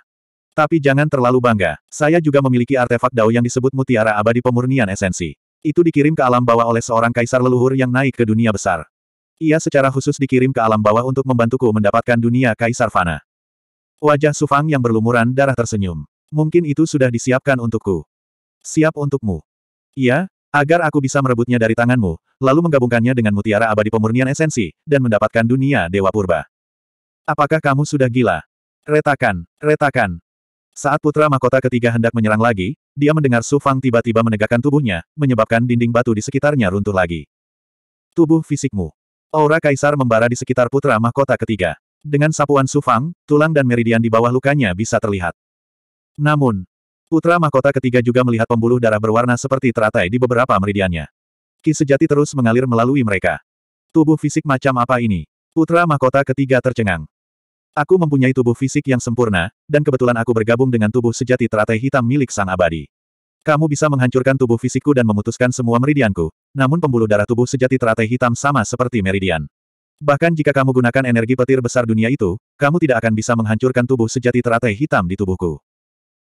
Tapi jangan terlalu bangga, saya juga memiliki artefak Dao yang disebut mutiara abadi pemurnian esensi. Itu dikirim ke alam bawah oleh seorang kaisar leluhur yang naik ke dunia besar. Ia secara khusus dikirim ke alam bawah untuk membantuku mendapatkan dunia kaisar fana. Wajah Sufang yang berlumuran darah tersenyum. Mungkin itu sudah disiapkan untukku. Siap untukmu. Iya, agar aku bisa merebutnya dari tanganmu, lalu menggabungkannya dengan mutiara abadi pemurnian esensi, dan mendapatkan dunia Dewa Purba. Apakah kamu sudah gila? Retakan, retakan. Saat putra mahkota ketiga hendak menyerang lagi, dia mendengar Su Fang tiba-tiba menegakkan tubuhnya, menyebabkan dinding batu di sekitarnya runtuh lagi. Tubuh fisikmu. Aura kaisar membara di sekitar putra mahkota ketiga. Dengan sapuan Su Fang, tulang dan meridian di bawah lukanya bisa terlihat. Namun, putra mahkota ketiga juga melihat pembuluh darah berwarna seperti teratai di beberapa meridiannya. Ki sejati terus mengalir melalui mereka. Tubuh fisik macam apa ini? Putra mahkota ketiga tercengang. Aku mempunyai tubuh fisik yang sempurna, dan kebetulan aku bergabung dengan tubuh sejati teratai hitam milik sang abadi. Kamu bisa menghancurkan tubuh fisikku dan memutuskan semua meridianku, namun pembuluh darah tubuh sejati teratai hitam sama seperti meridian. Bahkan jika kamu gunakan energi petir besar dunia itu, kamu tidak akan bisa menghancurkan tubuh sejati teratai hitam di tubuhku.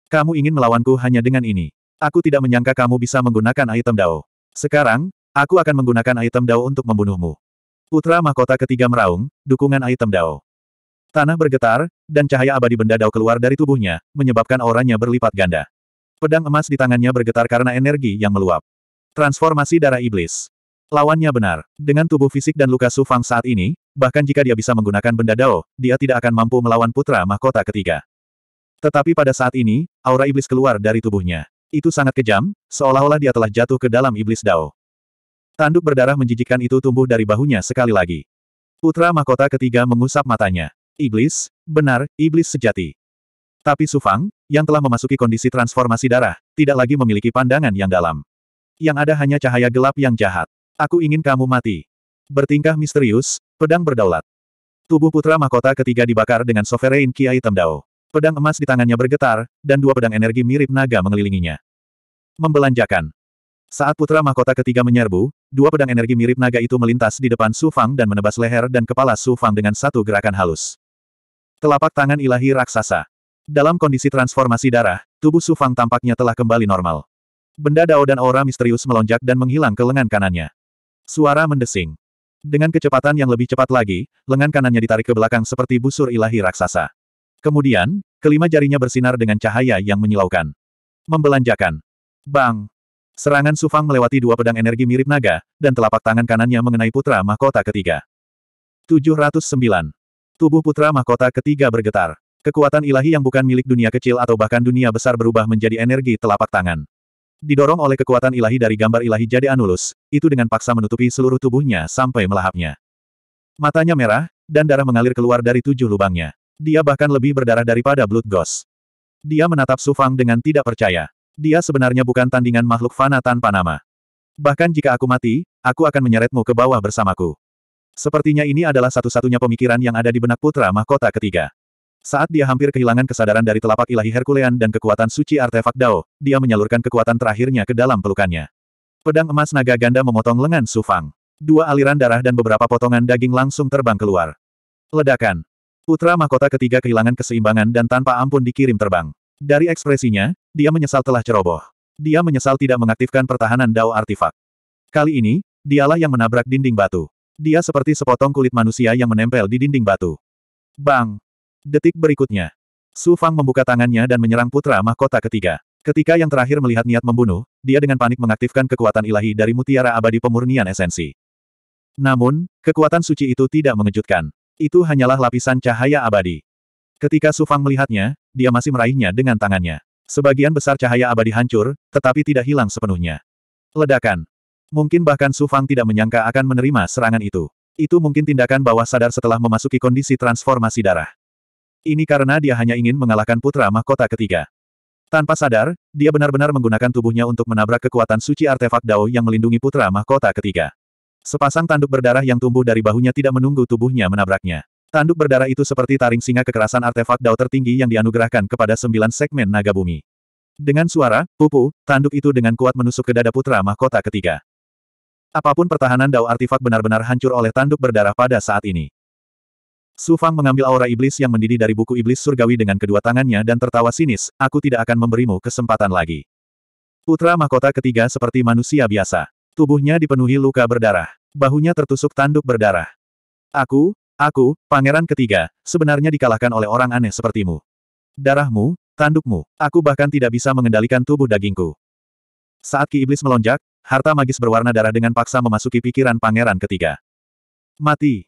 Kamu ingin melawanku hanya dengan ini. Aku tidak menyangka kamu bisa menggunakan item Dao. Sekarang, aku akan menggunakan item Dao untuk membunuhmu. Putra mahkota ketiga meraung, dukungan item Dao. Tanah bergetar, dan cahaya abadi benda Dao keluar dari tubuhnya, menyebabkan auranya berlipat ganda. Pedang emas di tangannya bergetar karena energi yang meluap. Transformasi darah iblis. Lawannya benar. Dengan tubuh fisik dan luka sufang saat ini, bahkan jika dia bisa menggunakan benda Dao, dia tidak akan mampu melawan putra mahkota ketiga. Tetapi pada saat ini, aura iblis keluar dari tubuhnya. Itu sangat kejam, seolah-olah dia telah jatuh ke dalam iblis Dao. Tanduk berdarah menjijikan itu tumbuh dari bahunya sekali lagi. Putra mahkota ketiga mengusap matanya. Iblis, benar, iblis sejati. Tapi Sufang, yang telah memasuki kondisi transformasi darah, tidak lagi memiliki pandangan yang dalam. Yang ada hanya cahaya gelap yang jahat. Aku ingin kamu mati. Bertingkah misterius, pedang berdaulat. Tubuh putra mahkota ketiga dibakar dengan sovereign Kiai Temdao. Pedang emas di tangannya bergetar, dan dua pedang energi mirip naga mengelilinginya. Membelanjakan. Saat putra mahkota ketiga menyerbu, dua pedang energi mirip naga itu melintas di depan Su Fang dan menebas leher dan kepala Su Fang dengan satu gerakan halus. Telapak tangan ilahi raksasa. Dalam kondisi transformasi darah, tubuh Su Fang tampaknya telah kembali normal. Benda dao dan aura misterius melonjak dan menghilang ke lengan kanannya. Suara mendesing. Dengan kecepatan yang lebih cepat lagi, lengan kanannya ditarik ke belakang seperti busur ilahi raksasa. Kemudian, kelima jarinya bersinar dengan cahaya yang menyilaukan. Membelanjakan. Bang! Serangan Sufang melewati dua pedang energi mirip naga, dan telapak tangan kanannya mengenai putra mahkota ketiga. 709. Tubuh putra mahkota ketiga bergetar. Kekuatan ilahi yang bukan milik dunia kecil atau bahkan dunia besar berubah menjadi energi telapak tangan. Didorong oleh kekuatan ilahi dari gambar ilahi jadi Anulus, itu dengan paksa menutupi seluruh tubuhnya sampai melahapnya. Matanya merah, dan darah mengalir keluar dari tujuh lubangnya. Dia bahkan lebih berdarah daripada Blood Ghost. Dia menatap Sufang dengan tidak percaya. Dia sebenarnya bukan tandingan makhluk fana tanpa nama. Bahkan jika aku mati, aku akan menyeretmu ke bawah bersamaku. Sepertinya ini adalah satu-satunya pemikiran yang ada di benak putra mahkota ketiga. Saat dia hampir kehilangan kesadaran dari telapak ilahi Herkulean dan kekuatan suci artefak Dao, dia menyalurkan kekuatan terakhirnya ke dalam pelukannya. Pedang emas naga ganda memotong lengan Sufang. Dua aliran darah dan beberapa potongan daging langsung terbang keluar. Ledakan. Putra mahkota ketiga kehilangan keseimbangan dan tanpa ampun dikirim terbang. Dari ekspresinya, dia menyesal telah ceroboh. Dia menyesal tidak mengaktifkan pertahanan Dao artifak. Kali ini, dialah yang menabrak dinding batu. Dia seperti sepotong kulit manusia yang menempel di dinding batu. Bang! Detik berikutnya. Su Fang membuka tangannya dan menyerang putra mahkota ketiga. Ketika yang terakhir melihat niat membunuh, dia dengan panik mengaktifkan kekuatan ilahi dari mutiara abadi pemurnian esensi. Namun, kekuatan suci itu tidak mengejutkan. Itu hanyalah lapisan cahaya abadi. Ketika Su Fang melihatnya, dia masih meraihnya dengan tangannya. Sebagian besar cahaya abadi hancur, tetapi tidak hilang sepenuhnya. Ledakan. Mungkin bahkan Su Fang tidak menyangka akan menerima serangan itu. Itu mungkin tindakan bawah sadar setelah memasuki kondisi transformasi darah. Ini karena dia hanya ingin mengalahkan putra mahkota ketiga. Tanpa sadar, dia benar-benar menggunakan tubuhnya untuk menabrak kekuatan suci artefak Dao yang melindungi putra mahkota ketiga. Sepasang tanduk berdarah yang tumbuh dari bahunya tidak menunggu tubuhnya menabraknya. Tanduk berdarah itu seperti taring singa kekerasan artefak dao tertinggi yang dianugerahkan kepada sembilan segmen naga bumi. Dengan suara, pupu, tanduk itu dengan kuat menusuk ke dada putra mahkota ketiga. Apapun pertahanan dao artefak benar-benar hancur oleh tanduk berdarah pada saat ini. Su Fang mengambil aura iblis yang mendidih dari buku iblis surgawi dengan kedua tangannya dan tertawa sinis, aku tidak akan memberimu kesempatan lagi. Putra mahkota ketiga seperti manusia biasa. Tubuhnya dipenuhi luka berdarah. Bahunya tertusuk tanduk berdarah. Aku, Aku, pangeran ketiga, sebenarnya dikalahkan oleh orang aneh sepertimu. Darahmu, tandukmu, aku bahkan tidak bisa mengendalikan tubuh dagingku. Saat ki iblis melonjak, harta magis berwarna darah dengan paksa memasuki pikiran pangeran ketiga. Mati.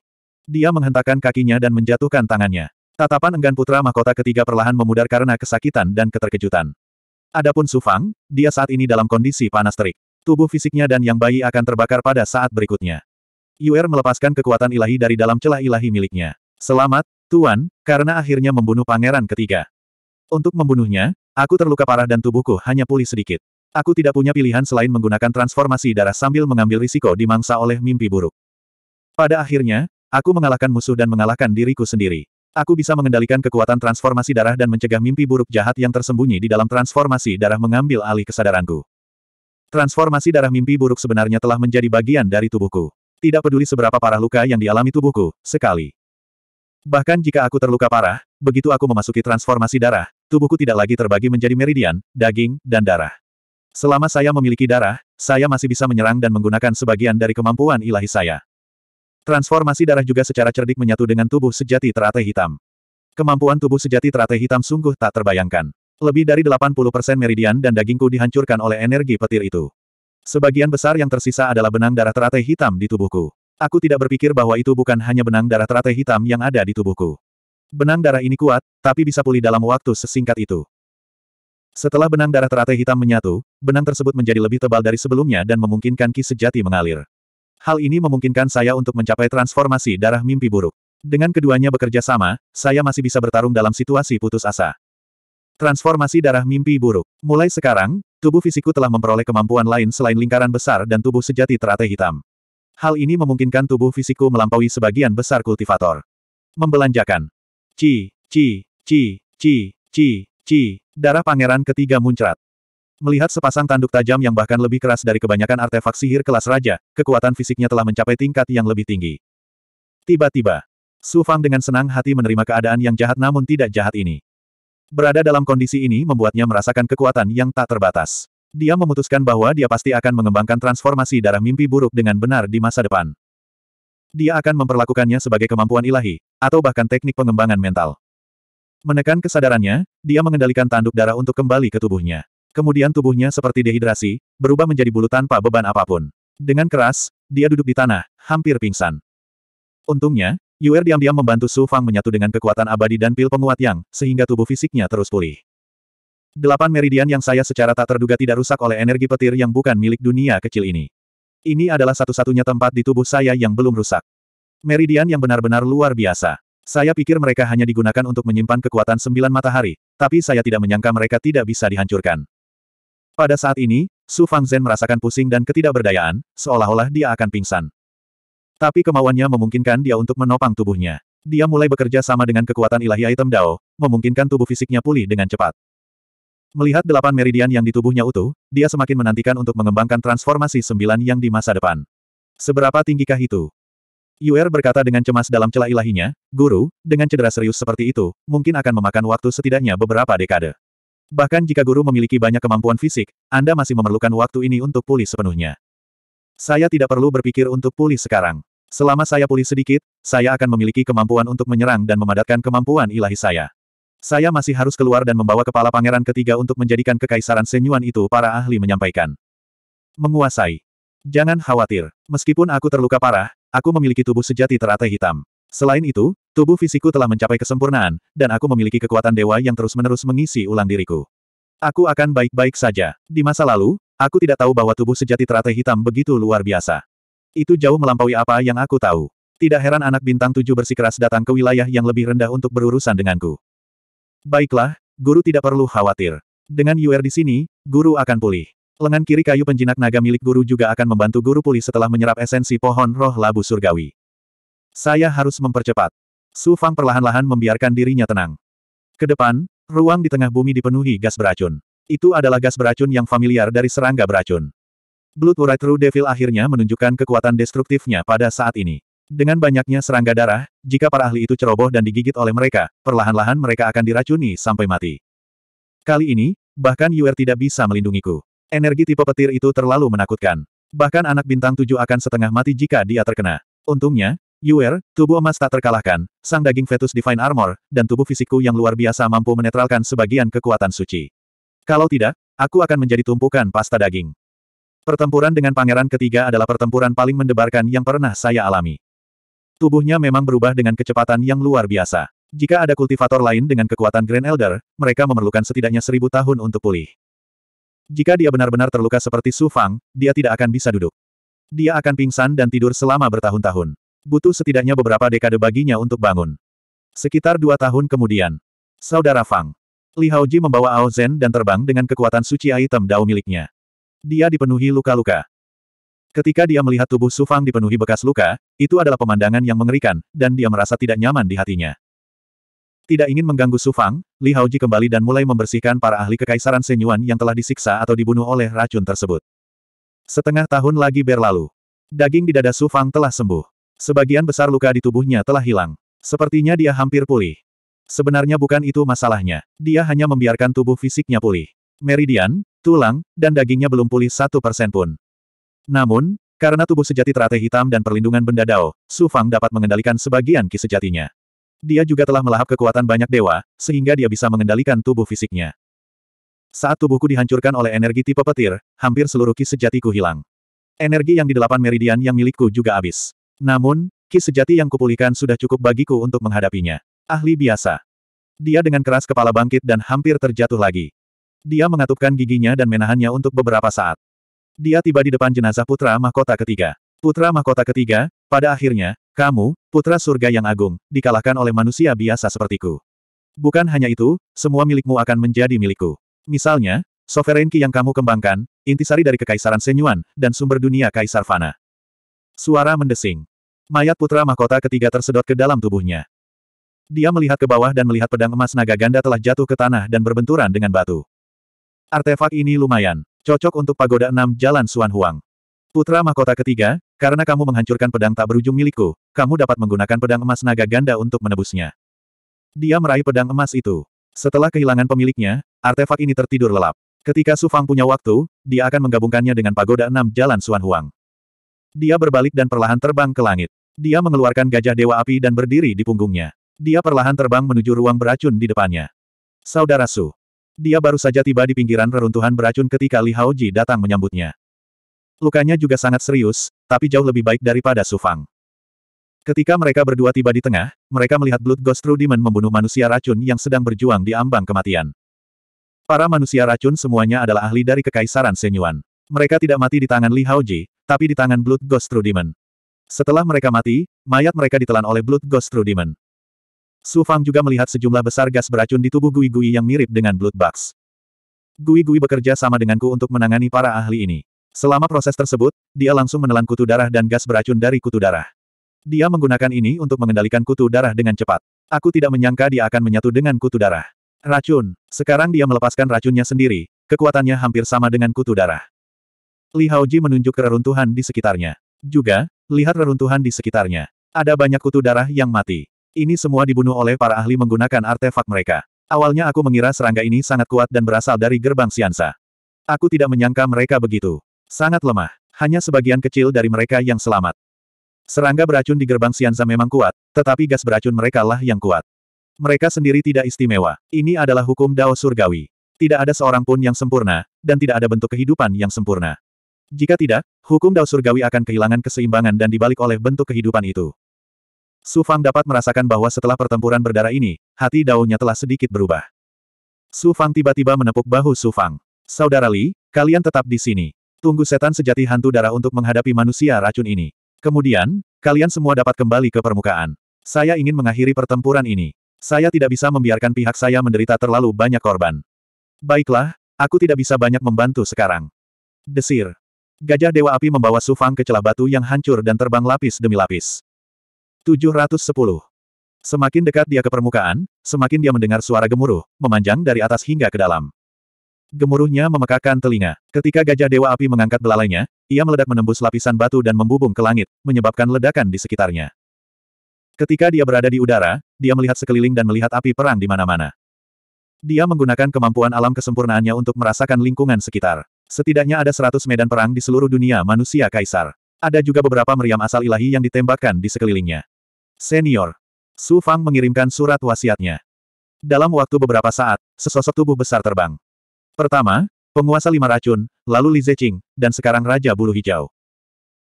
Dia menghentakkan kakinya dan menjatuhkan tangannya. Tatapan enggan putra mahkota ketiga perlahan memudar karena kesakitan dan keterkejutan. Adapun Sufang, dia saat ini dalam kondisi panas terik. Tubuh fisiknya dan yang bayi akan terbakar pada saat berikutnya. Yuer melepaskan kekuatan ilahi dari dalam celah ilahi miliknya. Selamat, Tuan, karena akhirnya membunuh pangeran ketiga. Untuk membunuhnya, aku terluka parah dan tubuhku hanya pulih sedikit. Aku tidak punya pilihan selain menggunakan transformasi darah sambil mengambil risiko dimangsa oleh mimpi buruk. Pada akhirnya, aku mengalahkan musuh dan mengalahkan diriku sendiri. Aku bisa mengendalikan kekuatan transformasi darah dan mencegah mimpi buruk jahat yang tersembunyi di dalam transformasi darah mengambil alih kesadaranku. Transformasi darah mimpi buruk sebenarnya telah menjadi bagian dari tubuhku. Tidak peduli seberapa parah luka yang dialami tubuhku, sekali. Bahkan jika aku terluka parah, begitu aku memasuki transformasi darah, tubuhku tidak lagi terbagi menjadi meridian, daging, dan darah. Selama saya memiliki darah, saya masih bisa menyerang dan menggunakan sebagian dari kemampuan ilahi saya. Transformasi darah juga secara cerdik menyatu dengan tubuh sejati teratai hitam. Kemampuan tubuh sejati teratai hitam sungguh tak terbayangkan. Lebih dari 80% meridian dan dagingku dihancurkan oleh energi petir itu. Sebagian besar yang tersisa adalah benang darah teratai hitam di tubuhku. Aku tidak berpikir bahwa itu bukan hanya benang darah teratai hitam yang ada di tubuhku. Benang darah ini kuat, tapi bisa pulih dalam waktu sesingkat itu. Setelah benang darah teratai hitam menyatu, benang tersebut menjadi lebih tebal dari sebelumnya dan memungkinkan ki sejati mengalir. Hal ini memungkinkan saya untuk mencapai transformasi darah mimpi buruk. Dengan keduanya bekerja sama, saya masih bisa bertarung dalam situasi putus asa. Transformasi darah mimpi buruk. Mulai sekarang, tubuh fisikku telah memperoleh kemampuan lain selain lingkaran besar dan tubuh sejati teratai hitam. Hal ini memungkinkan tubuh fisikku melampaui sebagian besar kultivator. Membelanjakan. Ci, ci, ci, ci, ci, ci, darah pangeran ketiga muncrat. Melihat sepasang tanduk tajam yang bahkan lebih keras dari kebanyakan artefak sihir kelas raja, kekuatan fisiknya telah mencapai tingkat yang lebih tinggi. Tiba-tiba, Su Fang dengan senang hati menerima keadaan yang jahat namun tidak jahat ini. Berada dalam kondisi ini membuatnya merasakan kekuatan yang tak terbatas. Dia memutuskan bahwa dia pasti akan mengembangkan transformasi darah mimpi buruk dengan benar di masa depan. Dia akan memperlakukannya sebagai kemampuan ilahi, atau bahkan teknik pengembangan mental. Menekan kesadarannya, dia mengendalikan tanduk darah untuk kembali ke tubuhnya. Kemudian tubuhnya seperti dehidrasi, berubah menjadi bulu tanpa beban apapun. Dengan keras, dia duduk di tanah, hampir pingsan. Untungnya, Yuer diam-diam membantu Su Fang menyatu dengan kekuatan abadi dan pil penguat yang, sehingga tubuh fisiknya terus pulih. Delapan meridian yang saya secara tak terduga tidak rusak oleh energi petir yang bukan milik dunia kecil ini. Ini adalah satu-satunya tempat di tubuh saya yang belum rusak. Meridian yang benar-benar luar biasa. Saya pikir mereka hanya digunakan untuk menyimpan kekuatan sembilan matahari, tapi saya tidak menyangka mereka tidak bisa dihancurkan. Pada saat ini, Su Fang Zhen merasakan pusing dan ketidakberdayaan, seolah-olah dia akan pingsan. Tapi kemauannya memungkinkan dia untuk menopang tubuhnya. Dia mulai bekerja sama dengan kekuatan ilahi item Dao, memungkinkan tubuh fisiknya pulih dengan cepat. Melihat delapan meridian yang di tubuhnya utuh, dia semakin menantikan untuk mengembangkan transformasi sembilan yang di masa depan. Seberapa tinggikah itu? Yuer berkata dengan cemas dalam celah ilahinya, Guru, dengan cedera serius seperti itu, mungkin akan memakan waktu setidaknya beberapa dekade. Bahkan jika guru memiliki banyak kemampuan fisik, Anda masih memerlukan waktu ini untuk pulih sepenuhnya. Saya tidak perlu berpikir untuk pulih sekarang. Selama saya pulih sedikit, saya akan memiliki kemampuan untuk menyerang dan memadatkan kemampuan ilahi saya. Saya masih harus keluar dan membawa kepala pangeran ketiga untuk menjadikan kekaisaran Senyuan itu para ahli menyampaikan. Menguasai. Jangan khawatir. Meskipun aku terluka parah, aku memiliki tubuh sejati teratai hitam. Selain itu, tubuh fisikku telah mencapai kesempurnaan, dan aku memiliki kekuatan dewa yang terus-menerus mengisi ulang diriku. Aku akan baik-baik saja. Di masa lalu, Aku tidak tahu bahwa tubuh sejati teratai hitam begitu luar biasa. Itu jauh melampaui apa yang aku tahu. Tidak heran anak bintang tujuh bersikeras datang ke wilayah yang lebih rendah untuk berurusan denganku. Baiklah, guru tidak perlu khawatir. Dengan Yuer di sini, guru akan pulih. Lengan kiri kayu penjinak naga milik guru juga akan membantu guru pulih setelah menyerap esensi pohon roh labu surgawi. Saya harus mempercepat. Su Fang perlahan-lahan membiarkan dirinya tenang. Kedepan, ruang di tengah bumi dipenuhi gas beracun. Itu adalah gas beracun yang familiar dari serangga beracun. Blood Wraith True Devil akhirnya menunjukkan kekuatan destruktifnya pada saat ini. Dengan banyaknya serangga darah, jika para ahli itu ceroboh dan digigit oleh mereka, perlahan-lahan mereka akan diracuni sampai mati. Kali ini, bahkan Yuer tidak bisa melindungiku. Energi tipe petir itu terlalu menakutkan. Bahkan anak bintang tujuh akan setengah mati jika dia terkena. Untungnya, Yuer, tubuh emas tak terkalahkan, sang daging fetus Divine Armor, dan tubuh fisikku yang luar biasa mampu menetralkan sebagian kekuatan suci. Kalau tidak, aku akan menjadi tumpukan pasta daging. Pertempuran dengan pangeran ketiga adalah pertempuran paling mendebarkan yang pernah saya alami. Tubuhnya memang berubah dengan kecepatan yang luar biasa. Jika ada kultivator lain dengan kekuatan Grand Elder, mereka memerlukan setidaknya seribu tahun untuk pulih. Jika dia benar-benar terluka seperti Su Fang, dia tidak akan bisa duduk. Dia akan pingsan dan tidur selama bertahun-tahun. Butuh setidaknya beberapa dekade baginya untuk bangun. Sekitar dua tahun kemudian. Saudara Fang, Li Haoji membawa Ao Zen dan terbang dengan kekuatan suci item dao miliknya. Dia dipenuhi luka-luka. Ketika dia melihat tubuh Su Fang dipenuhi bekas luka, itu adalah pemandangan yang mengerikan, dan dia merasa tidak nyaman di hatinya. Tidak ingin mengganggu Su Fang, Li Haoji kembali dan mulai membersihkan para ahli kekaisaran Senyuan yang telah disiksa atau dibunuh oleh racun tersebut. Setengah tahun lagi berlalu. Daging di dada Su Fang telah sembuh. Sebagian besar luka di tubuhnya telah hilang. Sepertinya dia hampir pulih. Sebenarnya bukan itu masalahnya. Dia hanya membiarkan tubuh fisiknya pulih. Meridian, tulang, dan dagingnya belum pulih satu persen pun. Namun, karena tubuh sejati teratai hitam dan perlindungan benda Dao, Su Fang dapat mengendalikan sebagian ki sejatinya. Dia juga telah melahap kekuatan banyak dewa, sehingga dia bisa mengendalikan tubuh fisiknya. Saat tubuhku dihancurkan oleh energi tipe petir, hampir seluruh ki sejatiku hilang. Energi yang di delapan meridian yang milikku juga habis. Namun, ki sejati yang kupulihkan sudah cukup bagiku untuk menghadapinya. Ahli biasa. Dia dengan keras kepala bangkit dan hampir terjatuh lagi. Dia mengatupkan giginya dan menahannya untuk beberapa saat. Dia tiba di depan jenazah putra mahkota ketiga. Putra mahkota ketiga, pada akhirnya, kamu, putra surga yang agung, dikalahkan oleh manusia biasa sepertiku. Bukan hanya itu, semua milikmu akan menjadi milikku. Misalnya, Sovereign yang kamu kembangkan, intisari dari Kekaisaran Senyuan, dan sumber dunia Kaisar Fana. Suara mendesing. Mayat putra mahkota ketiga tersedot ke dalam tubuhnya. Dia melihat ke bawah dan melihat pedang emas naga ganda telah jatuh ke tanah dan berbenturan dengan batu. Artefak ini lumayan. Cocok untuk pagoda enam Jalan Suan Huang. Putra mahkota ketiga, karena kamu menghancurkan pedang tak berujung milikku, kamu dapat menggunakan pedang emas naga ganda untuk menebusnya. Dia meraih pedang emas itu. Setelah kehilangan pemiliknya, artefak ini tertidur lelap. Ketika Su Fang punya waktu, dia akan menggabungkannya dengan pagoda enam Jalan Suan Huang. Dia berbalik dan perlahan terbang ke langit. Dia mengeluarkan gajah dewa api dan berdiri di punggungnya. Dia perlahan terbang menuju ruang beracun di depannya. Saudara Su. Dia baru saja tiba di pinggiran reruntuhan beracun ketika Li Haoji datang menyambutnya. Lukanya juga sangat serius, tapi jauh lebih baik daripada Su Fang. Ketika mereka berdua tiba di tengah, mereka melihat Blood Ghost True membunuh manusia racun yang sedang berjuang di ambang kematian. Para manusia racun semuanya adalah ahli dari Kekaisaran Senyuan. Mereka tidak mati di tangan Li Haoji, tapi di tangan Blood Ghost True Setelah mereka mati, mayat mereka ditelan oleh Blood Ghost True Su Fang juga melihat sejumlah besar gas beracun di tubuh Gui-Gui yang mirip dengan Blood Bugs. Gui-Gui bekerja sama denganku untuk menangani para ahli ini. Selama proses tersebut, dia langsung menelan kutu darah dan gas beracun dari kutu darah. Dia menggunakan ini untuk mengendalikan kutu darah dengan cepat. Aku tidak menyangka dia akan menyatu dengan kutu darah. Racun. Sekarang dia melepaskan racunnya sendiri, kekuatannya hampir sama dengan kutu darah. Li Haoji menunjuk reruntuhan di sekitarnya. Juga, lihat reruntuhan di sekitarnya. Ada banyak kutu darah yang mati. Ini semua dibunuh oleh para ahli menggunakan artefak mereka. Awalnya aku mengira serangga ini sangat kuat dan berasal dari gerbang Siansa. Aku tidak menyangka mereka begitu. Sangat lemah. Hanya sebagian kecil dari mereka yang selamat. Serangga beracun di gerbang Siansa memang kuat, tetapi gas beracun mereka lah yang kuat. Mereka sendiri tidak istimewa. Ini adalah hukum Dao Surgawi. Tidak ada seorang pun yang sempurna, dan tidak ada bentuk kehidupan yang sempurna. Jika tidak, hukum Dao Surgawi akan kehilangan keseimbangan dan dibalik oleh bentuk kehidupan itu. Su Fang dapat merasakan bahwa setelah pertempuran berdarah ini, hati daunnya telah sedikit berubah. Su Fang tiba-tiba menepuk bahu Su Fang. Saudara Li, kalian tetap di sini. Tunggu setan sejati hantu darah untuk menghadapi manusia racun ini. Kemudian, kalian semua dapat kembali ke permukaan. Saya ingin mengakhiri pertempuran ini. Saya tidak bisa membiarkan pihak saya menderita terlalu banyak korban. Baiklah, aku tidak bisa banyak membantu sekarang. Desir. Gajah Dewa Api membawa Sufang ke celah batu yang hancur dan terbang lapis demi lapis. 710. Semakin dekat dia ke permukaan, semakin dia mendengar suara gemuruh, memanjang dari atas hingga ke dalam. Gemuruhnya memekakkan telinga. Ketika gajah dewa api mengangkat belalainya, ia meledak menembus lapisan batu dan membubung ke langit, menyebabkan ledakan di sekitarnya. Ketika dia berada di udara, dia melihat sekeliling dan melihat api perang di mana-mana. Dia menggunakan kemampuan alam kesempurnaannya untuk merasakan lingkungan sekitar. Setidaknya ada seratus medan perang di seluruh dunia manusia kaisar. Ada juga beberapa meriam asal ilahi yang ditembakkan di sekelilingnya. Senior. Su Fang mengirimkan surat wasiatnya. Dalam waktu beberapa saat, sesosok tubuh besar terbang. Pertama, penguasa lima racun, lalu Li Zeqing, dan sekarang Raja Bulu Hijau.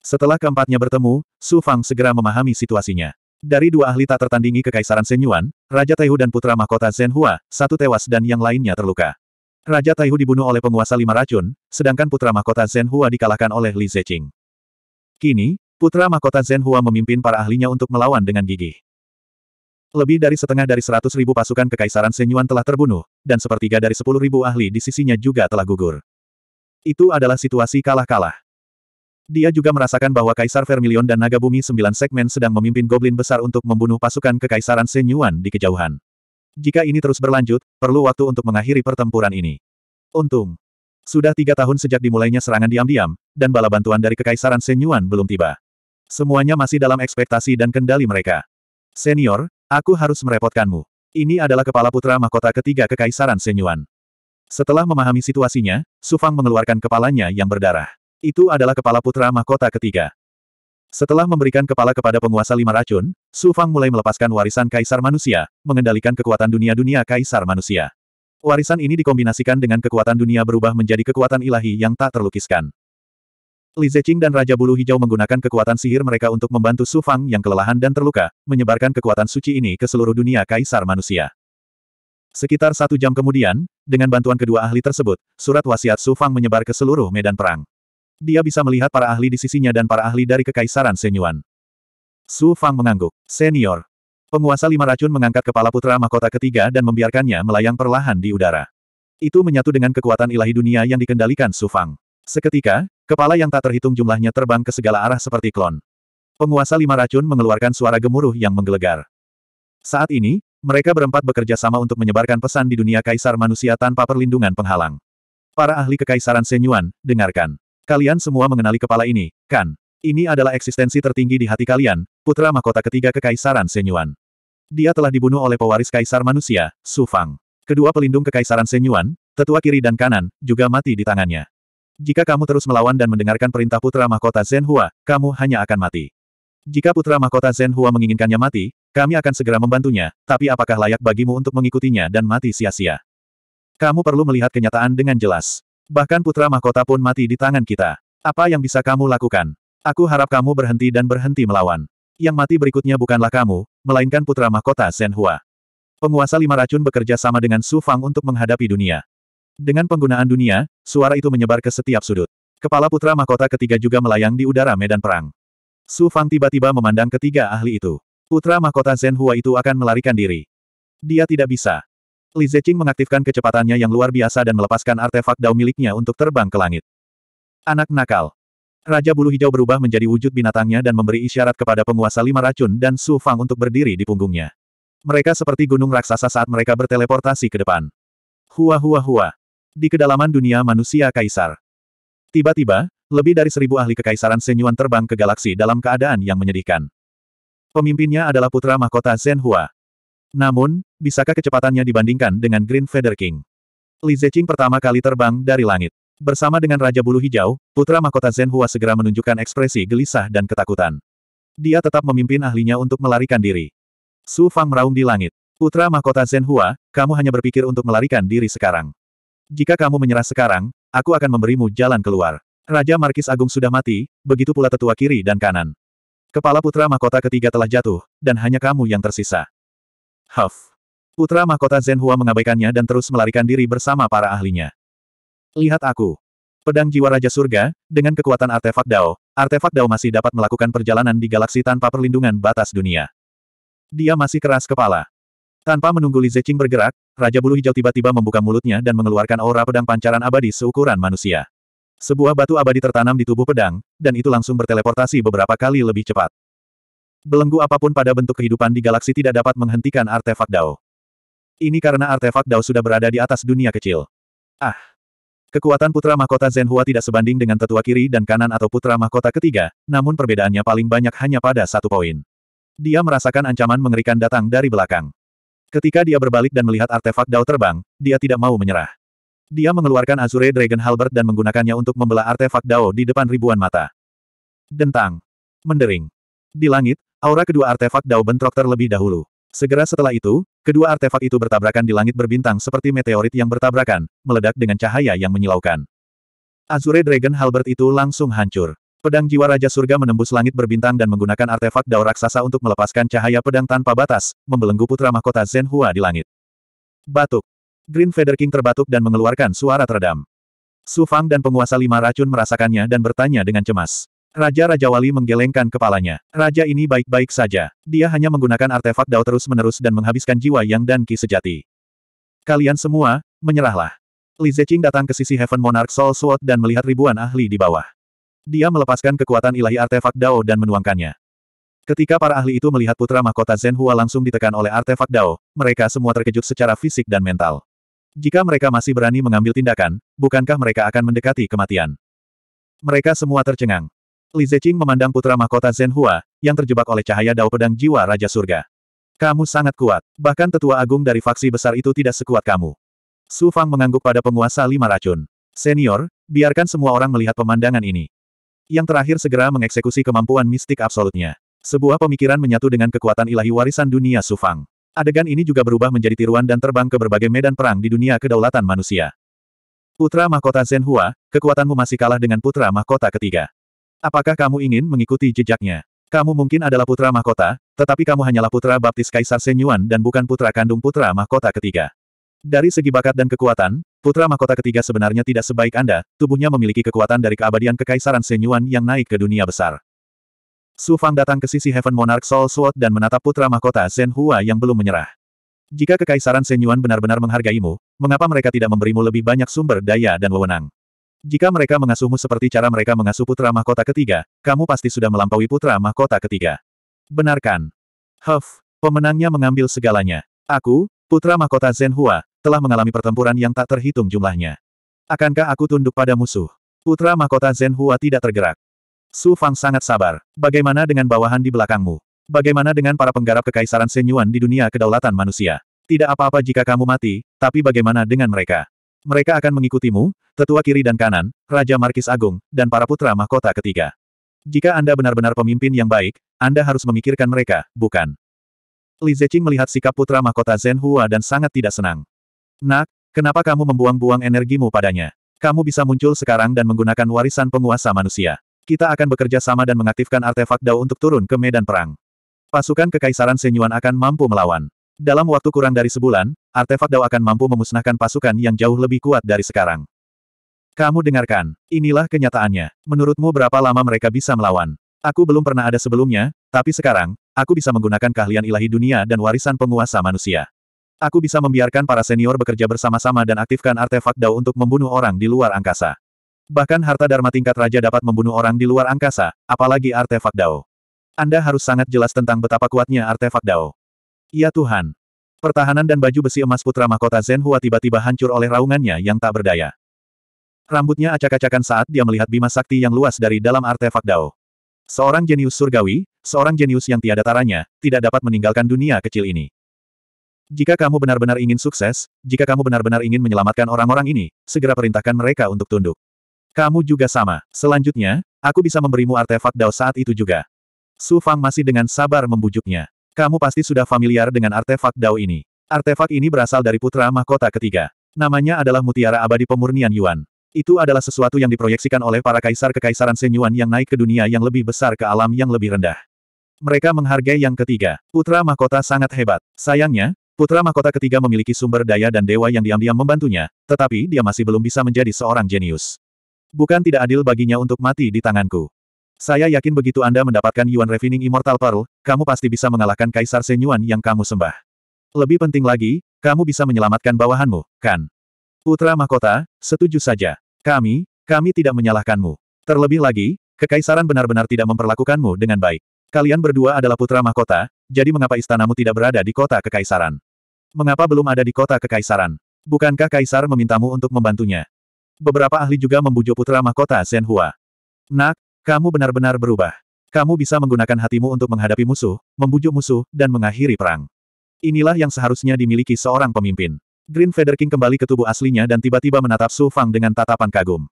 Setelah keempatnya bertemu, Su Fang segera memahami situasinya. Dari dua ahli tak tertandingi Kekaisaran Senyuan, Raja Taihu dan Putra Mahkota Zhen satu tewas dan yang lainnya terluka. Raja Taihu dibunuh oleh penguasa lima racun, sedangkan Putra Mahkota Zhen dikalahkan oleh Li Zeqing. Kini, Putra Mahkota Zhen Hua memimpin para ahlinya untuk melawan dengan gigih. Lebih dari setengah dari seratus ribu pasukan Kekaisaran Senyuan telah terbunuh, dan sepertiga dari sepuluh ribu ahli di sisinya juga telah gugur. Itu adalah situasi kalah-kalah. Dia juga merasakan bahwa Kaisar Vermilion dan Naga Bumi Sembilan Segmen sedang memimpin Goblin Besar untuk membunuh pasukan Kekaisaran Senyuan di kejauhan. Jika ini terus berlanjut, perlu waktu untuk mengakhiri pertempuran ini. Untung. Sudah tiga tahun sejak dimulainya serangan diam-diam, dan bala bantuan dari Kekaisaran Senyuan belum tiba. Semuanya masih dalam ekspektasi dan kendali mereka. Senior, aku harus merepotkanmu. Ini adalah kepala putra mahkota ketiga Kekaisaran Senyuan. Setelah memahami situasinya, Sufang mengeluarkan kepalanya yang berdarah. Itu adalah kepala putra mahkota ketiga. Setelah memberikan kepala kepada penguasa lima racun, Sufang mulai melepaskan warisan kaisar manusia, mengendalikan kekuatan dunia-dunia kaisar manusia. Warisan ini dikombinasikan dengan kekuatan dunia berubah menjadi kekuatan ilahi yang tak terlukiskan. Li Zeqing dan Raja Bulu Hijau menggunakan kekuatan sihir mereka untuk membantu Su Fang yang kelelahan dan terluka, menyebarkan kekuatan suci ini ke seluruh dunia kaisar manusia. Sekitar satu jam kemudian, dengan bantuan kedua ahli tersebut, surat wasiat Su Fang menyebar ke seluruh medan perang. Dia bisa melihat para ahli di sisinya dan para ahli dari kekaisaran Senyuan. Su Fang mengangguk. Senior. Penguasa lima racun mengangkat kepala putra mahkota ketiga dan membiarkannya melayang perlahan di udara. Itu menyatu dengan kekuatan ilahi dunia yang dikendalikan Su Fang. Seketika, kepala yang tak terhitung jumlahnya terbang ke segala arah seperti klon. Penguasa lima racun mengeluarkan suara gemuruh yang menggelegar. Saat ini, mereka berempat bekerja sama untuk menyebarkan pesan di dunia kaisar manusia tanpa perlindungan penghalang. Para ahli kekaisaran Senyuan, dengarkan. Kalian semua mengenali kepala ini, kan? Ini adalah eksistensi tertinggi di hati kalian, putra mahkota ketiga kekaisaran Senyuan. Dia telah dibunuh oleh pewaris kaisar manusia, Su Fang. Kedua pelindung kekaisaran Senyuan, tetua kiri dan kanan, juga mati di tangannya. Jika kamu terus melawan dan mendengarkan perintah putra mahkota Zen kamu hanya akan mati. Jika putra mahkota Zen menginginkannya mati, kami akan segera membantunya, tapi apakah layak bagimu untuk mengikutinya dan mati sia-sia? Kamu perlu melihat kenyataan dengan jelas. Bahkan putra mahkota pun mati di tangan kita. Apa yang bisa kamu lakukan? Aku harap kamu berhenti dan berhenti melawan. Yang mati berikutnya bukanlah kamu, melainkan putra mahkota Zen Penguasa lima racun bekerja sama dengan Su Fang untuk menghadapi dunia. Dengan penggunaan dunia, suara itu menyebar ke setiap sudut. Kepala putra mahkota ketiga juga melayang di udara medan perang. Su Fang tiba-tiba memandang ketiga ahli itu. Putra mahkota Zhen Hua itu akan melarikan diri. Dia tidak bisa. Li Zeqing mengaktifkan kecepatannya yang luar biasa dan melepaskan artefak dao miliknya untuk terbang ke langit. Anak nakal. Raja bulu hijau berubah menjadi wujud binatangnya dan memberi isyarat kepada penguasa lima racun dan Su Fang untuk berdiri di punggungnya. Mereka seperti gunung raksasa saat mereka berteleportasi ke depan. Hua hua hua. Di kedalaman dunia manusia kaisar. Tiba-tiba, lebih dari seribu ahli kekaisaran Senyuan terbang ke galaksi dalam keadaan yang menyedihkan. Pemimpinnya adalah putra mahkota Zhen Hua. Namun, bisakah kecepatannya dibandingkan dengan Green Feather King? Li Zeqing pertama kali terbang dari langit. Bersama dengan Raja Bulu Hijau, putra mahkota Zhen Hua segera menunjukkan ekspresi gelisah dan ketakutan. Dia tetap memimpin ahlinya untuk melarikan diri. Su Fang meraung di langit. Putra mahkota Zhen Hua, kamu hanya berpikir untuk melarikan diri sekarang. Jika kamu menyerah sekarang, aku akan memberimu jalan keluar. Raja Markis Agung sudah mati, begitu pula tetua kiri dan kanan. Kepala putra mahkota ketiga telah jatuh, dan hanya kamu yang tersisa. Huff. Putra mahkota Zenhua mengabaikannya dan terus melarikan diri bersama para ahlinya. Lihat aku. Pedang jiwa Raja Surga, dengan kekuatan artefak Dao, artefak Dao masih dapat melakukan perjalanan di galaksi tanpa perlindungan batas dunia. Dia masih keras kepala. Tanpa menunggu Li Zeqing bergerak, Raja Bulu Hijau tiba-tiba membuka mulutnya dan mengeluarkan aura pedang pancaran abadi seukuran manusia. Sebuah batu abadi tertanam di tubuh pedang, dan itu langsung berteleportasi beberapa kali lebih cepat. Belenggu apapun pada bentuk kehidupan di galaksi tidak dapat menghentikan artefak Dao. Ini karena artefak Dao sudah berada di atas dunia kecil. Ah! Kekuatan putra mahkota Zenhua tidak sebanding dengan tetua kiri dan kanan atau putra mahkota ketiga, namun perbedaannya paling banyak hanya pada satu poin. Dia merasakan ancaman mengerikan datang dari belakang. Ketika dia berbalik dan melihat artefak Dao terbang, dia tidak mau menyerah. Dia mengeluarkan Azure Dragon Halbert dan menggunakannya untuk membelah artefak Dao di depan ribuan mata. Dentang. Mendering. Di langit, aura kedua artefak Dao bentrok terlebih dahulu. Segera setelah itu, kedua artefak itu bertabrakan di langit berbintang seperti meteorit yang bertabrakan, meledak dengan cahaya yang menyilaukan. Azure Dragon Halbert itu langsung hancur. Pedang jiwa Raja Surga menembus langit berbintang dan menggunakan artefak Dao raksasa untuk melepaskan cahaya pedang tanpa batas, membelenggu putra mahkota Zen Hua di langit. Batuk. Green Feather King terbatuk dan mengeluarkan suara teredam. Su Fang dan penguasa lima racun merasakannya dan bertanya dengan cemas. Raja-Raja Wali menggelengkan kepalanya. Raja ini baik-baik saja. Dia hanya menggunakan artefak Dao terus-menerus dan menghabiskan jiwa yang dan ki sejati. Kalian semua, menyerahlah. Li Zeqing datang ke sisi Heaven Monarch Soul Sword dan melihat ribuan ahli di bawah. Dia melepaskan kekuatan ilahi artefak Dao dan menuangkannya. Ketika para ahli itu melihat putra mahkota Zen Hua langsung ditekan oleh artefak Dao, mereka semua terkejut secara fisik dan mental. Jika mereka masih berani mengambil tindakan, bukankah mereka akan mendekati kematian? Mereka semua tercengang. Li Zeqing memandang putra mahkota Zen Hua, yang terjebak oleh cahaya Dao Pedang Jiwa Raja Surga. Kamu sangat kuat, bahkan tetua agung dari faksi besar itu tidak sekuat kamu. Su Fang mengangguk pada penguasa lima racun. Senior, biarkan semua orang melihat pemandangan ini. Yang terakhir segera mengeksekusi kemampuan mistik absolutnya. Sebuah pemikiran menyatu dengan kekuatan ilahi warisan dunia Sufang. Adegan ini juga berubah menjadi tiruan dan terbang ke berbagai medan perang di dunia kedaulatan manusia. Putra Mahkota Zenhua, kekuatanmu masih kalah dengan Putra Mahkota ketiga. Apakah kamu ingin mengikuti jejaknya? Kamu mungkin adalah putra mahkota, tetapi kamu hanyalah putra baptis Kaisar Senyuan dan bukan putra kandung putra mahkota ketiga. Dari segi bakat dan kekuatan, Putra mahkota ketiga sebenarnya tidak sebaik Anda, tubuhnya memiliki kekuatan dari keabadian kekaisaran Senyuan yang naik ke dunia besar. Su Fang datang ke sisi Heaven Monarch Soul Sword dan menatap putra mahkota Zhen Hua yang belum menyerah. Jika kekaisaran Senyuan benar-benar menghargaimu, mengapa mereka tidak memberimu lebih banyak sumber daya dan wewenang? Jika mereka mengasuhmu seperti cara mereka mengasuh putra mahkota ketiga, kamu pasti sudah melampaui putra mahkota ketiga. Benarkan. Huff, pemenangnya mengambil segalanya. Aku, Putra mahkota Zhen Hua, telah mengalami pertempuran yang tak terhitung jumlahnya. Akankah aku tunduk pada musuh? Putra mahkota Zhen Hua tidak tergerak. Su Fang sangat sabar. Bagaimana dengan bawahan di belakangmu? Bagaimana dengan para penggarap kekaisaran Senyuan di dunia kedaulatan manusia? Tidak apa-apa jika kamu mati, tapi bagaimana dengan mereka? Mereka akan mengikutimu, tetua kiri dan kanan, Raja Markis Agung, dan para putra mahkota ketiga. Jika Anda benar-benar pemimpin yang baik, Anda harus memikirkan mereka, bukan? Li Zeqing melihat sikap putra mahkota Zhen dan sangat tidak senang. Nak, kenapa kamu membuang-buang energimu padanya? Kamu bisa muncul sekarang dan menggunakan warisan penguasa manusia. Kita akan bekerja sama dan mengaktifkan artefak Dao untuk turun ke medan perang. Pasukan Kekaisaran Senyuan akan mampu melawan. Dalam waktu kurang dari sebulan, artefak Dao akan mampu memusnahkan pasukan yang jauh lebih kuat dari sekarang. Kamu dengarkan, inilah kenyataannya. Menurutmu berapa lama mereka bisa melawan? Aku belum pernah ada sebelumnya, tapi sekarang, Aku bisa menggunakan keahlian ilahi dunia dan warisan penguasa manusia. Aku bisa membiarkan para senior bekerja bersama-sama dan aktifkan artefak Dao untuk membunuh orang di luar angkasa. Bahkan harta dharma tingkat raja dapat membunuh orang di luar angkasa, apalagi artefak Dao. Anda harus sangat jelas tentang betapa kuatnya artefak Dao. Ya Tuhan. Pertahanan dan baju besi emas putra mahkota Zen Hua tiba-tiba hancur oleh raungannya yang tak berdaya. Rambutnya acak-acakan saat dia melihat bima sakti yang luas dari dalam artefak Dao. Seorang jenius surgawi, seorang jenius yang tiada taranya, tidak dapat meninggalkan dunia kecil ini. Jika kamu benar-benar ingin sukses, jika kamu benar-benar ingin menyelamatkan orang-orang ini, segera perintahkan mereka untuk tunduk. Kamu juga sama. Selanjutnya, aku bisa memberimu artefak Dao saat itu juga. Su Fang masih dengan sabar membujuknya. Kamu pasti sudah familiar dengan artefak Dao ini. Artefak ini berasal dari putra mahkota ketiga. Namanya adalah Mutiara Abadi Pemurnian Yuan. Itu adalah sesuatu yang diproyeksikan oleh para kaisar kekaisaran Senyuan yang naik ke dunia yang lebih besar ke alam yang lebih rendah. Mereka menghargai yang ketiga. Putra mahkota sangat hebat. Sayangnya, putra mahkota ketiga memiliki sumber daya dan dewa yang diam-diam membantunya, tetapi dia masih belum bisa menjadi seorang jenius. Bukan tidak adil baginya untuk mati di tanganku. Saya yakin begitu Anda mendapatkan Yuan Refining Immortal Pearl, kamu pasti bisa mengalahkan Kaisar Senyuan yang kamu sembah. Lebih penting lagi, kamu bisa menyelamatkan bawahanmu, kan? Putra Mahkota, setuju saja. Kami, kami tidak menyalahkanmu. Terlebih lagi, kekaisaran benar-benar tidak memperlakukanmu dengan baik. Kalian berdua adalah putra mahkota, jadi mengapa istanamu tidak berada di kota kekaisaran? Mengapa belum ada di kota kekaisaran? Bukankah kaisar memintamu untuk membantunya? Beberapa ahli juga membujuk putra mahkota Senhua. Nak, kamu benar-benar berubah. Kamu bisa menggunakan hatimu untuk menghadapi musuh, membujuk musuh, dan mengakhiri perang. Inilah yang seharusnya dimiliki seorang pemimpin. Green Feather King kembali ke tubuh aslinya dan tiba-tiba menatap Su Fang dengan tatapan kagum.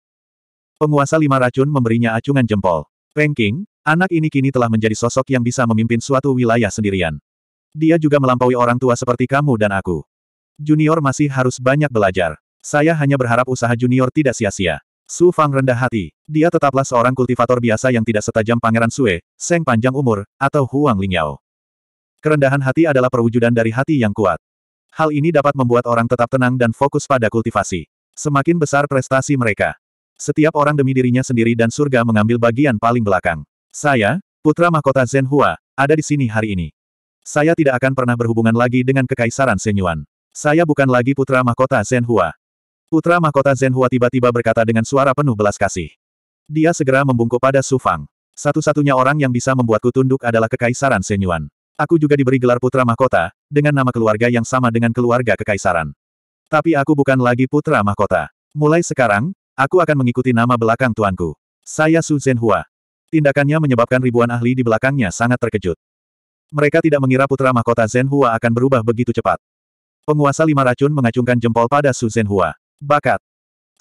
Penguasa lima racun memberinya acungan jempol. Peng King, anak ini kini telah menjadi sosok yang bisa memimpin suatu wilayah sendirian. Dia juga melampaui orang tua seperti kamu dan aku. Junior masih harus banyak belajar. Saya hanya berharap usaha junior tidak sia-sia. Su Fang rendah hati. Dia tetaplah seorang kultivator biasa yang tidak setajam Pangeran Sue, Seng Panjang Umur, atau Huang Lingyao. Kerendahan hati adalah perwujudan dari hati yang kuat. Hal ini dapat membuat orang tetap tenang dan fokus pada kultivasi. Semakin besar prestasi mereka. Setiap orang demi dirinya sendiri dan surga mengambil bagian paling belakang. Saya, putra mahkota Zen Hua, ada di sini hari ini. Saya tidak akan pernah berhubungan lagi dengan Kekaisaran Senyuan. Saya bukan lagi putra mahkota Zen Hua. Putra mahkota Zen Hua tiba-tiba berkata dengan suara penuh belas kasih. Dia segera membungkuk pada Su Fang. Satu-satunya orang yang bisa membuatku tunduk adalah Kekaisaran Senyuan. Aku juga diberi gelar putra mahkota, dengan nama keluarga yang sama dengan keluarga kekaisaran. Tapi aku bukan lagi putra mahkota. Mulai sekarang, aku akan mengikuti nama belakang tuanku. Saya Su Zhenhua. Tindakannya menyebabkan ribuan ahli di belakangnya sangat terkejut. Mereka tidak mengira putra mahkota Zhenhua akan berubah begitu cepat. Penguasa lima racun mengacungkan jempol pada Su Zhenhua. Bakat.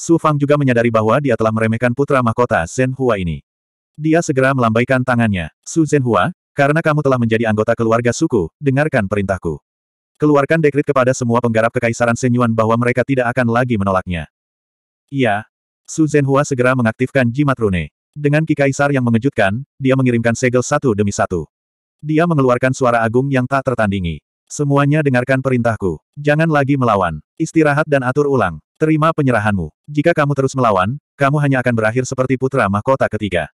Su Fang juga menyadari bahwa dia telah meremehkan putra mahkota Zhenhua ini. Dia segera melambaikan tangannya. Su Zhenhua, karena kamu telah menjadi anggota keluarga suku, dengarkan perintahku. Keluarkan dekrit kepada semua penggarap kekaisaran Senyuan bahwa mereka tidak akan lagi menolaknya. Iya. Su Zhenhua segera mengaktifkan jimat rune. Dengan Ki Kaisar yang mengejutkan, dia mengirimkan segel satu demi satu. Dia mengeluarkan suara agung yang tak tertandingi. Semuanya dengarkan perintahku. Jangan lagi melawan. Istirahat dan atur ulang. Terima penyerahanmu. Jika kamu terus melawan, kamu hanya akan berakhir seperti putra mahkota ketiga.